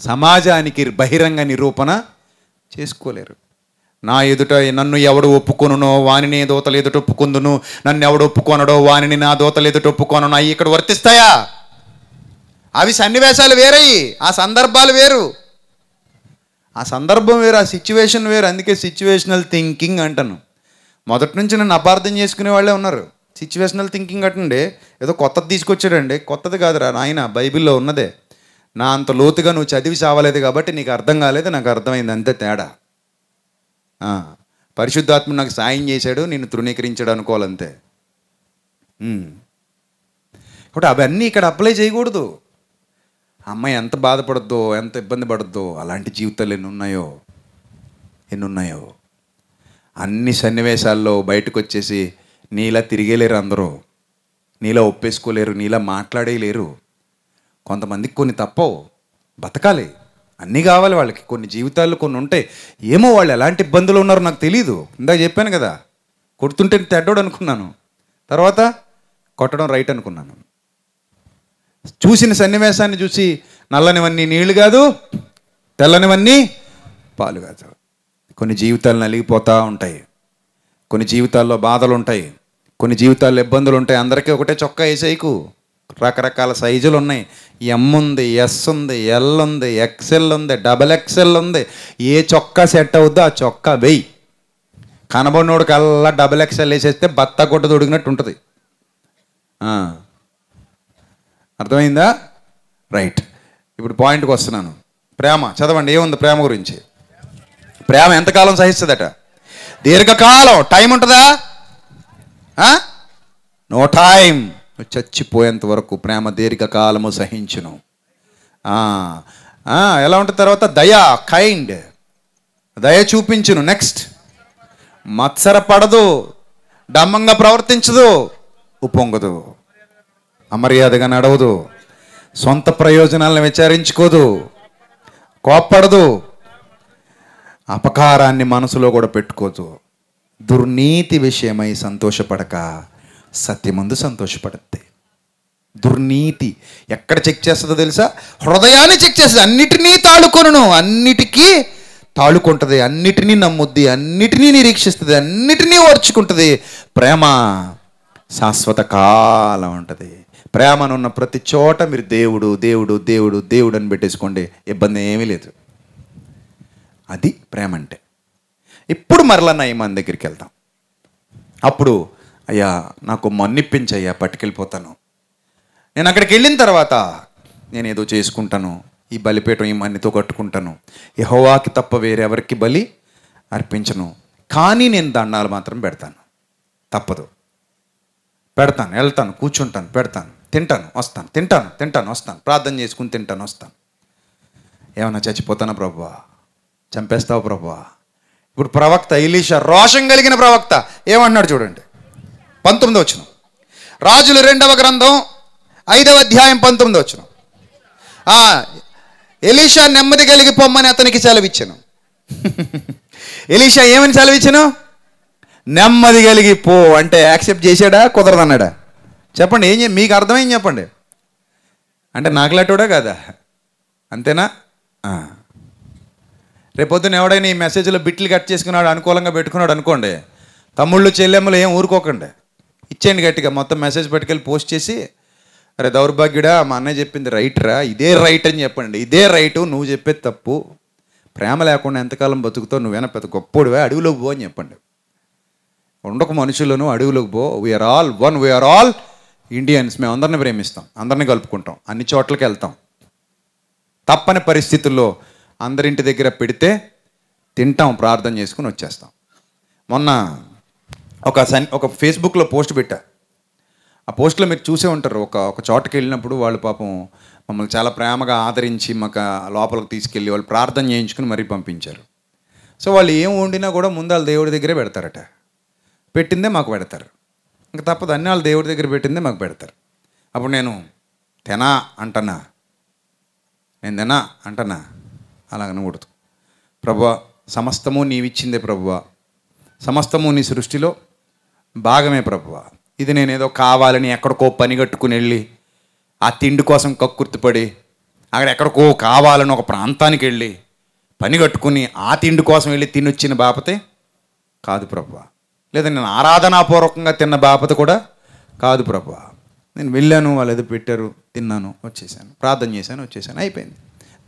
సమాజానికి బహిరంగ నిరూపణ చేసుకోలేరు నా ఎదుట నన్ను ఎవడు ఒప్పుకొనునో వానిని దోతలు ఎదుట ఒప్పుకుందును నన్ను ఎవడు ఒప్పుకొనడో వానిని నా దోతలు ఎదుట ఒప్పుకొనను అవి ఇక్కడ వర్తిస్తాయా అవి సన్నివేశాలు వేరయ్యి ఆ సందర్భాలు వేరు ఆ సందర్భం వేరు ఆ సిచ్యువేషన్ వేరు అందుకే సిచ్యువేషనల్ థింకింగ్ అంటాను మొదటి నుంచి నన్ను అపార్థం చేసుకునే వాళ్ళే ఉన్నారు సిచ్యువేషనల్ థింకింగ్ అటుండే ఏదో కొత్తది తీసుకొచ్చాడండి కొత్తది కాదురా నాయన బైబిల్లో ఉన్నదే నా అంత లోతుగా నువ్వు చదివి చావలేదు కాబట్టి నీకు అర్థం కాలేదు నాకు అర్థమైంది అంతే తేడా పరిశుద్ధాత్మ నాకు సాయం చేశాడు నేను తృణీకరించాడు అనుకోవాలంతే కాబట్టి అవన్నీ ఇక్కడ అప్లై చేయకూడదు అమ్మాయి ఎంత బాధపడద్దో ఎంత ఇబ్బంది పడద్దో అలాంటి జీవితాలు ఎన్ని ఉన్నాయో ఎన్ని ఉన్నాయో అన్ని సన్నివేశాల్లో బయటకు వచ్చేసి నీలా తిరిగేలేరు అందరూ నీలా ఒప్పేసుకోలేరు నీలా మాట్లాడేయలేరు కొంతమందికి కొన్ని తప్పవు బతకాలి అన్నీ కావాలి వాళ్ళకి కొన్ని జీవితాలు కొన్ని ఉంటాయి ఏమో వాళ్ళు ఎలాంటి ఇబ్బందులు ఉన్నారో నాకు తెలియదు ఇందాక చెప్పాను కదా కొడుతుంటే తెడ్డోడు అనుకున్నాను తర్వాత కొట్టడం రైట్ అనుకున్నాను చూసిన సన్నివేశాన్ని చూసి నల్లనివన్నీ నీళ్లు కాదు తెల్లనివన్నీ పాలు కాదు కొన్ని జీవితాలు నలిగిపోతూ ఉంటాయి కొన్ని జీవితాల్లో బాధలు ఉంటాయి కొన్ని జీవితాల్లో ఇబ్బందులు ఉంటాయి అందరికీ ఒకటే చొక్కా వేసేయకు రకరకాల సైజులు ఉన్నాయి ఎం ఉంది ఎస్ ఉంది ఎల్ ఉంది ఎక్సెల్ ఉంది డబల్ ఎక్సెల్ ఉంది ఏ చొక్కా సెట్ అవుద్దో ఆ చొక్కా వెయ్యి కనబడినోడు కల్లా డబల్ ఎక్సెల్ వేసేస్తే బత్త కొట్టు దొడిగినట్టు ఉంటుంది అర్థమైందా రైట్ ఇప్పుడు పాయింట్కి వస్తున్నాను ప్రేమ చదవండి ఏముంది ప్రేమ గురించి ప్రేమ ఎంతకాలం సహిస్తుందట దీర్ఘకాలం టైం ఉంటుందా నో టైం చచ్చిపోయేంత వరకు ప్రేమ దీర్ఘకాలము సహించును ఎలా ఉంటుంది తర్వాత దయ కైండ్ దయ చూపించును నెక్స్ట్ మత్సర పడదు డమ్మంగా ప్రవర్తించదు ఉప్పొంగదు అమర్యాదగా నడవదు సొంత ప్రయోజనాలను విచారించుకోదు కోప్పడదు అపకారాన్ని మనసులో కూడా పెట్టుకోదు దుర్నీతి విషయమై సంతోషపడక సత్యమందు సంతోషపడద్ది దుర్నీతి ఎక్కడ చెక్ చేస్తుందో తెలుసా హృదయాన్ని చెక్ చేస్తుంది అన్నిటినీ తాళుకొను అన్నిటికీ తాళుకుంటుంది అన్నిటినీ నమ్ముద్ది అన్నిటినీ నిరీక్షిస్తుంది అన్నిటినీ ఓర్చుకుంటుంది ప్రేమ శాశ్వత కాలం ఉంటుంది ప్రేమనున్న ప్రతి చోట మీరు దేవుడు దేవుడు దేవుడు దేవుడు అని పెట్టేసుకోండి ఇబ్బంది ఏమీ లేదు అది ప్రేమ అంటే ఇప్పుడు మరలా నయమాన్ దగ్గరికి వెళ్తాం అప్పుడు అయ్యా నాకు మన్నిప్పించి అయ్యా పట్టుకెళ్ళిపోతాను నేను అక్కడికి వెళ్ళిన తర్వాత నేను ఏదో చేసుకుంటాను ఈ బలిపేటం ఈ మన్నితో కట్టుకుంటాను యహోవాకి తప్ప వేరెవరికి బలి అర్పించను కానీ నేను దండాలు మాత్రం పెడతాను తప్పదు పెడతాను వెళ్తాను కూర్చుంటాను పెడతాను తింటాను వస్తాను తింటాను తింటాను వస్తాను ప్రార్థన చేసుకుని తింటాను వస్తాను ఏమన్నా చచ్చిపోతానా ప్రభువా చంపేస్తావు ప్రభా ఇప్పుడు ప్రవక్త ఇలీష రోషం కలిగిన ప్రవక్త ఏమన్నాడు చూడండి పంతొమ్మిది వచ్చిన రాజులు రెండవ గ్రంథం ఐదవ అధ్యాయం పంతొమ్మిది వచ్చిన ఎలీషా నెమ్మది కలిగి పొమ్మని అతనికి సెలవిచ్చాను ఎలీషా ఏమని సెలవిచ్చాను నెమ్మది కలిగి పో అంటే యాక్సెప్ట్ చేశాడా కుదరదన్నాడా చెప్పండి ఏం మీకు అర్థమైంది చెప్పండి అంటే నాకులాటోడా కాదా అంతేనా రేపొద్దున ఎవడైనా ఈ మెసేజ్లో బిట్లు కట్ చేసుకున్నాడు అనుకూలంగా పెట్టుకున్నాడు అనుకోండి తమ్ముళ్ళు చెల్లెమ్మలు ఏం ఊరుకోకండి ఇచ్చేయండి గట్టిగా మొత్తం మెసేజ్ పట్టుకెళ్ళి పోస్ట్ చేసి అరే దౌర్భాగ్యుడా మా అన్నయ్య చెప్పింది రైట్రా ఇదే రైట్ అని చెప్పండి ఇదే రైటు నువ్వు చెప్పేది తప్పు ప్రేమ లేకుండా ఎంతకాలం బతుకుతావు నువ్వేనా పెద్ద గొప్పోడివే అడవిలోకి పో అని చెప్పండి ఉండక మనుషులను అడవిలోకి పో we're all one we're all Indians మేము అందరిని ప్రేమిస్తాం అందరిని కలుపుకుంటాం అన్ని చోట్లకి వెళ్తాం తప్పని పరిస్థితుల్లో అందరింటి దగ్గర పెడితే తింటాం ప్రార్థన చేసుకుని వచ్చేస్తాం మొన్న ఒక సన్ ఒక ఫేస్బుక్లో పోస్ట్ పెట్టా ఆ పోస్ట్లో మీరు చూసే ఉంటారు ఒక ఒక చోటకి వెళ్ళినప్పుడు వాళ్ళు పాపం మమ్మల్ని చాలా ప్రేమగా ఆదరించి మాకు లోపలికి తీసుకెళ్ళి వాళ్ళు ప్రార్థన చేయించుకుని మరీ పంపించారు సో వాళ్ళు ఏం వండినా కూడా ముందు వాళ్ళు దేవుడి దగ్గరే పెడతారట పెట్టిందే మాకు పెడతారు ఇంకా తప్పదు అన్ని వాళ్ళు దేవుడి దగ్గర పెట్టిందే మాకు పెడతారు అప్పుడు నేను తెనా అంటనా నేను తెనా అంటనా అలాగనకూడదు ప్రభా సమస్తము నీవిచ్చిందే ప్రభువ సమస్తము నీ సృష్టిలో భాగమే ప్రభువ ఇది నేనేదో కావాలని ఎక్కడికో పని కట్టుకుని వెళ్ళి ఆ తిండి కోసం కక్కుర్తిపడి అక్కడ ఎక్కడికో కావాలని ఒక ప్రాంతానికి వెళ్ళి పని కట్టుకుని ఆ తిండి కోసం వెళ్ళి తినొచ్చిన బాపతే కాదు ప్రభువ లేదా నేను ఆరాధనాపూర్వకంగా తిన్న బాపత కూడా కాదు ప్రభువ నేను వెళ్ళాను వాళ్ళు ఏదో పెట్టారు తిన్నాను వచ్చేసాను ప్రార్థన చేశాను వచ్చేసాను అయిపోయింది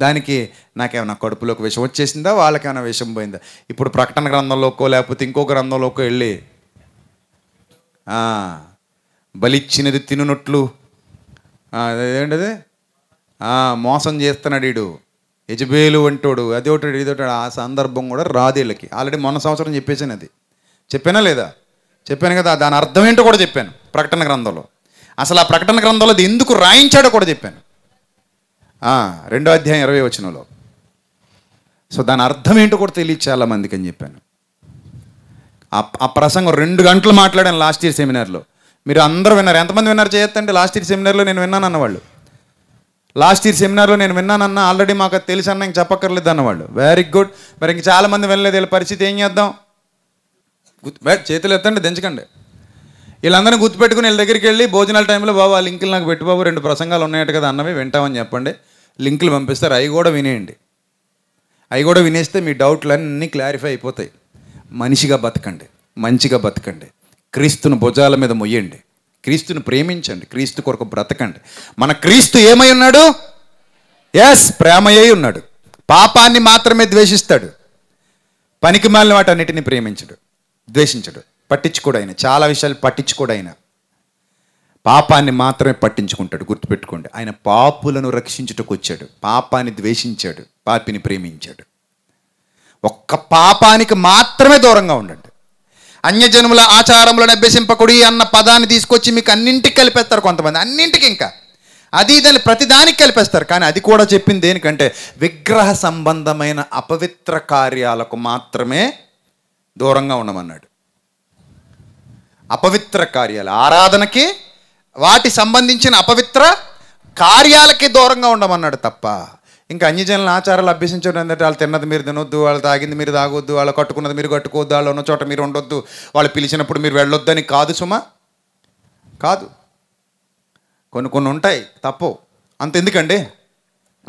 దానికి నాకేమైనా కడుపులోకి విషం వచ్చేసిందా వాళ్ళకేమైనా విషం పోయిందా ఇప్పుడు ప్రకటన గ్రంథంలోకో లేకపోతే ఇంకో గ్రంథంలోకో వెళ్ళి బలిచ్చినది తినునట్లు అదేంటది మోసం చేస్తున్నాడు వీడు యజబేలు అంటాడు అది ఒకటి ఇది ఒకటి ఆ సందర్భం కూడా రాదు వీళ్ళకి ఆల్రెడీ మొన్న సంవత్సరం చెప్పేసాను అది చెప్పానా లేదా చెప్పాను కదా దాని అర్థం ఏంటో కూడా చెప్పాను ప్రకటన గ్రంథంలో అసలు ఆ ప్రకటన గ్రంథంలో అది ఎందుకు రాయించాడో కూడా చెప్పాను రెండో అధ్యాయం ఇరవై వచనంలో సో దాని అర్థం ఏంటో కూడా తెలియదు చాలా మందికి అని చెప్పాను ఆ ప్రసంగం రెండు గంటలు మాట్లాడాను లాస్ట్ ఇయర్ సెమినార్లో మీరు అందరూ విన్నారు ఎంతమంది విన్నారు చేయొద్దంటే లాస్ట్ ఇయర్ సెమినార్లో నేను విన్నాను అన్నవాళ్ళు లాస్ట్ ఇయర్ సెమినార్లో నేను విన్నానన్న ఆల్రెడీ మాకు తెలిసి అన్న ఇంక చెప్పక్కర్లేదు అన్నవాళ్ళు వెరీ గుడ్ మరి ఇంక చాలామంది వినలేదు వీళ్ళ పరిస్థితి ఏం చేద్దాం చేతులు ఎత్తండి దించకండి వీళ్ళందరినీ గుర్తుపెట్టుకుని వీళ్ళ దగ్గరికి వెళ్ళి భోజనాల టైంలో బాబు ఆ లింకులు నాకు పెట్టు బాబు రెండు ప్రసంగాలు ఉన్నాయట కదా అన్నవి వింటామని చెప్పండి లింకులు పంపిస్తారు అవి కూడా వినేయండి అవి కూడా వినేస్తే మీ డౌట్లన్నీ క్లారిఫై అయిపోతాయి మనిషిగా బతకండి మంచిగా బతకండి క్రీస్తును భుజాల మీద మొయ్యండి క్రీస్తును ప్రేమించండి క్రీస్తు కొరకు బ్రతకండి మన క్రీస్తు ఏమై ఉన్నాడు ఎస్ ప్రేమయ్యై ఉన్నాడు పాపాన్ని మాత్రమే ద్వేషిస్తాడు పనికి మాలిన వాటన్నిటిని ప్రేమించడు ద్వేషించడు పట్టించుకోడు ఆయన చాలా విషయాలు పట్టించుకోడు అయినా పాపాన్ని మాత్రమే పట్టించుకుంటాడు గుర్తుపెట్టుకోండి ఆయన పాపులను రక్షించుటకు వచ్చాడు పాపాన్ని ద్వేషించాడు పాపిని ప్రేమించాడు ఒక్క పాపానికి మాత్రమే దూరంగా ఉండండి అన్యజనుల ఆచారములను అభ్యసింపకుడి అన్న పదాన్ని తీసుకొచ్చి మీకు అన్నింటికి కలిపేస్తారు కొంతమంది అన్నింటికి ఇంకా అది దాన్ని ప్రతిదానికి కలిపేస్తారు కానీ అది కూడా చెప్పింది దేనికంటే విగ్రహ సంబంధమైన అపవిత్ర కార్యాలకు మాత్రమే దూరంగా ఉండమన్నాడు అపవిత్ర కార్యాలు ఆరాధనకి వాటి సంబంధించిన అపవిత్ర కార్యాలకి దూరంగా ఉండమన్నాడు తప్ప ఇంకా అన్యజనుల ఆచారాలు అభ్యసించడం ఏంటంటే వాళ్ళు తిన్నది మీరు తినొద్దు వాళ్ళు తాగింది మీరు తాగొద్దు వాళ్ళు కట్టుకున్నది మీరు కట్టుకోవద్దు వాళ్ళు ఉన్న చోట మీరు ఉండొద్దు వాళ్ళు పిలిచినప్పుడు మీరు అని కాదు సుమా కాదు కొన్ని కొన్ని ఉంటాయి తప్పు అంత ఎందుకండి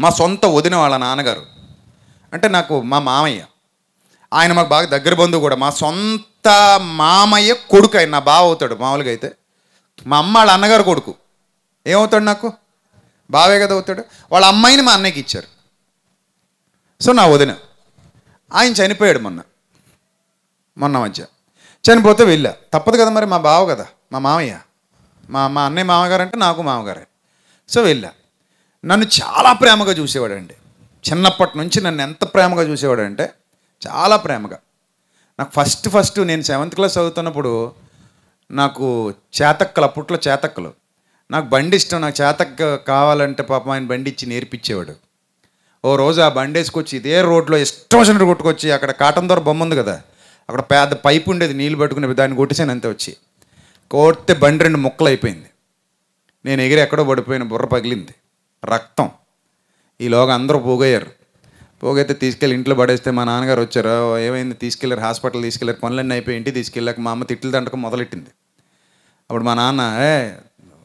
మా సొంత వదిన వాళ్ళ నాన్నగారు అంటే నాకు మా మామయ్య ఆయన మాకు బాగా దగ్గర బంధువు కూడా మా సొంత మామయ్య కొడుకు ఆయన నా బావ అవుతాడు మామూలుగా అయితే మా అమ్మ వాళ్ళ అన్నగారు కొడుకు ఏమవుతాడు నాకు బావే కదా అవుతాడు వాళ్ళ అమ్మాయిని మా అన్నయ్యకి ఇచ్చారు సో నా వదిన ఆయన చనిపోయాడు మొన్న మొన్న మధ్య చనిపోతే వెళ్ళా తప్పదు కదా మరి మా బావ కదా మా మామయ్య మా మా అన్నయ్య మామగారు అంటే నాకు మామగారే సో వెళ్ళా నన్ను చాలా ప్రేమగా చూసేవాడండి చిన్నప్పటి నుంచి నన్ను ఎంత ప్రేమగా చూసేవాడంటే చాలా ప్రేమగా నాకు ఫస్ట్ ఫస్ట్ నేను సెవెంత్ క్లాస్ చదువుతున్నప్పుడు నాకు చేతక్కలు అప్పట్లో చేతక్కలు నాకు బండి ఇష్టం నాకు చేతక్క కావాలంటే పాపం ఆయన బండి ఇచ్చి నేర్పించేవాడు ఓ రోజు ఆ బండి వేసుకొచ్చి ఇదే రోడ్లో ఇష్టం వచ్చినట్టు కొట్టుకొచ్చి అక్కడ కాటన్ దొర బొమ్మ ఉంది కదా అక్కడ పెద్ద పైపు ఉండేది నీళ్ళు పట్టుకునే దాన్ని కొట్టేసాను అంతే వచ్చి కొడితే బండి రెండు ముక్కలు అయిపోయింది నేను ఎగిరి ఎక్కడో పడిపోయిన బుర్ర పగిలింది రక్తం ఈలోగా అందరూ పోగయ్యారు పోగైతే తీసుకెళ్ళి ఇంట్లో పడేస్తే మా నాన్నగారు వచ్చారు ఏమైంది తీసుకెళ్ళారు హాస్పిటల్ తీసుకెళ్ళారు పనులన్నీ అయిపోయి ఇంటికి తీసుకెళ్ళాక మా అమ్మ తిట్లు దండకం మొదలెట్టింది అప్పుడు మా నాన్న ఏ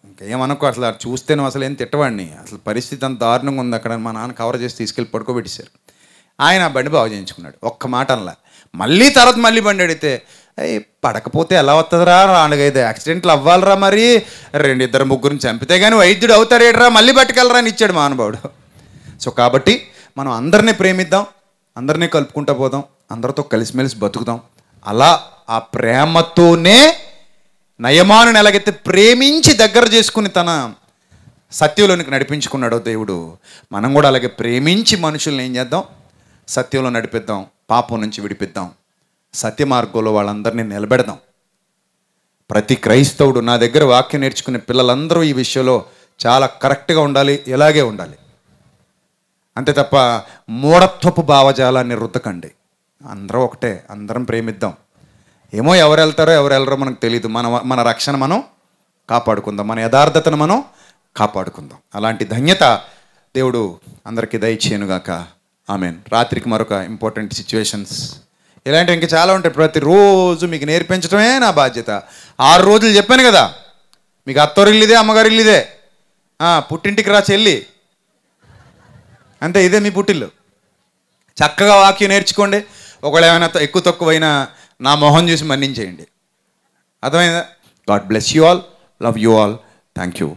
ఇంకేమనుకో అసలు చూస్తే నువ్వు అసలు ఏం తిట్టవాడిని అసలు పరిస్థితి అంత దారుణంగా ఉంది అక్కడ మా నాన్న కవర్ చేసి తీసుకెళ్ళి పడుకోబెట్టేశారు ఆయన ఆ బండి బాగు చేయించుకున్నాడు ఒక్క మాట అనలా మళ్ళీ తర్వాత మళ్ళీ బండి అడిగితే అయ్యి పడకపోతే ఎలా వస్తుందిరా నాలుగైదు యాక్సిడెంట్లు అవ్వాలరా మరి రెండు ఇద్దరు ముగ్గురిని చంపితే కానీ వైద్యుడు అవుతారేట్రా మళ్ళీ పట్టుకెళ్ళరా అని ఇచ్చాడు మానుభావుడు సో కాబట్టి మనం అందరినీ ప్రేమిద్దాం అందరినీ కలుపుకుంటూ పోదాం అందరితో కలిసిమెలిసి బతుకుదాం అలా ఆ ప్రేమతోనే నయమాను ఎలాగైతే ప్రేమించి దగ్గర చేసుకుని తన సత్యంలోనికి నడిపించుకున్నాడో దేవుడు మనం కూడా అలాగే ప్రేమించి మనుషుల్ని ఏం చేద్దాం సత్యంలో నడిపిద్దాం పాపం నుంచి విడిపిద్దాం సత్య మార్గంలో వాళ్ళందరినీ నిలబెడదాం ప్రతి క్రైస్తవుడు నా దగ్గర వాక్యం నేర్చుకునే పిల్లలందరూ ఈ విషయంలో చాలా కరెక్ట్గా ఉండాలి ఇలాగే ఉండాలి అంతే తప్ప మూఢత్వపు భావజాలాన్ని రుద్దకండి అందరం ఒకటే అందరం ప్రేమిద్దాం ఏమో ఎవరు వెళ్తారో ఎవరు వెళ్ళరో మనకు తెలియదు మన మన రక్షణ మనం కాపాడుకుందాం మన యథార్థతను మనం కాపాడుకుందాం అలాంటి ధన్యత దేవుడు అందరికీ దయచేయనుగాక ఆమెన్ రాత్రికి మరొక ఇంపార్టెంట్ సిచ్యువేషన్స్ ఇలాంటివి ఇంకా చాలా ఉంటాయి ప్రతిరోజు మీకు నేర్పించడమే నా బాధ్యత ఆరు రోజులు చెప్పాను కదా మీకు అమ్మగారు ఇల్లిదే పుట్టింటికి రా చెల్లి అంతే ఇదే మీ పుట్టిల్లు చక్కగా వాక్యం నేర్చుకోండి ఒకవేళ ఏమైనా ఎక్కువ తక్కువైనా నా మొహం చూసి మన్నించేయండి అర్థమైందా God bless you all love you all thank you